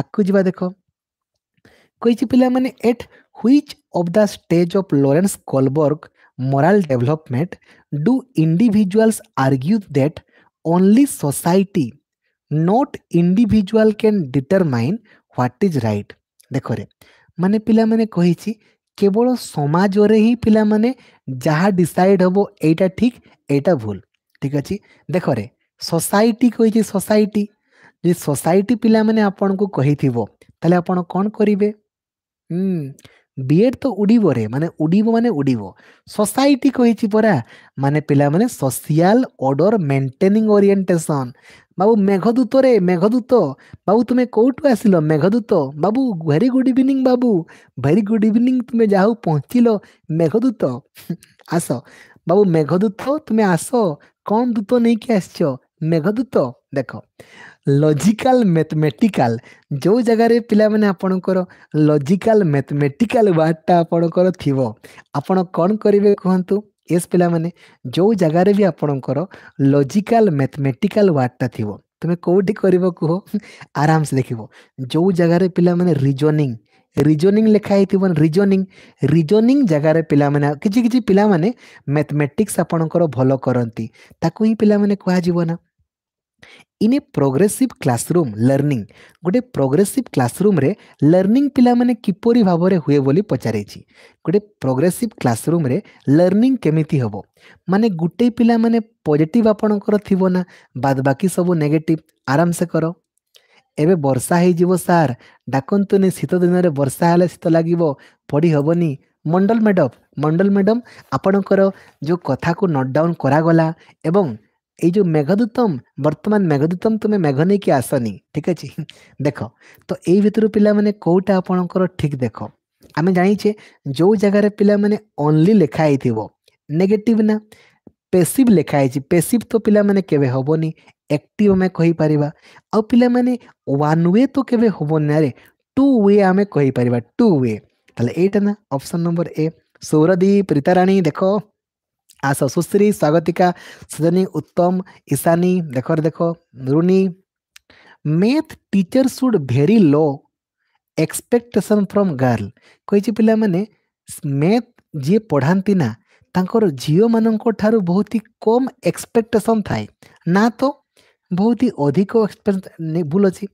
ଆଗକୁ ଯିବା ଦେଖ କହିଛି ପିଲାମାନେ at which of the stage of Lawrence Kohlberg moral development do individuals argue that only society not individual can determine what is right देखो रे माने पिला माने कहिछि केवल समाज रे ही पिला माने जहां डिसाइड होबो एटा ठीक एटा भूल ठीक अछि देखो रे सोसाइटी कहिछि सोसाइटी जे सोसाइटी पिला माने आपन को कहिथिबो तले आपन कोन करिवे हम्म ବିଏଡ୍ ତ ଉଡ଼ିବରେ ମାନେ ଉଡ଼ିବ ମାନେ ଉଡ଼ିବ ସୋସାଇଟି କହିଛି ପରା ମାନେ ପିଲାମାନେ ସୋସିଆଲ ଅର୍ଡର ମେଣ୍ଟେନିଂ ଓରିଏଣ୍ଟେସନ୍ ବାବୁ ମେଘଦୂତରେ ମେଘଦୂତ ବାବୁ ତୁମେ କେଉଁଠୁ ଆସିଲ ମେଘଦୂତ ବାବୁ ଭେରି ଗୁଡ୍ ଇଭିନିଂ ବାବୁ ଭେରି ଗୁଡ୍ ଇଭିନିଂ ତୁମେ ଯାହା ହଉ ପହଞ୍ଚିଲ ମେଘଦୂତ ଆସ ବାବୁ ମେଘଦୂତ ତୁମେ ଆସ କ'ଣ ଦୂତ ନେଇକି ଆସିଛ ମେଘଦୂତ ଦେଖ लॉजिकल मैथमेटिकल जो जगह रे पिला माने आपन कर लॉजिकल मैथमेटिकल वाटा आपन कर थिवो आपन कोन करिवे कहंतु एस पिला माने जो जगह रे भी आपन कर लॉजिकल मैथमेटिकल वाटा थिवो तुम्हें कौटी करिवो आराम से देखिवो जो जगह रे पिला माने रीजनिंग रीजनिंग लिखा ही थी रिजनिंग रिजनिंग जगह रे पिला माने किछि किछि पिला माने मैथमेटिक्स आपण कर भलो करंती ताको पिला माने कहा in a progressive classroom learning गोटे प्रोग्रेसीव क्लासरूम रे लर्निंग पिलाମାନେ କିପରି ଭାବରେ ହୁଏ ବୋଲି ପଚାରିଛି ଗୋଟେ ପ୍ରୋଗ୍ରେସିଭ୍ କ୍ଲାସରୁମ୍ରେ ଲର୍ଣ୍ଣିଂ କେମିତି ହେବ ମାନେ ଗୋଟେ ପିଲାମାନେ ପଜିଟିଭ୍ ଆପଣଙ୍କର ଥିବ ନା ବାଦ୍ ବାକି ସବୁ ନେଗେଟିଭ୍ ଆରାମସେ କର ଏବେ ବର୍ଷା ହେଇଯିବ ସାର୍ ଡାକନ୍ତୁନି ଶୀତ ଦିନରେ ବର୍ଷା ହେଲେ ଶୀତ ଲାଗିବ ପଢ଼ି ହେବନି ମଣ୍ଡଲ ମ୍ୟାଡ଼ମ୍ ମଣ୍ଡଲ ମ୍ୟାଡ଼ମ୍ ଆପଣଙ୍କର ଯେଉଁ କଥାକୁ ନୋଟ୍ ଡାଉନ୍ କରାଗଲା ଏବଂ এই ଯୋଉ ମେଘଦୂତମ ବର୍ତ୍ତମାନ ମେଘଦୂତମ ତୁମେ ମେଘନେଇ କି ଆସନି ଠିକ ଅଛି ଦେଖ ତ ଏଇ ଭିତରୁ ପିଲାମାନେ କୋଉଟା ଆପଣଙ୍କର ଠିକ ଦେଖ ଆମେ ଜାଣିଛେ ଯୋଉ ଜାଗାରେ ପିଲାମାନେ ଓନ୍ଲି ଲେଖା ହେଇଥିବ ନେଗେଟିଭ ନା ପେସିଭ ଲେଖା ହେଇଛି ପେସିଭ ତ ପିଲାମାନେ କେବେ ହେବନି ଆକ୍ଟିଭ ଆମେ କହିପାରିବା ଆଉ ପିଲାମାନେ ୱାନ୍ ୱେ ତ କେବେ ହେବନି ଆରେ ଟୁ ୱେ ଆମେ କହିପାରିବା ଟୁ ୱେ ତାହେଲେ ଏଇଟା ନା option number A Sourodeep Ritarani ଦେଖ आस सुश्री स्वागतिका सजनी उत्तम ईशानी देख देख Runi math teacher should very low expectation from girl कही पे मैथ जी पढ़ाती ना तर झी मान बहुत ही कम एक्सपेक्टेशन थाए ना तो बहुत ही अधिक भूल अच्छी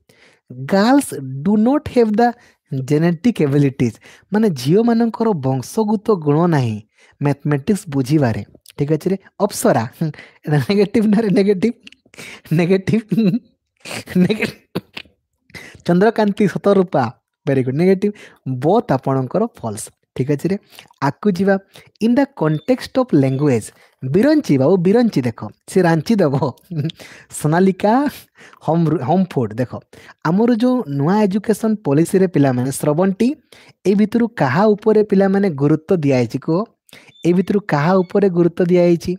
girls do not have the genetic abilities माने झी मान वंशगत गुण नहीं मैथमेटिक्स बुझे ठीक अच्छे अप्सरा नेगेटिव ना negative negative Chandrakanti Satarupa very good negative both आपणकर फल्स ठीक अच्छे आपको जीवा in the context of language Biranchi बाबू बिरंची देख सी रांची देव सोनालिका होम होम फूड देख आमर जो नुआ एजुकेशन पॉलिसी रे पिला माने श्रवणटी ए भितर कहा ऊपर पिला माने गुरुत्व दिया है ଏ ଭିତରୁ କାହା ଉପରେ ଗୁରୁତ୍ୱ ଦିଆଯାଇଛି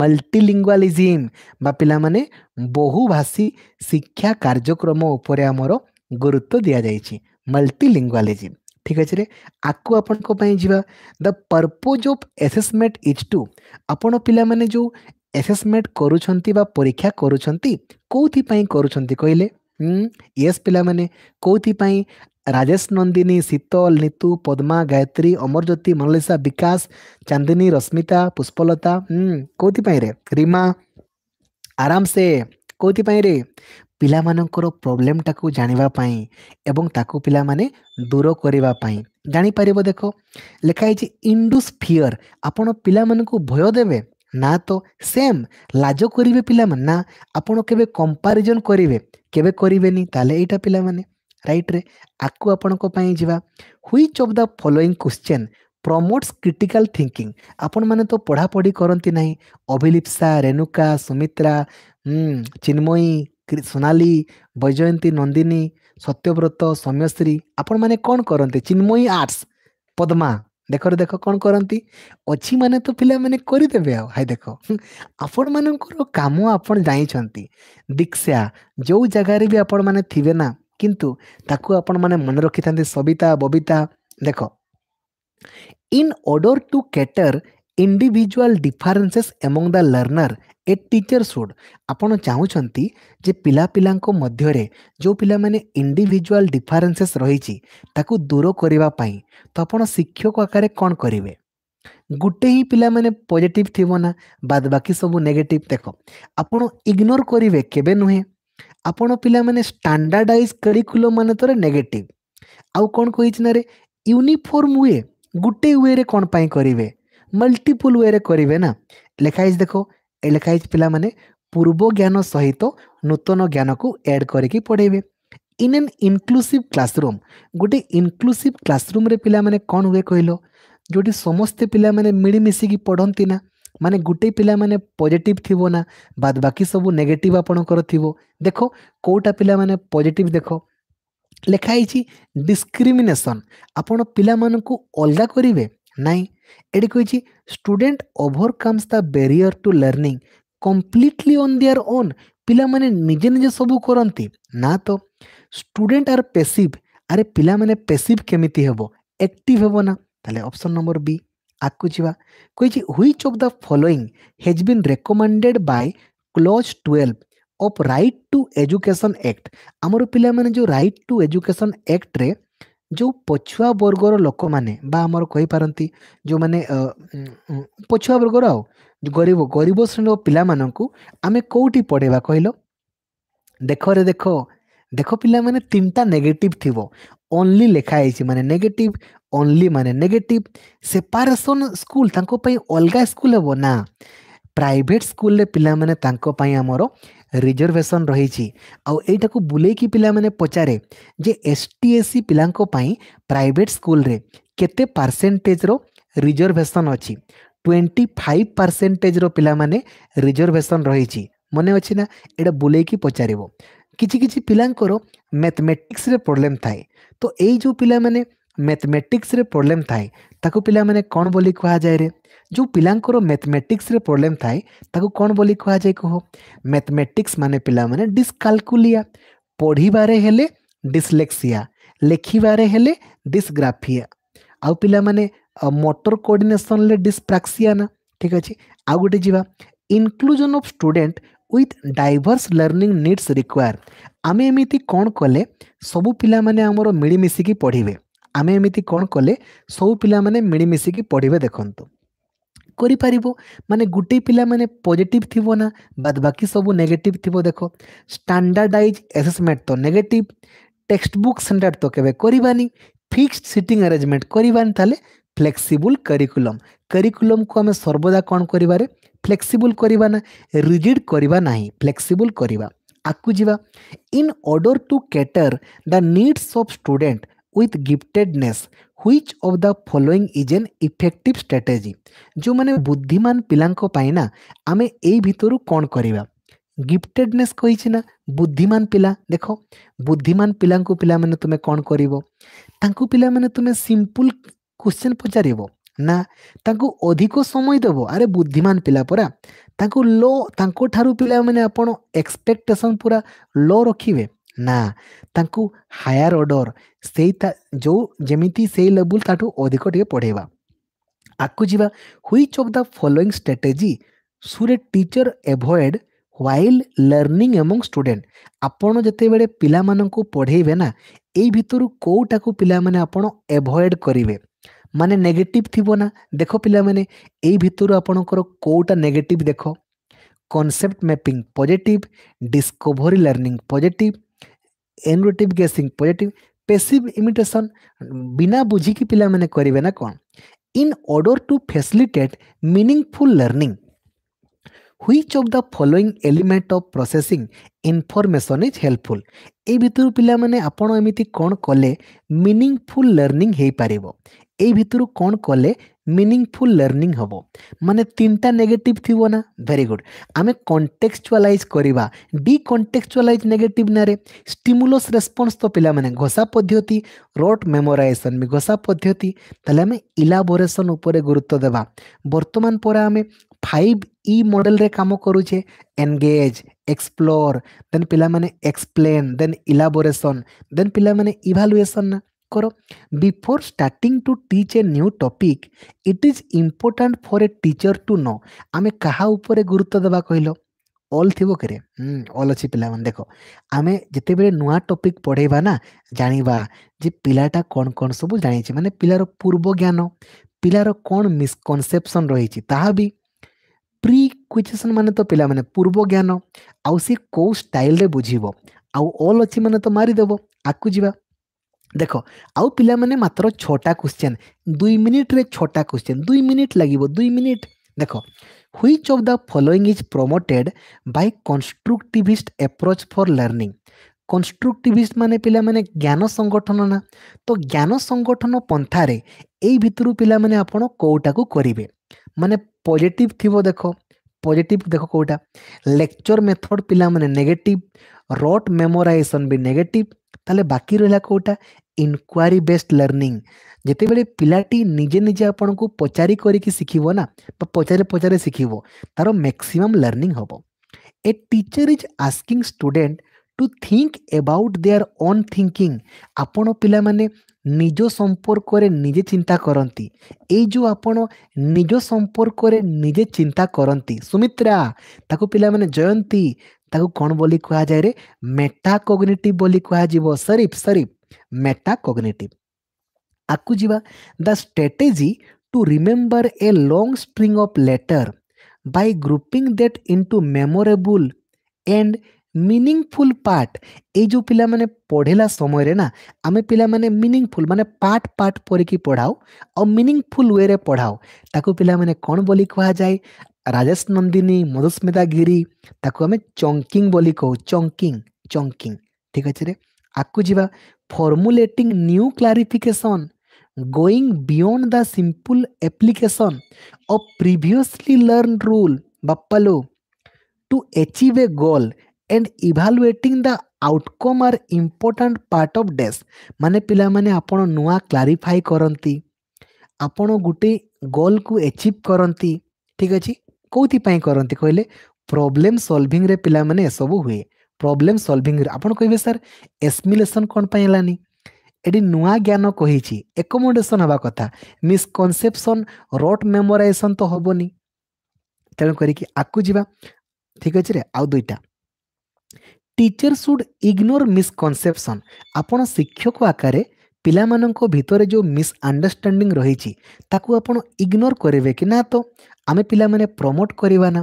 ମଲ୍ଟିଲିଙ୍ଗୁଆଲିଜିମ୍ ବା ପିଲାମାନେ ବହୁଭାଷୀ ଶିକ୍ଷା କାର୍ଯ୍ୟକ୍ରମ ଉପରେ ଆମର ଗୁରୁତ୍ୱ ଦିଆଯାଇଛି ମଲ୍ଟିଲିଙ୍ଗୁଆଲିଜିମ୍ ଠିକ୍ ଅଛି ରେ ଆକୁ ଆପଣଙ୍କ ପାଇଁ ଯିବା the purpose of assessment is to ଆପଣ ପିଲାମାନେ ଯେଉଁ ଆସେସମେଣ୍ଟ କରୁଛନ୍ତି ବା ପରୀକ୍ଷା କରୁଛନ୍ତି କେଉଁଥିପାଇଁ କରୁଛନ୍ତି କହିଲେ ୟେସ୍ ପିଲାମାନେ କେଉଁଥିପାଇଁ राजेश नंदिनी शीतल नीतू पद्मा गायत्री ଅମରଜ୍ୟୋତି ମୋନାଲିସା ବିକାଶ ଚାନ୍ଦିନୀ ରଶ୍ମିତା ପୁଷ୍ପଲତା କେଉଁଥିପାଇଁରେ ରିମା ଆରାମସେ କେଉଁଥିପାଇଁରେ ପିଲାମାନଙ୍କର ପ୍ରୋବ୍ଲେମ୍ଟାକୁ ଜାଣିବା ପାଇଁ ଏବଂ ତାକୁ ପିଲାମାନେ ଦୂର କରିବା ପାଇଁ ଜାଣିପାରିବ ଦେଖ ଲେଖା ହେଇଛି ଇଣ୍ଡୁସ୍ ଫିଅର୍ ଆପଣ ପିଲାମାନଙ୍କୁ ଭୟ ଦେବେ ନା ତ ସେମ୍ ଲାଜ କରିବେ ପିଲାମାନେ ନା ଆପଣ କେବେ କମ୍ପାରିଜନ୍ କରିବେ କେବେ କରିବେନି ତାହେଲେ ଏଇଟା ପିଲାମାନେ ରାଇଟ୍ରେ ଆକୁ ଆପଣଙ୍କ ପାଇଁ ଯିବା which of the following question promotes critical thinking ଆପଣମାନେ ତ ପଢ଼ାପଢ଼ି କରନ୍ତି ନାହିଁ ଅଭିଲିପ୍ସା ରେଣୁକା ସୁମିତ୍ରା ଚିନ୍ମୟୀ ସୋନାଲି ବୈଜୟନ୍ତୀ ନନ୍ଦିନୀ ସତ୍ୟବ୍ରତ ସୌମ୍ୟଶ୍ରୀ ଆପଣମାନେ କ'ଣ କରନ୍ତି ଚିନ୍ମୟୀ ଆର୍ଟ୍ସ ପଦ୍ମା ଦେଖରେ ଦେଖ କ'ଣ କରନ୍ତି ଅଛି ମାନେ ତ ପିଲାମାନେ କରିଦେବେ ଆଉ ହାଇ ଦେଖ ଆପଣମାନଙ୍କର କାମ ଆପଣ ଜାଣିଛନ୍ତି ଦୀକ୍ଷା ଯେଉଁ ଜାଗାରେ ବି ଆପଣମାନେ ଥିବେ ନା କିନ୍ତୁ ତାକୁ ଆପଣମାନେ ମନେ ରଖିଥାନ୍ତି ସବିତା ବବିତା ଦେଖ in order to cater individual differences among the learner a teacher should ଆପଣ ଚାହୁଁଛନ୍ତି ଯେ ପିଲା ପିଲାଙ୍କ ମଧ୍ୟରେ ଯେଉଁ ପିଲାମାନେ ଇଣ୍ଡିଭିଜୁଆଲ ଡିଫରେନ୍ସେସ୍ ରହିଛି ତାକୁ ଦୂର କରିବା ପାଇଁ ତ ଆପଣ ଶିକ୍ଷକ ଆକାରରେ କ'ଣ କରିବେ ଗୋଟେ ହିଁ ପିଲାମାନେ ପଜିଟିଭ୍ ଥିବ ନା ବାଦ ବାକି ସବୁ ନେଗେଟିଭ୍ ଦେଖ ଆପଣ ଇଗ୍ନୋର କରିବେ କେବେ ନୁହେଁ ଆପଣ ପିଲାମାନେ ଷ୍ଟାଣ୍ଡାର୍ଡ଼ାଇଜ୍ କରିକୁଲମ୍ ମାନେ ଥରେ ନେଗେଟିଭ୍ ଆଉ କ'ଣ କହିଛି ନା ରେ ୟୁନିଫର୍ମ ୱେ ଗୋଟେ ୱେରେ କ'ଣ ପାଇଁ କରିବେ ମଲ୍ଟିପୁଲ୍ ୱେରେ କରିବେ ନା ଲେଖା ହେଇଛି ଦେଖ ଲେଖା ହେଇଛି ପିଲାମାନେ ପୂର୍ବ ଜ୍ଞାନ ସହିତ ନୂତନ ଜ୍ଞାନକୁ ଏଡ଼୍ କରିକି ପଢ଼େଇବେ ଇନ୍ ଏନ୍ ଇନକ୍ଲୁସିଭ୍ କ୍ଲାସରୁମ୍ ଗୋଟେ ଇନକ୍ଲୁସିଭ୍ କ୍ଲାସରୁମ୍ରେ ପିଲାମାନେ କ'ଣ ହୁଏ କହିଲ ଯେଉଁଠି ସମସ୍ତେ ପିଲାମାନେ ମିଳିମିଶିକି ପଢ଼ନ୍ତି ନା माने गोटे पिला माने पॉजिटिव थिबो ना बाद बाकी सब नेगेटिव आपण कर थिबो देखो कोटा पिला माने पॉजिटिव देखो लेखाई छि डिस्क्रिमिनेशन आपण पिला मान को अलगा करिवे नहीं एडी कोई छि student overcomes the barrier to learning completely on their own पिला माने निजे निजे सब करंती ना तो स्टूडेंट आर पैसिव अरे पिला माने पैसिव केमिति हेबो एक्टिव हेबो ना तले ऑप्शन नंबर बी ଆଗକୁ ଯିବା କହିଛି which of the following has been recommended by clause twelve of right to education act ଆମର ପିଲାମାନେ ଯେଉଁ ରାଇଟ୍ ଟୁ ଏଜୁକେସନ୍ ଆକ୍ଟରେ ଯେଉଁ ପଛୁଆ ବର୍ଗର ଲୋକମାନେ ବା ଆମର କହିପାରନ୍ତି ଯେଉଁମାନେ ପଛୁଆ ବର୍ଗର ଆଉ ଗରିବ ଗରିବ ଶ୍ରେଣୀର ପିଲାମାନଙ୍କୁ ଆମେ କେଉଁଠି ପଢ଼େଇବା କହିଲ ଦେଖରେ ଦେଖ देख पाने तीनटा नेगेटिव थी ओनली लिखाई मानते नेगेटिव ओनली मान नेगेटिव सेपारेसन स्कूल अलग स्कूल हे ना प्राइट स्कूल पाने रिजर्वेशन रही आईटा को बुले कि पाने पचारे जे एस टी एस सी पाई प्राइट स्कूल केसेंटेजर रिजर्वेशन अच्छी ट्वेंटी फाइव परसेंटेज रिजर्वेशन रही मन अच्छी ना ये बुले कि पचार किसी किसी पिलांकर मैथमेटिक्स रे प्रॉब्लम थाए तो यही जो पिला मैंने मैथमेटिक्स रे प्रॉब्लम थाए ताकु पिला मैंने कौन बोली कहा जाए रे जो पिलांकर मैथमेटिक्स रे प्रॉब्लम थाए ताकु कौन बोली कहा जाए कहो मैथमेटिक्स माने पिला मैंने डिसकाल्कुलिया पढ़ीबारे हेले डिसलेक्सिया लेखिबारे हेले डिसग्राफिया आउ पिला मैंने मोटर कोऑर्डिनेशन ले डिसप्राक्सिया ना ठीक अच्छे आ गोटे जीवा inclusion of student with diverse learning needs require आम एमती कौन कले सब पाने मिलमिशिकी पढ़े आम एमती कौन कले सब पाने मिलमिशिकी पढ़े देखु कर मानने गोटे पाने पजिट थी ना बाद बाकी सब नेगेट थी देख स्टाडार्डाइज एसेसमेंट तो नेगेट टेक्सटबुक स्टाडार्ड तो केवानी फिक्सड सीटिंग आरेजमेंट करवानी फ्लेक्सिबल करिकुलम करिकुलम को आम सर्वदा कौन कर फ्लेक्सिबल करवा ना रिजिड करवा ना फ्लेक्सिबल करवा आगु जावा in order to cater the needs of student with giftedness which of the following is an effective strategy जो मैंने बुद्धिमान पिलाना ना आम यूर कौन करवा गिफ्टेडनेस कही बुद्धिमान पिला देख बुद्धिमान पिला को पिला तुम्हें कौन कर पिला तुम्हें सिंपल କୋଶ୍ଚିନ୍ ପଚାରିବ ନା ତାଙ୍କୁ ଅଧିକ ସମୟ ଦେବ ଆରେ ବୁଦ୍ଧିମାନ ପିଲା ପରା ତାଙ୍କୁ ଲୋ ତାଙ୍କ ଠାରୁ ପିଲାମାନେ ଆପଣ ଏକ୍ସପେକ୍ଟେସନ୍ ପୁରା ଲୋ ରଖିବେ ନା ତାଙ୍କୁ ହାୟାର ଅର୍ଡ଼ର ସେଇ ଯେଉଁ ଯେମିତି ସେଇ ଲେବୁଲ୍ ତାଠୁ ଅଧିକ ଟିକେ ପଢ଼େଇବା ଆଗକୁ ଯିବା which of the following strategy should teacher avoid while learning among student ଆପଣ ଯେତେବେଳେ ପିଲାମାନଙ୍କୁ ପଢ଼େଇବେ ନା ଏଇ ଭିତରୁ କେଉଁଟାକୁ ପିଲାମାନେ ଆପଣ ଏଭଏଡ଼୍ କରିବେ ମାନେ ନେଗେଟିଭ୍ ଥିବ ନା ଦେଖ ପିଲାମାନେ ଏଇ ଭିତରୁ ଆପଣଙ୍କର କେଉଁଟା ନେଗେଟିଭ୍ ଦେଖ concept mapping positive discovery learning positive ଏନରୋଟିଭ୍ ଗେସିଂ ପଜିଟିଭ୍ ପେସିଭ୍ ଇମିଟେସନ୍ ବିନା ବୁଝିକି ପିଲାମାନେ କରିବେ ନା କ'ଣ in order to facilitate meaningful learning which of the following element of processing information is helpful এই ভিতর পিলামানে আপন এমিতি কোণ কলে মিনিংফুল লর্নিং হয়ে পারিব ଏଇ ଭିତରୁ କ'ଣ କଲେ ମିନିଂଫୁଲ୍ ଲର୍ଣ୍ଣିଂ ହେବ ମାନେ ତିନିଟା ନେଗେଟିଭ୍ ଥିବ ନା ଭେରି ଗୁଡ଼୍ ଆମେ କଣ୍ଟେକ୍ଚୁଆଲାଇଜ୍ କରିବା ଡି କଣ୍ଟେକ୍ଚୁଆଲାଇଜ୍ ନେଗେଟିଭ୍ ନାଁରେ ଷ୍ଟିମୁଲସ୍ ରେସ୍ପନ୍ସ ତ ପିଲାମାନେ ଘୋଷା ପଦ୍ଧତି ରୋଟ୍ ମେମୋରାଇଜେସନ୍ ବି ଘୋଷା ପଦ୍ଧତି ତାହେଲେ ଆମେ ଇଲାବୋରେସନ୍ ଉପରେ ଗୁରୁତ୍ୱ ଦେବା ବର୍ତ୍ତମାନ ପରେ ଆମେ ଫାଇଭ୍ ଇ ମଡ଼େଲରେ କାମ କରୁଛେ ଏନ୍ଗେଜ୍ ଏକ୍ସପ୍ଲୋର୍ ଦେନ୍ ପିଲାମାନେ ଏକ୍ସପ୍ଲେନ୍ ଦେନ୍ ଇଲାବୋରେସନ୍ ଦେନ୍ ପିଲାମାନେ ଇଭାଲୁଏସନ୍ ନା করো before starting to teach a new topic it is important for a teacher to know ଆମେ କାହା ଉପରେ ଗୁରୁତ୍ୱ ଦେବା କହିଲ ଅଲ୍ ଥିବ କିରେ ଅଲ୍ ଅଛି ପିଲାମାନେ ଦେଖ ଆମେ ଯେତେବେଳେ ନୂଆ ଟପିକ୍ ପଢ଼େଇବା ନା ଜାଣିବା ଯେ ପିଲାଟା କ'ଣ କ'ଣ ସବୁ ଜାଣିଛି ମାନେ ପିଲାର ପୂର୍ବ ଜ୍ଞାନ ପିଲାର କ'ଣ ମିସକନସେପ୍ସନ୍ ରହିଛି ତାହା ବି ପ୍ରି କ୍ୱିଜେସନ୍ ମାନେ ତ ପିଲାମାନେ ପୂର୍ବ ଜ୍ଞାନ ଆଉ ସେ କେଉଁ ଷ୍ଟାଇଲ୍ରେ ବୁଝିବ ଆଉ ଅଲ୍ ଅଛି ମାନେ ତ ମାରିଦେବ ଆକୁ ଯିବା দেখ আউ পিলামানে মাত্র ছটা কোশ্চেন দুই মিনিটরে ছটা কোশ্চেন দুই মিনিট লাগিব দুই মিনিট দেখ which of the following is promoted by constructivist approach for learning constructivist মানে পিলামানে জ্ঞান সংগঠন না তো জ্ঞান সংগঠন পন্থারে এই ভিতরু পিলামানে আপন কোটাকু করিবে মানে পজিটিভ থিব দেখো पॉजिटिव देख कौटा लेक्चर मेथड पाने नेगेटिव रट मेमोराइजेसन भी नेगेटिव ताले बाकी रहा कौटा इनक्वारी बेस्ड लर्निंग जिते बड़े पिलाटी निजे निजे आपन को पचारि करके ना पचारे पचारे शिखब तार maxim learning hmm a teacher is asking student to think about their own thinking ଆପଣ ପିଲାମାନେ ନିଜ ସମ୍ପର୍କରେ ନିଜେ ଚିନ୍ତା କରନ୍ତି ଏଇ ଯେଉଁ ଆପଣ ନିଜ ସମ୍ପର୍କରେ ନିଜେ ଚିନ୍ତା କରନ୍ତି ସୁମିତ୍ରା ତାକୁ ପିଲାମାନେ ଜୟନ୍ତୀ ତାକୁ କ'ଣ ବୋଲି କୁହାଯାଏ ରେ ମେଟା କଗ୍ନେଟିଭ୍ ବୋଲି କୁହାଯିବ ସରିଫ୍ ସରିଫ୍ ମେଟା କଗ୍ନେଟିଭ୍ ଆଗକୁ ଯିବା the strategy to remember a long string of letter by grouping that into memorable and meaningful part ଏଇ ଯେଉଁ ପିଲାମାନେ ପଢ଼ିଲା ସମୟରେ ନା ଆମେ ପିଲାମାନେ ମିନିଂଫୁଲ୍ ମାନେ ପାର୍ଟ ପାର୍ଟ ପରିକି ପଢ଼ାଉ ଆଉ ମିନିଂଫୁଲ୍ ୱେରେ ପଢ଼ାଉ ତାକୁ ପିଲାମାନେ କ'ଣ ବୋଲି କୁହାଯାଏ ରାଜେଶ ନନ୍ଦିନୀ ମଧୁସ୍ମିତା ଗିରି ତାକୁ ଆମେ ଚଙ୍କିଂ ବୋଲି କହୁ ଚଙ୍କିଂ ଚଙ୍କିଂ ଠିକ୍ ଅଛି ରେ ଆଗକୁ ଯିବା formulating new clarification going beyond the simple application of previously learn rule ବାପାଲୋ to achieve a goal and evaluating the outcome are important part of ଡେସ୍ ମାନେ ପିଲାମାନେ ଆପଣ ନୂଆ କ୍ଲାରିଫାଇ କରନ୍ତି ଆପଣ ଗୋଟେ ଗୋଲ୍କୁ ଏଚିଭ୍ କରନ୍ତି ଠିକ୍ ଅଛି କେଉଁଥିପାଇଁ କରନ୍ତି କହିଲେ ପ୍ରୋବ୍ଲେମ୍ ସଲ୍ଭିଂରେ ପିଲାମାନେ ଏସବୁ ହୁଏ ପ୍ରୋବ୍ଲେମ୍ ସଲ୍ଭିଂରେ ଆପଣ କହିବେ ସାର୍ ଏସ୍ମିଲେସନ୍ କ'ଣ ପାଇଁ ହେଲାନି ଏଠି ନୂଆ ଜ୍ଞାନ କହିଛି ଏକମୋଡ଼େସନ୍ ହେବା କଥା ମିସ୍କନସେପ୍ସନ୍ ରୋଟ୍ ମେମୋରାଇଜେସନ୍ ତ ହେବନି ତେଣୁ କରିକି ଆକୁ ଯିବା ଠିକ୍ ଅଛିରେ ଆଉ ଦୁଇଟା ଟିଚର ସୁଡ୍ ଇଗ୍ନୋର ମିସକନସେପସନ୍ ଆପଣ ଶିକ୍ଷକ ଆକାରରେ ପିଲାମାନଙ୍କ ଭିତରେ ଯେଉଁ ମିସଅଣ୍ଡରଷ୍ଟାଣ୍ଡିଂ ରହିଛି ତାକୁ ଆପଣ ଇଗ୍ନୋର କରିବେ କି ନା ତ ଆମେ ପିଲାମାନେ ପ୍ରମୋଟ୍ କରିବା ନା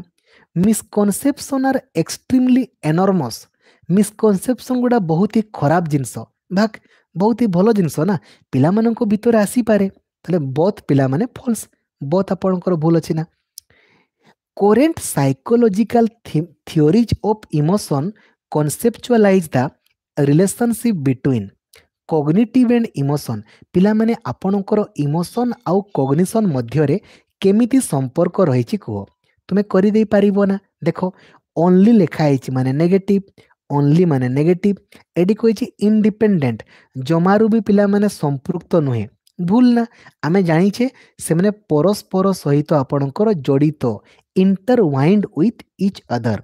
ମିସକନସେପସନ୍ ଆର୍ ଏକ୍ସଟ୍ରିମଲି ଏନର୍ମସ୍ ମିସକନସେପସନ୍ ଗୁଡ଼ା ବହୁତ ହି ଖରାପ ଜିନିଷ ଭାଗ ବହୁତ ହି ଭଲ ଜିନିଷ ନା ପିଲାମାନଙ୍କ ଭିତରେ ଆସିପାରେ ତାହେଲେ ବୋଥ୍ ପିଲାମାନେ ଫଲ୍ସ ବୋଥ୍ ଆପଣଙ୍କର ଭୁଲ ଅଛି ନା current psychological theories of emotion conceptualize the relationship between cognitive and emotion ପିଲାମାନେ ଆପଣଙ୍କର ଇମୋସନ୍ ଆଉ କଗ୍ନିସନ୍ ମଧ୍ୟରେ କେମିତି ସମ୍ପର୍କ ରହିଛି କୁହ ତୁମେ କରିଦେଇପାରିବ ନା ଦେଖ ଓନ୍ଲି ଲେଖା ହେଇଛି ମାନେ ନେଗେଟିଭ୍ ଓନ୍ଲି ମାନେ ନେଗେଟିଭ୍ ଏଠି କହିଛି ଇଣ୍ଡିପେଣ୍ଡେଣ୍ଟ ଜମାରୁ ବି ପିଲାମାନେ ସମ୍ପୃକ୍ତ ନୁହେଁ ଭୁଲ ନା ଆମେ ଜାଣିଛେ ସେମାନେ ପରସ୍ପର ସହିତ ଆପଣଙ୍କର ଜଡ଼ିତ ଇଣ୍ଟରୱାଇଣ୍ଡ ୱିଥ୍ ଇଚ୍ ଅଦର୍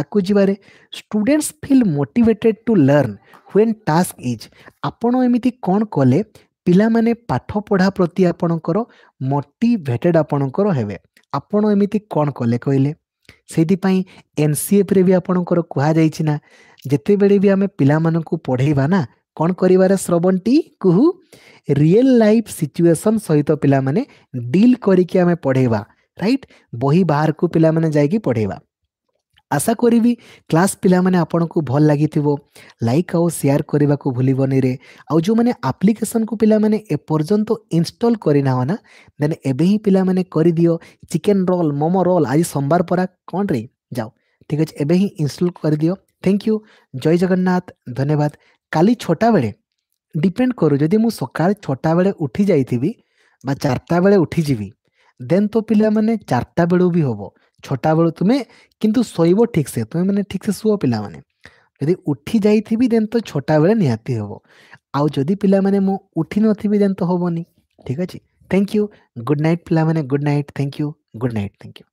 ଆଗକୁ ଯିବାରେ students feel motivated to learn when task is ଆପଣ ଏମିତି କ'ଣ କଲେ ପିଲାମାନେ ପାଠ ପଢ଼ା ପ୍ରତି ଆପଣଙ୍କର ମୋଟିଭେଟେଡ୍ ଆପଣଙ୍କର ହେବେ ଆପଣ ଏମିତି କ'ଣ କଲେ କହିଲେ ସେଇଥିପାଇଁ ଏନ୍ ସି ଏଫ୍ରେ ବି ଆପଣଙ୍କର କୁହାଯାଇଛି ନା ଯେତେବେଳେ ବି ଆମେ ପିଲାମାନଙ୍କୁ ପଢ଼େଇବା ନା କ'ଣ କରିବାର ଶ୍ରବଣଟି କୁହୁ ରିଏଲ୍ ଲାଇଫ୍ ସିଚୁଏସନ୍ ସହିତ ପିଲାମାନେ ଡିଲ୍ କରିକି ଆମେ ପଢ଼େଇବା ରାଇଟ୍ ବହି ବାହାରକୁ ପିଲାମାନେ ଯାଇକି ପଢ଼େଇବା आशा करी क्लास पे आपको भल लगी लाइक आउ सेयार करने को भूल जो मैंने आप्लिकेसन को पे एपर्तंत इनस्टल करना देन एवं ही पे the chicken roll momo roll आज सोमवार पर कौन रे जाओ ठीक अच्छे एवं ही इनस्टल कर दि थैंक यू जय जगन्नाथ धन्यवाद का छटा बेले डिपेड करू जदि मुझ सका छटा बेले उठी जा चारटा बेले उठीजी देन तो पे चारटा बेलू भी हम छोटा बेलू तुम्हें कितु शोब ठीक से तुम्हें मैंने ठीक से शुअ पे यदि उठी जा तो छोटा बेले निहाती हे आदि पे उठी नी दे तो हेनी ठीक अच्छे थैंक यू गुड नाइट पे good night thank you good night thank you